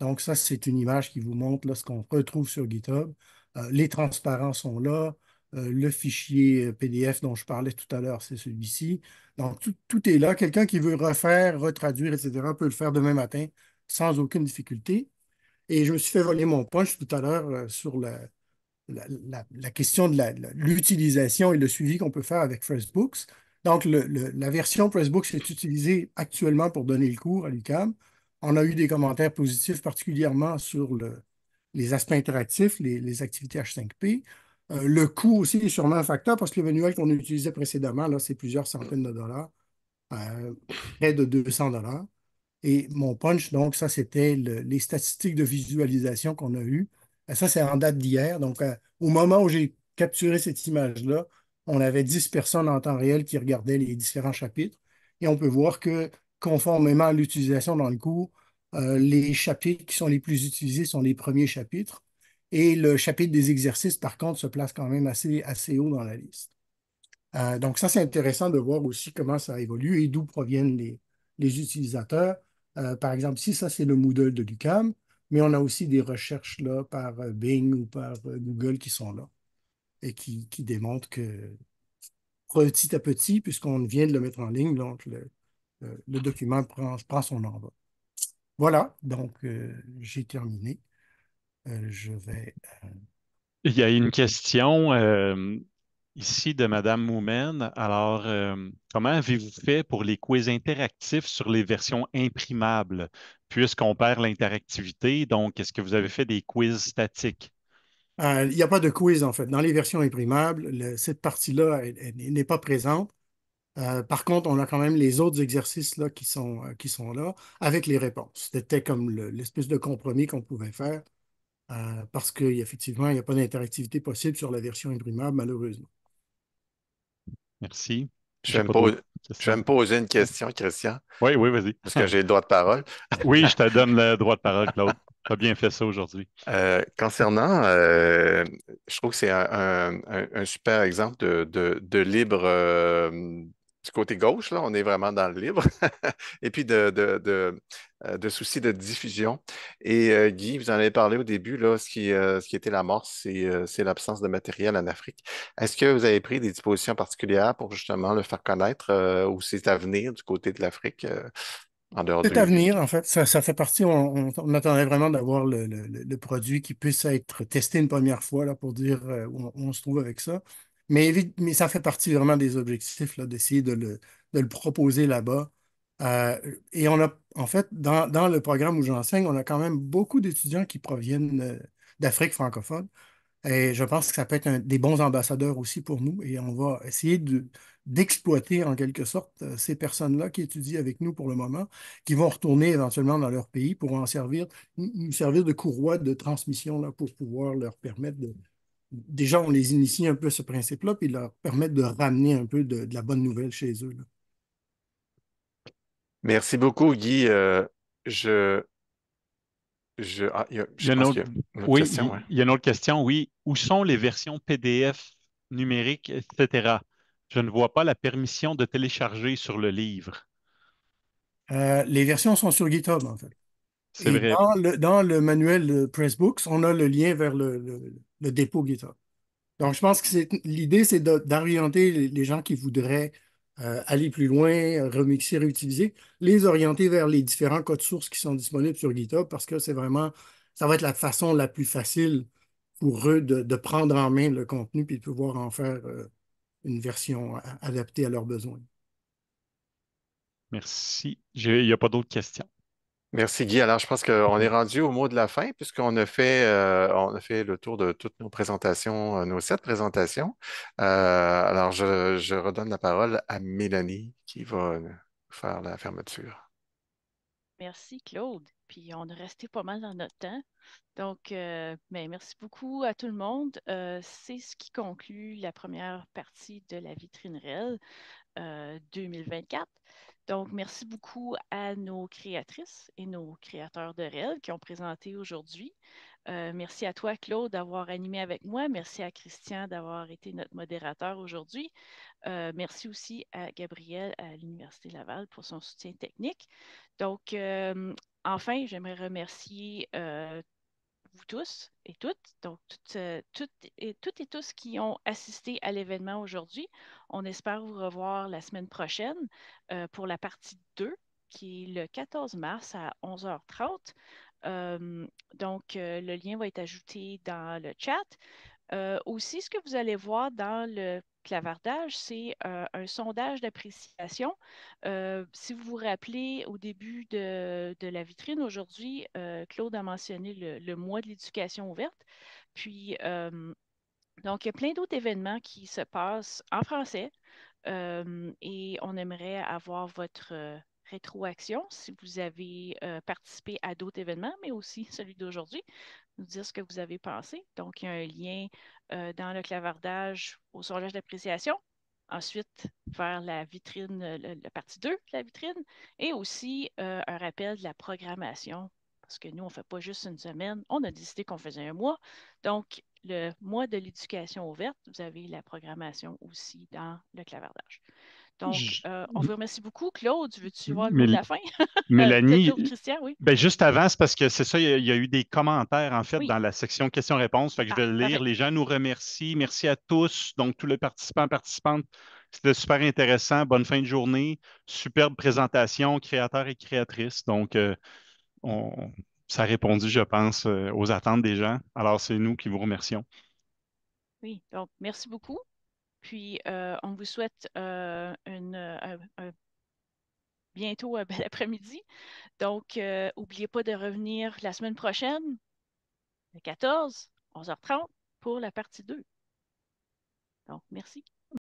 Donc, ça, c'est une image qui vous montre là, ce qu'on retrouve sur GitHub. Euh, les transparents sont là. le fichier PDF dont je parlais tout à l'heure, c'est celui-ci. Donc, tout, tout, est là. Quelqu'un qui veut refaire, retraduire, etc., peut le faire demain matin sans aucune difficulté. Et je me suis fait voler mon punch tout à l'heure sur le la, question de l'utilisation et le suivi qu'on peut faire avec Freshbooks. Donc, la version Pressbooks est utilisée actuellement pour donner le cours à l'UCAM. On a eu des commentaires positifs, particulièrement sur les aspects interactifs, les, activités H5P. Euh, le coût aussi est sûrement un facteur parce que le manuel qu'on utilisait précédemment, là, c'est plusieurs centaines de dollars, euh, près de 200 dollars. Et mon punch, donc, ça, c'était les statistiques de visualisation qu'on a eues euh, ça, c'est en date d'hier. Donc, euh, au moment où j'ai capturé cette image-là, on avait 10 personnes en temps réel qui regardaient les différents chapitres. Et on peut voir que, conformément à l'utilisation dans le cours, euh, les chapitres qui sont les plus utilisés sont les premiers chapitres. Et le chapitre des exercices, par contre, se place quand même assez, assez haut dans la liste. donc, ça, c'est intéressant de voir aussi comment ça évolue et d'où proviennent les, les utilisateurs. par exemple, si ça, c'est le Moodle de l'UCAM, mais on a aussi des recherches là par euh, Bing ou par euh, Google qui sont là et qui, qui démontrent que petit à petit, puisqu'on vient de le mettre en ligne, donc le, euh, document prend, prend son envol. Voilà, donc j'ai terminé. je vais.
Il y a une question ici de Madame Moumen. Alors, euh, comment avez-vous fait pour les quiz interactifs sur les versions imprimables, puisqu'on perd l'interactivité? Donc, est-ce que vous avez fait des quiz statiques?
Euh, il n'y a pas de quiz, en fait. Dans les versions imprimables, cette partie-là n'est pas présente. Euh, par contre, on a quand même les autres exercices là, qui, sont, qui sont là avec les réponses. C'était comme l'espèce de compromis qu'on pouvait faire parce qu'effectivement, il n'y a pas d'interactivité possible sur la version imprimable, malheureusement.
Merci. Je vais, me poser une question, Christian.
Oui, oui, vas-y. Parce que j'ai le droit de parole. oui, je te donne le droit de parole, Claude. Tu as bien fait ça aujourd'hui. Euh, concernant,
euh, je trouve que c'est un, super exemple de, libre, euh, du côté gauche, là, on est vraiment dans le libre, et puis euh, de, soucis de diffusion. Et euh, Guy, vous en avez parlé au début, là, ce, qui, euh, était la mort, c'est l'absence de matériel en Afrique. Est-ce que vous avez pris des dispositions particulières pour justement le faire connaître ou c'est à venir du côté de l'Afrique en c'est à venir,
en fait. Ça, fait partie, on, attendait vraiment d'avoir le, produit qui puisse être testé une première fois là, pour dire on, où on se trouve avec ça. Mais, ça fait partie vraiment des objectifs d'essayer de le, de le proposer là-bas. Euh, et on a, en fait, dans, le programme où j'enseigne, on a quand même beaucoup d'étudiants qui proviennent euh, d'Afrique francophone. Et je pense que ça peut être des bons ambassadeurs aussi pour nous. Et on va essayer d'exploiter en quelque sorte euh, ces personnes-là qui étudient avec nous pour le moment, qui vont retourner éventuellement dans leur pays pour en servir, nous servir de courroie de transmission là, pour pouvoir leur permettre de, déjà, on les initie un peu à ce principe-là, puis leur permettent de ramener un peu de, la bonne nouvelle chez eux.
Merci beaucoup, Guy. Euh, ah, je. il y a, une autre, oui, question.
Il y a une
autre question, oui. Où sont les versions PDF numériques, etc.? Je ne vois pas la permission de télécharger sur le livre.
Euh, les versions sont sur GitHub, en fait. Dans le, dans le, manuel Pressbooks, on a le lien vers le, dépôt GitHub. Donc, je pense que l'idée, c'est d'orienter les, gens qui voudraient euh, aller plus loin, remixer, réutiliser, les orienter vers les différents codes sources qui sont disponibles sur GitHub parce que c'est vraiment, ça va être la façon la plus facile pour eux de, prendre en main le contenu puis de pouvoir en faire euh, une version adaptée à leurs besoins.
Merci. Il n'y a pas d'autres questions.
Merci Guy. Alors, je pense qu'on est rendu au mot de la fin puisqu'on a fait euh, on a fait le tour de toutes nos présentations, euh, nos sept présentations. Euh, alors, je, redonne la parole à Mélanie qui va faire la fermeture.
Merci Claude. Puis on est resté pas mal dans notre temps. Donc, ben, merci beaucoup à tout le monde. C'est ce qui conclut la première partie de la vitrine réelle 2024. Donc, merci beaucoup à nos créatrices et nos créateurs de rêves qui ont présenté aujourd'hui. Euh, merci à toi, Claude, d'avoir animé avec moi. Merci à Christian d'avoir été notre modérateur aujourd'hui. Euh, merci aussi à Gabriel à l'Université Laval pour son soutien technique. Donc, euh, enfin, j'aimerais remercier vous tous et toutes, donc euh, toutes, et, toutes et tous qui ont assisté à l'événement aujourd'hui. On espère vous revoir la semaine prochaine euh, pour la partie 2, qui est le 14 mars à 11h30. Euh, donc, le lien va être ajouté dans le chat. aussi, ce que vous allez voir dans le clavardage, c'est euh, un sondage d'appréciation. Euh, si vous vous rappelez au début de, la vitrine, aujourd'hui, euh, Claude a mentionné le, mois de l'éducation ouverte. Puis, donc, il y a plein d'autres événements qui se passent en français et on aimerait avoir votre rétroaction si vous avez participé à d'autres événements, mais aussi celui d'aujourd'hui nous dire ce que vous avez pensé. Donc, il y a un lien euh, dans le clavardage au sondage d'appréciation. Ensuite, vers la vitrine, euh, la partie 2 de la vitrine, et aussi euh, un rappel de la programmation, parce que nous, on ne fait pas juste une semaine, on a décidé qu'on faisait un mois. Donc, le mois de l'éducation ouverte, vous avez la programmation aussi dans le clavardage. Donc, euh, on vous remercie beaucoup. Claude, veux-tu voir le mot de la fin?
Mélanie. Ben, juste avant, c'est parce que c'est ça, il y, a, eu des commentaires, en fait, dans la section questions-réponses. Fait que je vais ah, le lire. Les gens nous remercient. Merci à tous, donc tous les participants, participantes. C'était super intéressant. Bonne fin de journée. Superbe présentation, créateurs et créatrices. Donc, euh, ça a répondu, je pense, euh, aux attentes des gens. Alors, c'est nous qui vous remercions.
Oui, donc merci beaucoup. Puis, euh, on vous souhaite euh, une, euh, bientôt un bel après-midi. Donc, n'oubliez pas de revenir la semaine prochaine, le 14, 11h30, pour la partie 2. Donc, merci.